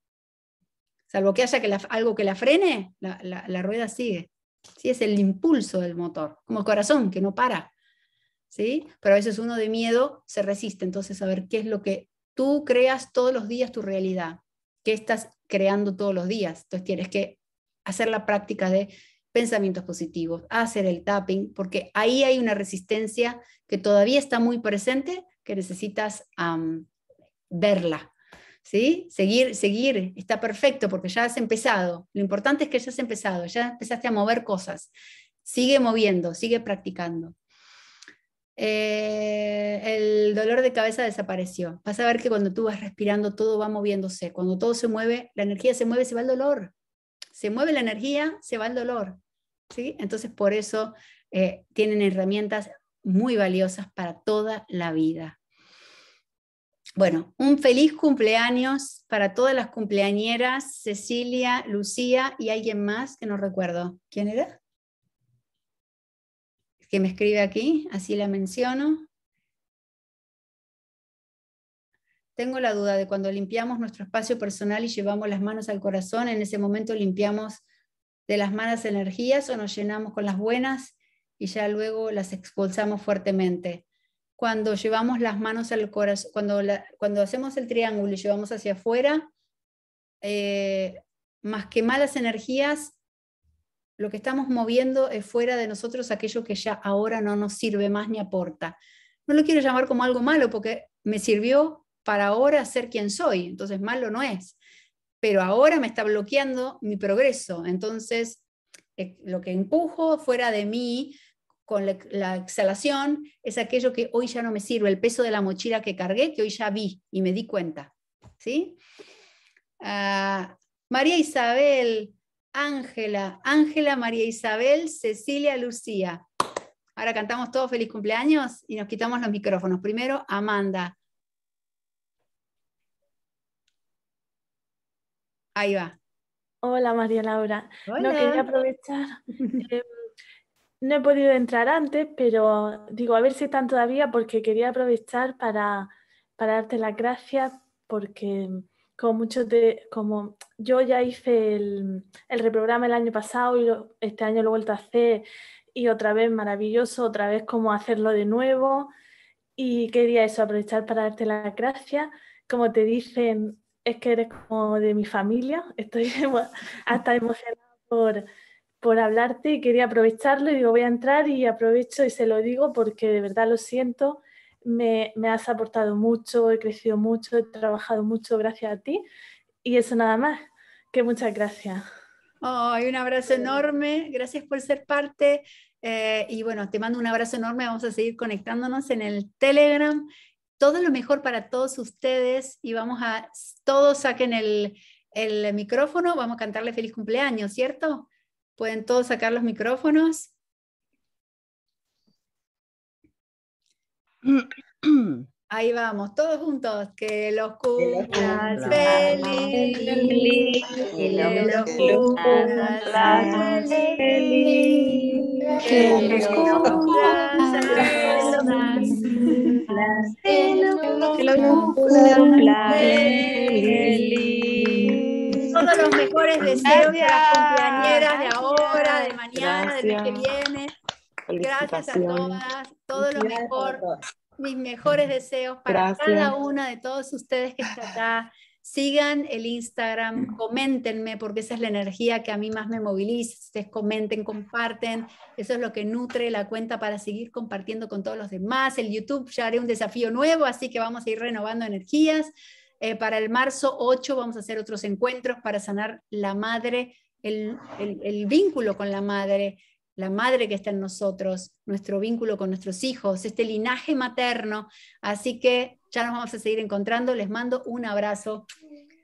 Salvo que haya que algo que la frene, la, rueda sigue. si Es el impulso del motor, como corazón, que no para. ¿Sí? Pero a veces uno de miedo se resiste. Entonces, a ver qué es lo que tú creas todos los días tu realidad. que estás creando todos los días? Entonces, tienes que hacer la práctica de pensamientos positivos, hacer el tapping, porque ahí hay una resistencia que todavía está muy presente que necesitas verla. ¿Sí? Seguir, seguir, está perfecto porque ya has empezado. Lo importante es que ya has empezado, ya empezaste a mover cosas. Sigue moviendo, sigue practicando. Eh, el dolor de cabeza desapareció. Vas a ver que cuando tú vas respirando, todo va moviéndose. Cuando todo se mueve, la energía se mueve, se va el dolor. Se mueve la energía, se va el dolor. ¿Sí? Entonces, por eso eh, tienen herramientas muy valiosas para toda la vida. Bueno, un feliz cumpleaños para todas las cumpleañeras, Cecilia, Lucía y alguien más que no recuerdo. ¿Quién era? Que me escribe aquí, así la menciono. Tengo la duda de cuando limpiamos nuestro espacio personal y llevamos las manos al corazón, en ese momento limpiamos de las malas energías o nos llenamos con las buenas y ya luego las expulsamos fuertemente cuando llevamos las manos al corazón, cuando, cuando hacemos el triángulo y llevamos hacia afuera, eh, más que malas energías, lo que estamos moviendo es fuera de nosotros aquello que ya ahora no nos sirve más ni aporta. No lo quiero llamar como algo malo porque me sirvió para ahora ser quien soy, entonces malo no es, pero ahora me está bloqueando mi progreso, entonces eh, lo que empujo fuera de mí con la, exhalación es aquello que hoy ya no me sirve, el peso de la mochila que cargué, que hoy ya vi y me di cuenta. ¿sí? Ah, María Isabel, Ángela, Ángela, María Isabel, Cecilia, Lucía. Ahora cantamos todos feliz cumpleaños y nos quitamos los micrófonos. Primero, Amanda. Ahí va. Hola María Laura. No quería aprovechar. Eh, no he podido entrar antes, pero digo, a ver si están todavía, porque quería aprovechar para, darte las gracias, porque como muchos de, como yo ya hice el, el reprograma el año pasado y este año lo he vuelto a hacer y otra vez maravilloso, otra vez como hacerlo de nuevo y quería eso, aprovechar para darte las gracias. Como te dicen, es que eres como de mi familia, estoy hasta emocionada por por hablarte y quería aprovecharlo y digo, voy a entrar y aprovecho y se lo digo porque de verdad lo siento, me, me has aportado mucho, he crecido mucho, he trabajado mucho gracias a ti y eso nada más, que muchas gracias. un abrazo enorme, gracias por ser parte eh, y bueno, te mando un abrazo enorme, vamos a seguir conectándonos en el Telegram, todo lo mejor para todos ustedes y vamos a, todos saquen el, el micrófono, vamos a cantarle feliz cumpleaños, ¿cierto? ¿Pueden todos sacar los micrófonos? Ahí vamos, todos juntos. Que los cumplas feliz. Que los feliz. Que los feliz. Que los feliz todos los mejores deseos las de ahora, de mañana, del que viene. Gracias a todas, todo lo mejor, mis mejores deseos para cada una de todos ustedes que está acá. Sigan el Instagram, coméntenme, porque esa es la energía que a mí más me moviliza. Ustedes comenten, comparten, eso es lo que nutre la cuenta para seguir compartiendo con todos los demás. El YouTube ya haré un desafío nuevo, así que vamos a ir renovando energías. Eh, para el marzo 8 vamos a hacer otros encuentros para sanar la madre, el, vínculo con la madre, la madre que está en nosotros, nuestro vínculo con nuestros hijos, este linaje materno. Así que ya nos vamos a seguir encontrando. Les mando un abrazo.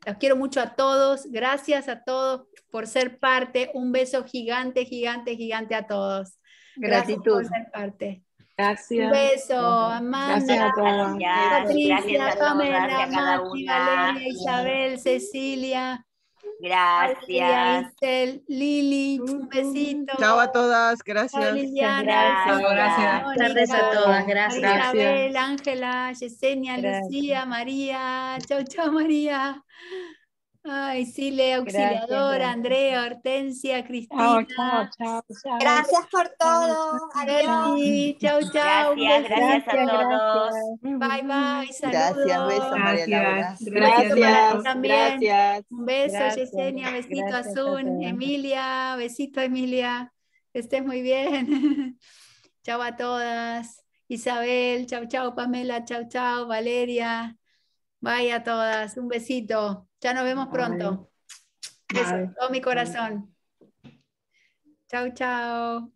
Los quiero mucho a todos. Gracias a todos por ser parte. Un beso gigante, gigante, gigante a todos. Gratitud. parte. Gracias. Un beso, Amanda. Gracias a Mati, Valeria, Isabel, Cecilia. Gracias. Lili, un besito. Chao a todas, gracias. Gracias. Buenas a todas, gracias. Isabel, Ángela, Yesenia, Lucía, María. Chao, chao, María. Ay, Sile, auxiliadora, Andrea, Hortensia, Cristina. Chao, chao, gracias por todo. Adiós. Chao, chao. Gracias, a todos. Bye, bye. Saludos. Gracias, besos, María Laura. Gracias, gracias. Un beso, Yesenia. Besito, Azul. Emilia. Besito, Emilia. Que estés muy bien. chao a todas. Isabel, chao, chao, Pamela, chao, chao, Valeria. Bye a todas. Un besito. Ya nos vemos pronto. De todo mi corazón. Chao, chao.